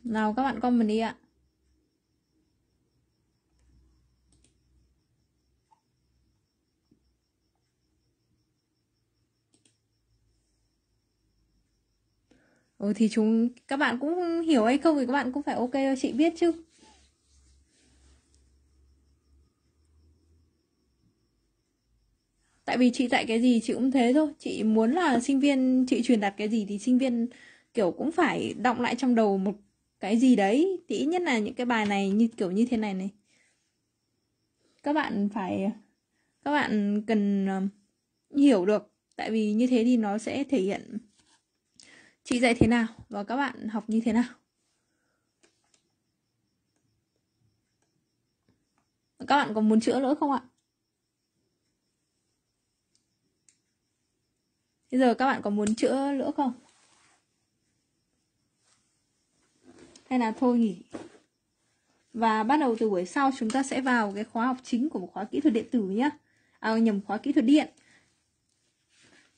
Nào các bạn comment đi ạ. Ừ thì chúng các bạn cũng hiểu hay không thì các bạn cũng phải ok cho chị biết chứ. Tại vì chị dạy cái gì chị cũng thế thôi, chị muốn là sinh viên chị truyền đạt cái gì thì sinh viên kiểu cũng phải đọng lại trong đầu một cái gì đấy thì ít nhất là những cái bài này như kiểu như thế này này các bạn phải các bạn cần um, hiểu được tại vì như thế thì nó sẽ thể hiện chị dạy thế nào và các bạn học như thế nào các bạn có muốn chữa lỗi không ạ bây giờ các bạn có muốn chữa lỗi không hay là thôi nghỉ và bắt đầu từ buổi sau chúng ta sẽ vào cái khóa học chính của khóa kỹ thuật điện tử nhé à, nhầm khóa kỹ thuật điện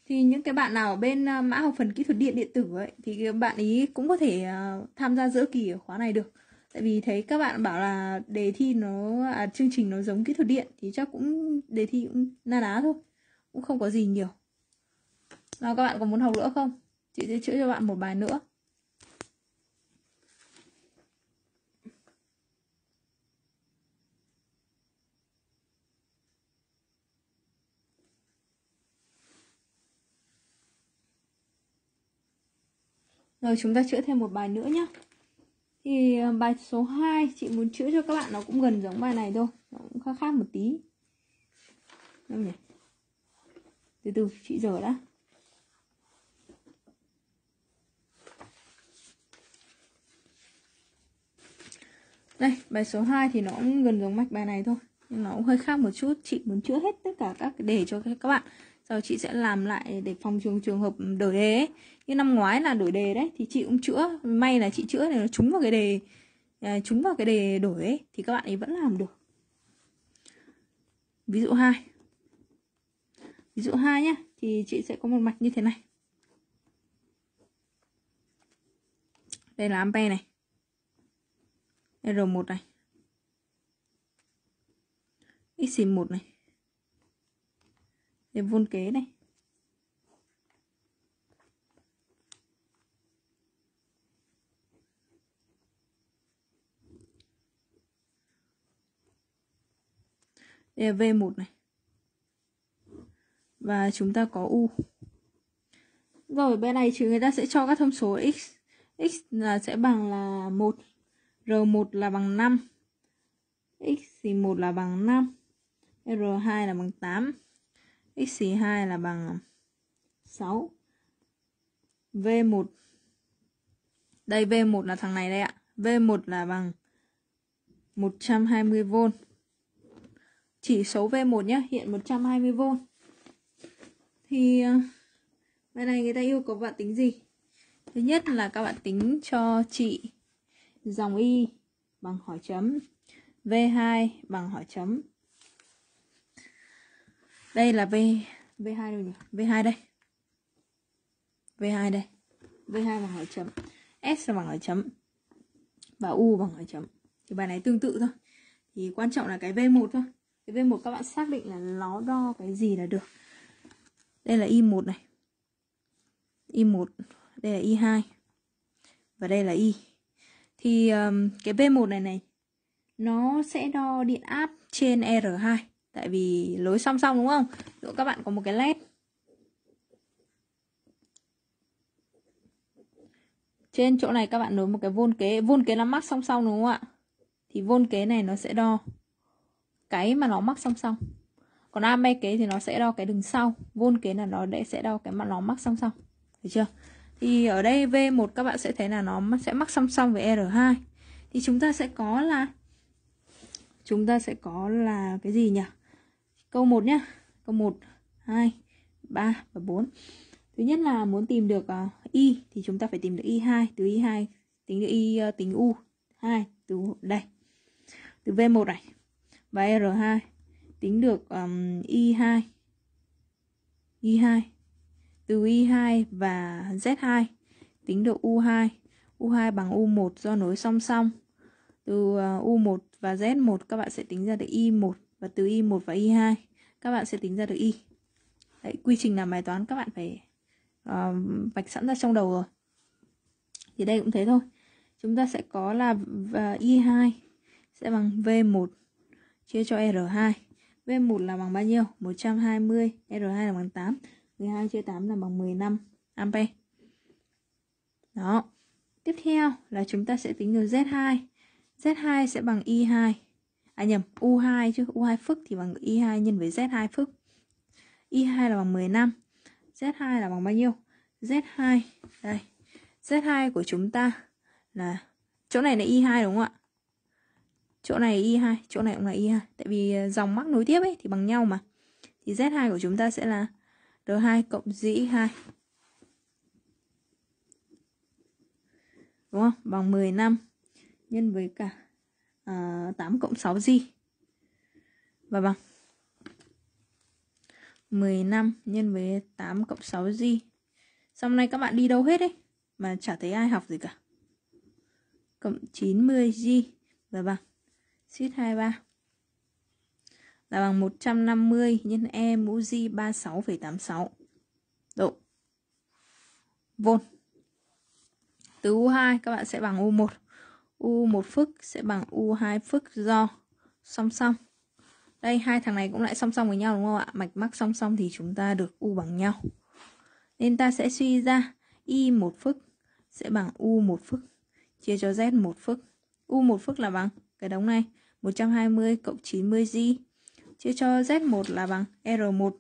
thì những cái bạn nào ở bên à, mã học phần kỹ thuật điện điện tử ấy thì bạn ý cũng có thể à, tham gia giữa kỳ ở khóa này được tại vì thấy các bạn bảo là đề thi nó à, chương trình nó giống kỹ thuật điện thì chắc cũng đề thi cũng na ná thôi cũng không có gì nhiều nào các bạn có muốn học nữa không chị sẽ chữa cho bạn một bài nữa Rồi chúng ta chữa thêm một bài nữa nhé Thì ờ, bài số 2 chị muốn chữa cho các bạn nó cũng gần giống bài này thôi Nó cũng khác khác một tí đâu nhỉ? Từ từ chị dở đã Đây, bài số 2 thì nó cũng gần giống mạch bài này thôi Nhưng nó cũng hơi khác một chút Chị muốn chữa hết tất cả các để cho các bạn giờ chị sẽ làm lại để phòng trường trường hợp đổi đề ấy. như năm ngoái là đổi đề đấy thì chị cũng chữa may là chị chữa thì nó trúng vào cái đề à, trúng vào cái đề đổi ấy, thì các bạn ấy vẫn làm được ví dụ 2 ví dụ 2 nhé thì chị sẽ có một mạch như thế này đây là ampe này R1 này X1 này để vuông kế này Đây là V1 này Và chúng ta có U Rồi bên này thì người ta sẽ cho các thông số X X là sẽ bằng là 1 R1 là bằng 5 X thì 1 là bằng 5 R2 là bằng 8 x2 là bằng 6 ờ, V1 đây V1 là thằng này đây ạ V1 là bằng 120V chỉ số V1 nhé hiện 120V thì ờ, bên này người ta yêu cầu bạn tính gì thứ nhất là các bạn tính cho chị dòng Y bằng hỏi chấm V2 bằng hỏi chấm đây là v v2 đâu nhỉ v2 đây v2 đây v2 bằng hỏi chấm s là bằng hỏi chấm và u bằng hỏi chấm thì bài này tương tự thôi thì quan trọng là cái v1 thôi cái v1 các bạn xác định là nó đo cái gì là được đây là i 1 này i 1 đây là i 2 và đây là i thì um, cái v1 này này nó sẽ đo điện áp trên r2 tại vì lối song song đúng không nếu các bạn có một cái led trên chỗ này các bạn nối một cái vôn kế vôn kế nó mắc song song đúng không ạ thì vôn kế này nó sẽ đo cái mà nó mắc song song còn ame kế thì nó sẽ đo cái đường sau vôn kế là nó sẽ đo cái mà nó mắc song song được chưa thì ở đây V1 các bạn sẽ thấy là nó sẽ mắc song song với R2 thì chúng ta sẽ có là chúng ta sẽ có là cái gì nhỉ Câu 1 nhé. Câu 1, 2, 3 và 4. Thứ nhất là muốn tìm được ờ, y thì chúng ta phải tìm được y2, từ y2 tính được y ờ, tính u 2 từ đây. Từ V1 này và R2 tính được um, y2 y2 từ y2 và z2 tính được u2 u2 bằng u1 do nối song song từ ờ, u1 và z1 các bạn sẽ tính ra được y1 và từ y1 và y2 các bạn sẽ tính ra được y Đấy, quy trình làm bài toán các bạn phải uh, vạch sẵn ra trong đầu rồi thì đây cũng thế thôi chúng ta sẽ có là y2 sẽ bằng v1 chia cho r2 v1 là bằng bao nhiêu 120 r2 là bằng 8 12 chia 8 là bằng 15 ampe đó tiếp theo là chúng ta sẽ tính được z2 z2 sẽ bằng y2 à nhầm U2 chứ U2 phức thì bằng Y2 nhân với Z2 phức Y2 là bằng 15 Z2 là bằng bao nhiêu Z2 đây Z2 của chúng ta là chỗ này là Y2 đúng không ạ chỗ này Y2 chỗ này cũng là Y2 tại vì à, dòng mắc nối tiếp ấy thì bằng nhau mà thì Z2 của chúng ta sẽ là R2 cộng dĩ 2 đúng không bằng 15 nhân với cả uh, ờ, 8 cộng 6 gì và bằng 15 nhân với 8 cộng 6 gì Xong nay các bạn đi đâu hết đấy Mà chả thấy ai học gì cả Cộng 90 gì Và bằng Suýt 23 Là bằng 150 nhân E mũ G 36,86 Độ Vôn Từ U2 các bạn sẽ bằng U1 U một phức sẽ bằng U hai phức do song song. Đây hai thằng này cũng lại song song với nhau đúng không ạ? Mạch mắc song song thì chúng ta được U bằng nhau. Nên ta sẽ suy ra Y một phức sẽ bằng U một phức chia cho Z một phức. U một phức là bằng cái đống này 120 cộng 90 Z chia cho Z1 là bằng R1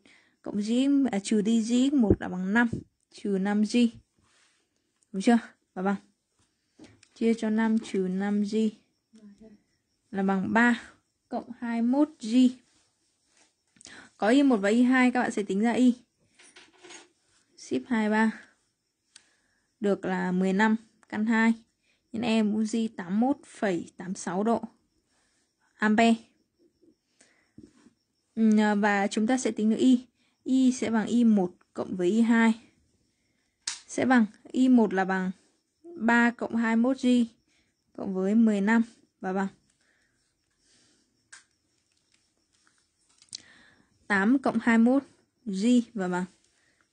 cộng Z à, trừ đi Z 1 là bằng 5 trừ 5 Z. Đúng chưa? Và bằng chia cho 5 trừ 5G là bằng 3 cộng 21G. Có Y1 và Y2 các bạn sẽ tính ra Y. Ship 23 được là 15 căn 2 nhân E mũ G 81,86 độ ampe à, Và chúng ta sẽ tính được Y. Y sẽ bằng Y1 cộng với Y2 sẽ bằng Y1 là bằng 0,5 3 cộng 21 g cộng với 15 và bằng 8 cộng 21 g và bằng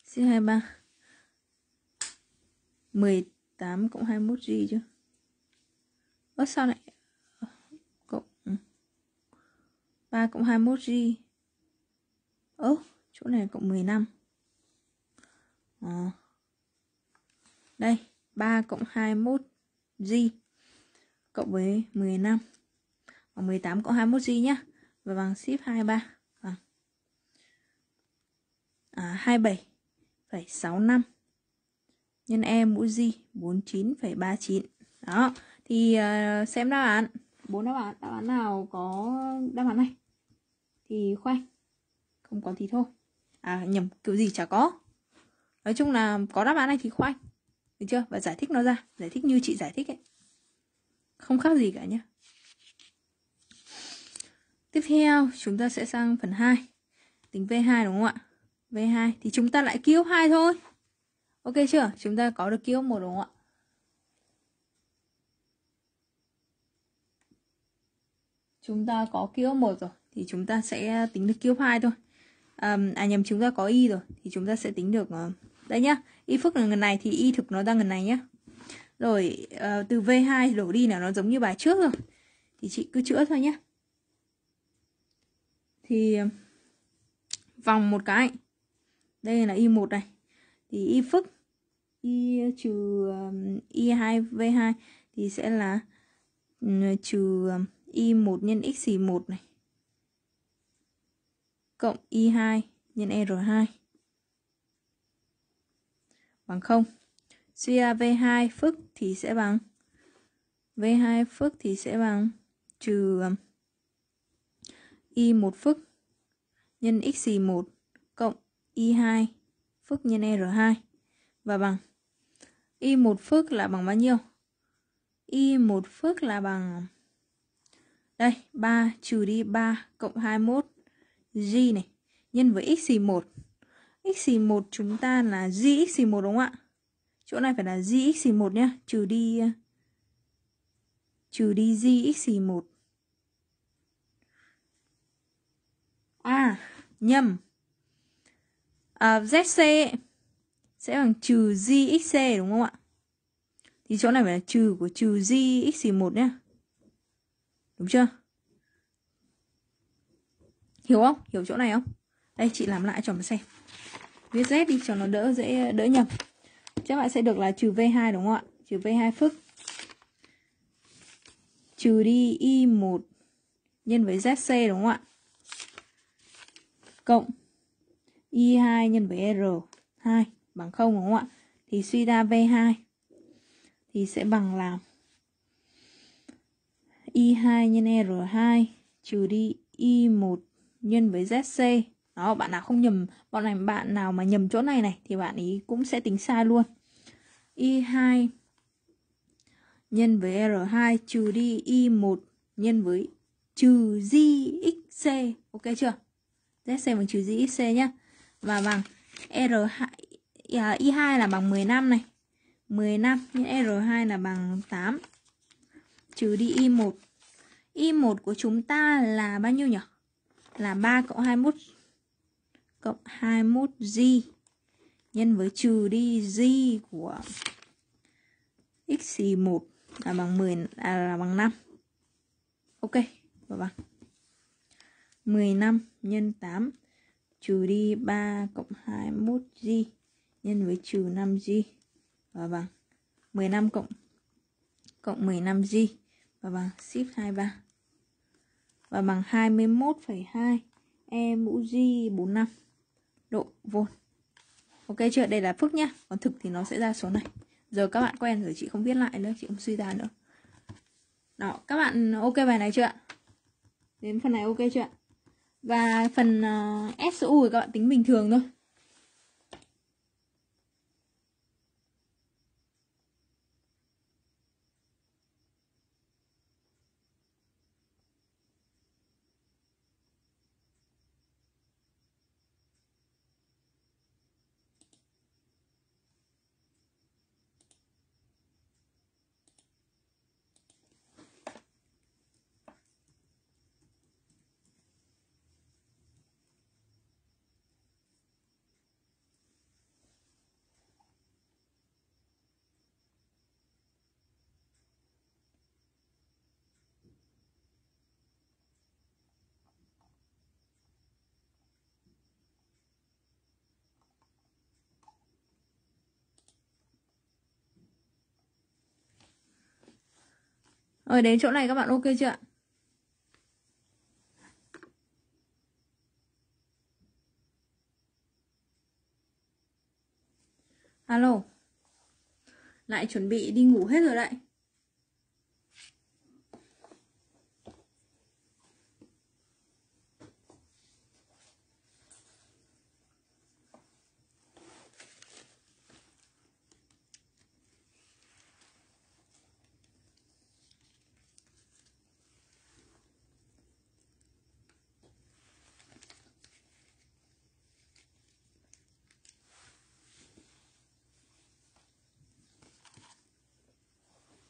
Xin 23 18 cộng 21 g chứ Ơ sao lại ờ, Cộng 3 ừ, cộng 21 g Ơ chỗ này cộng 15 à. Ờ. Đây 3 cộng 21 g cộng với 15 bằng 18 cộng 21 g nhé và bằng ship 23 bằng vâng. à, 27,65 nhân e mũ g 49,39 đó thì uh, xem đáp án bốn đáp án đáp án nào có đáp án này thì khoanh không có thì thôi à nhầm kiểu gì chả có nói chung là có đáp án này thì khoanh được chưa? Và giải thích nó ra Giải thích như chị giải thích ấy Không khác gì cả nhé Tiếp theo chúng ta sẽ sang phần 2 Tính V2 đúng không ạ? V2 thì chúng ta lại ký 2 thôi Ok chưa? Chúng ta có được ký 1 đúng không ạ? Chúng ta có ký 1 rồi Thì chúng ta sẽ tính được ký 2 thôi à, à nhầm chúng ta có Y rồi Thì chúng ta sẽ tính được uh, đấy nhá y phức là ngần này thì y thực nó ra ngần này nhá rồi uh, từ V2 đổ đi là nó giống như bài trước rồi thì chị cứ chữa thôi nhé thì vòng một cái đây là y 1 này thì y phức y trừ y 2 v 2 thì sẽ là ừ, trừ y 1 nhân x 1 này cộng y 2 nhân r 2 bằng 0. Suy ra V2 phức thì sẽ bằng V2 phức thì sẽ bằng trừ Y1 um, phức nhân X1 cộng Y2 phức nhân R2 và bằng Y1 phức là bằng bao nhiêu? Y1 phức là bằng um, đây 3 trừ đi 3 cộng 21 G này nhân với X1 x1 chúng ta là gx1 đúng không ạ? Chỗ này phải là gx1 nhá, trừ đi trừ đi gx1. À, nhầm. À, zc sẽ bằng trừ gxc đúng không ạ? Thì chỗ này phải là trừ của trừ gx1 nhá. Đúng chưa? Hiểu không? Hiểu chỗ này không? Đây chị làm lại cho mình xem viết Z đi cho nó đỡ dễ đỡ nhầm các bạn sẽ được là trừ V2 đúng không ạ trừ V2 phức trừ đi Y1 nhân với ZC đúng không ạ cộng Y2 nhân với R2 bằng 0 đúng không ạ thì suy ra V2 thì sẽ bằng là Y2 nhân R2 trừ đi Y1 nhân với ZC đó bạn nào không nhầm bọn này bạn nào mà nhầm chỗ này này thì bạn ý cũng sẽ tính sai luôn y2 nhân với r2 trừ đi y1 nhân với trừ z jxc ok chưa zc bằng trừ z jxc nhá và bằng r2 à, y2 là bằng 15 này 15 nhân r2 là bằng 8 trừ đi y1 y1 của chúng ta là bao nhiêu nhỉ là 3 cộng 21 cộng 21G nhân với trừ đi G của x1 là bằng 10 à, là bằng 5. Ok, và bằng 15 nhân 8 trừ đi 3 cộng 21G nhân với trừ 5G và bằng 15 cộng cộng 15G và bằng ship 23 và bằng 21,2 e mũ G 45 độ vôn ok chưa đây là phức nhá còn thực thì nó sẽ ra số này giờ các bạn quen rồi chị không viết lại nữa chị không suy ra nữa đó các bạn ok bài này chưa ạ đến phần này ok chưa ạ và phần uh, ờ, SU thì các bạn tính bình thường thôi ở ờ, đến chỗ này các bạn ok chưa ạ? Alo Lại chuẩn bị đi ngủ hết rồi đấy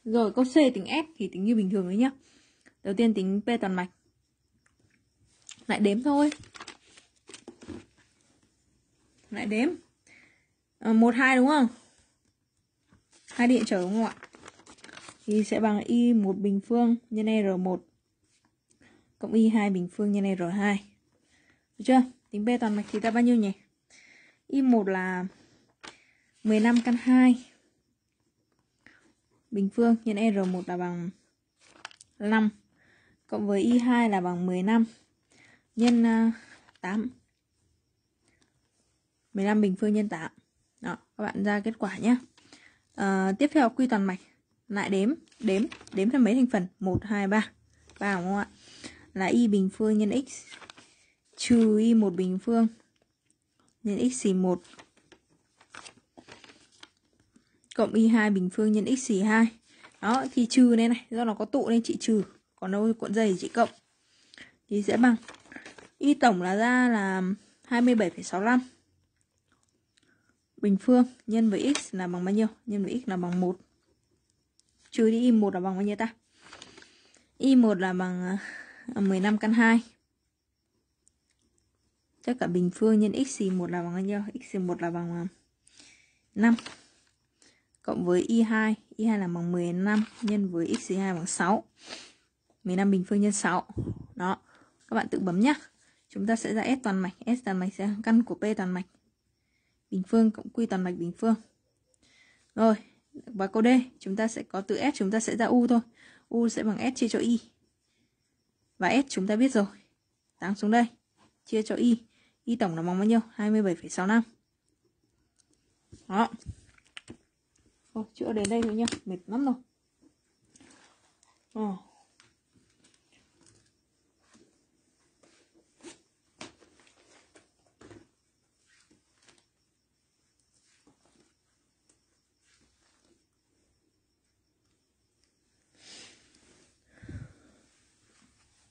Rồi câu C tính F thì tính như bình thường đấy nhá. Đầu tiên tính P toàn mạch. Lại đếm thôi. Lại đếm. À, 1 2 đúng không? Hai điện trở đúng không ạ? Thì sẽ bằng y 1 bình phương nhân r1 cộng y 2 bình phương nhân r2. Được chưa? Tính P toàn mạch thì ra bao nhiêu nhỉ? Y1 là 15 căn 2 bình phương nhân R1 là bằng 5 cộng với Y2 là bằng 15 nhân 8 à, 15 bình phương nhân 8 đó các bạn ra kết quả nhé à, tiếp theo quy toàn mạch lại đếm đếm đếm thêm mấy thành phần 1 2 3 ba đúng không ạ là y bình phương nhân x trừ y một bình phương nhân x thì một cộng y2 bình phương nhân x xỉ 2 đó thì trừ này này do nó có tụ nên chị trừ còn đâu cuộn dày chị cộng thì sẽ bằng y tổng là ra là 27,65 bình phương nhân với x là bằng bao nhiêu nhân với x là bằng 1 trừ đi y1 là bằng bao nhiêu ta y1 là bằng 15 à, căn 2 tất cả bình phương nhân x xì 1 là bằng bao nhiêu x xì 1 là bằng 5 à, cộng với Y2, Y2 là bằng 15 nhân với X2 bằng 6. 15 bình phương nhân 6. Đó, các bạn tự bấm nhá. Chúng ta sẽ ra S toàn mạch, S toàn mạch sẽ căn của P toàn mạch bình phương cộng quy toàn mạch bình phương. Rồi, và câu D, chúng ta sẽ có từ S chúng ta sẽ ra U thôi. U sẽ bằng S chia cho Y. Và S chúng ta biết rồi. Tăng xuống đây, chia cho Y. Y tổng là bằng bao nhiêu? 27,65. Đó. Thôi chữa đến đây thôi nhá Mệt lắm rồi à.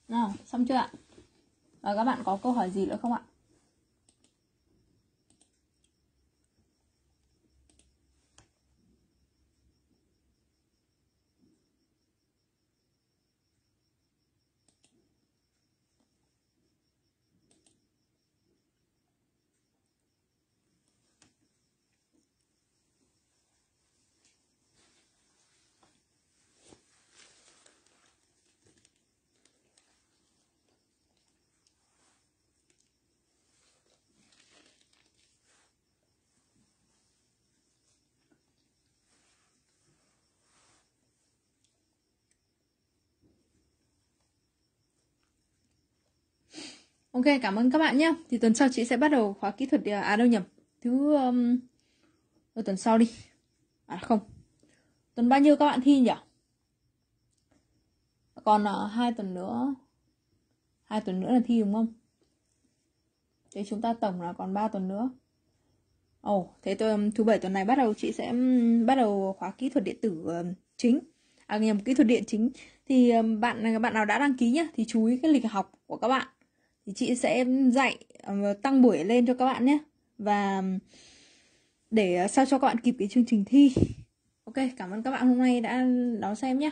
Nào, xong chưa ạ? và các bạn có câu hỏi gì nữa không ạ? Ok, cảm ơn các bạn nhé. Thì tuần sau chị sẽ bắt đầu khóa kỹ thuật à, à đâu nhầm. Thứ um, tuần sau đi. À không. Tuần bao nhiêu các bạn thi nhỉ? Còn uh, hai tuần nữa. Hai tuần nữa là thi đúng không? Thế chúng ta tổng là còn 3 tuần nữa. Ồ, oh, thế tôi um, thứ bảy tuần này bắt đầu chị sẽ um, bắt đầu khóa kỹ thuật điện tử uh, chính. À nhầm kỹ thuật điện chính thì bạn bạn nào đã đăng ký nhá thì chú ý cái lịch học của các bạn thì chị sẽ dạy ờ, tăng buổi lên cho các bạn nhé và để ờ, sao cho các bạn kịp cái chương trình thi ok cảm ơn các bạn hôm nay đã đón xem nhé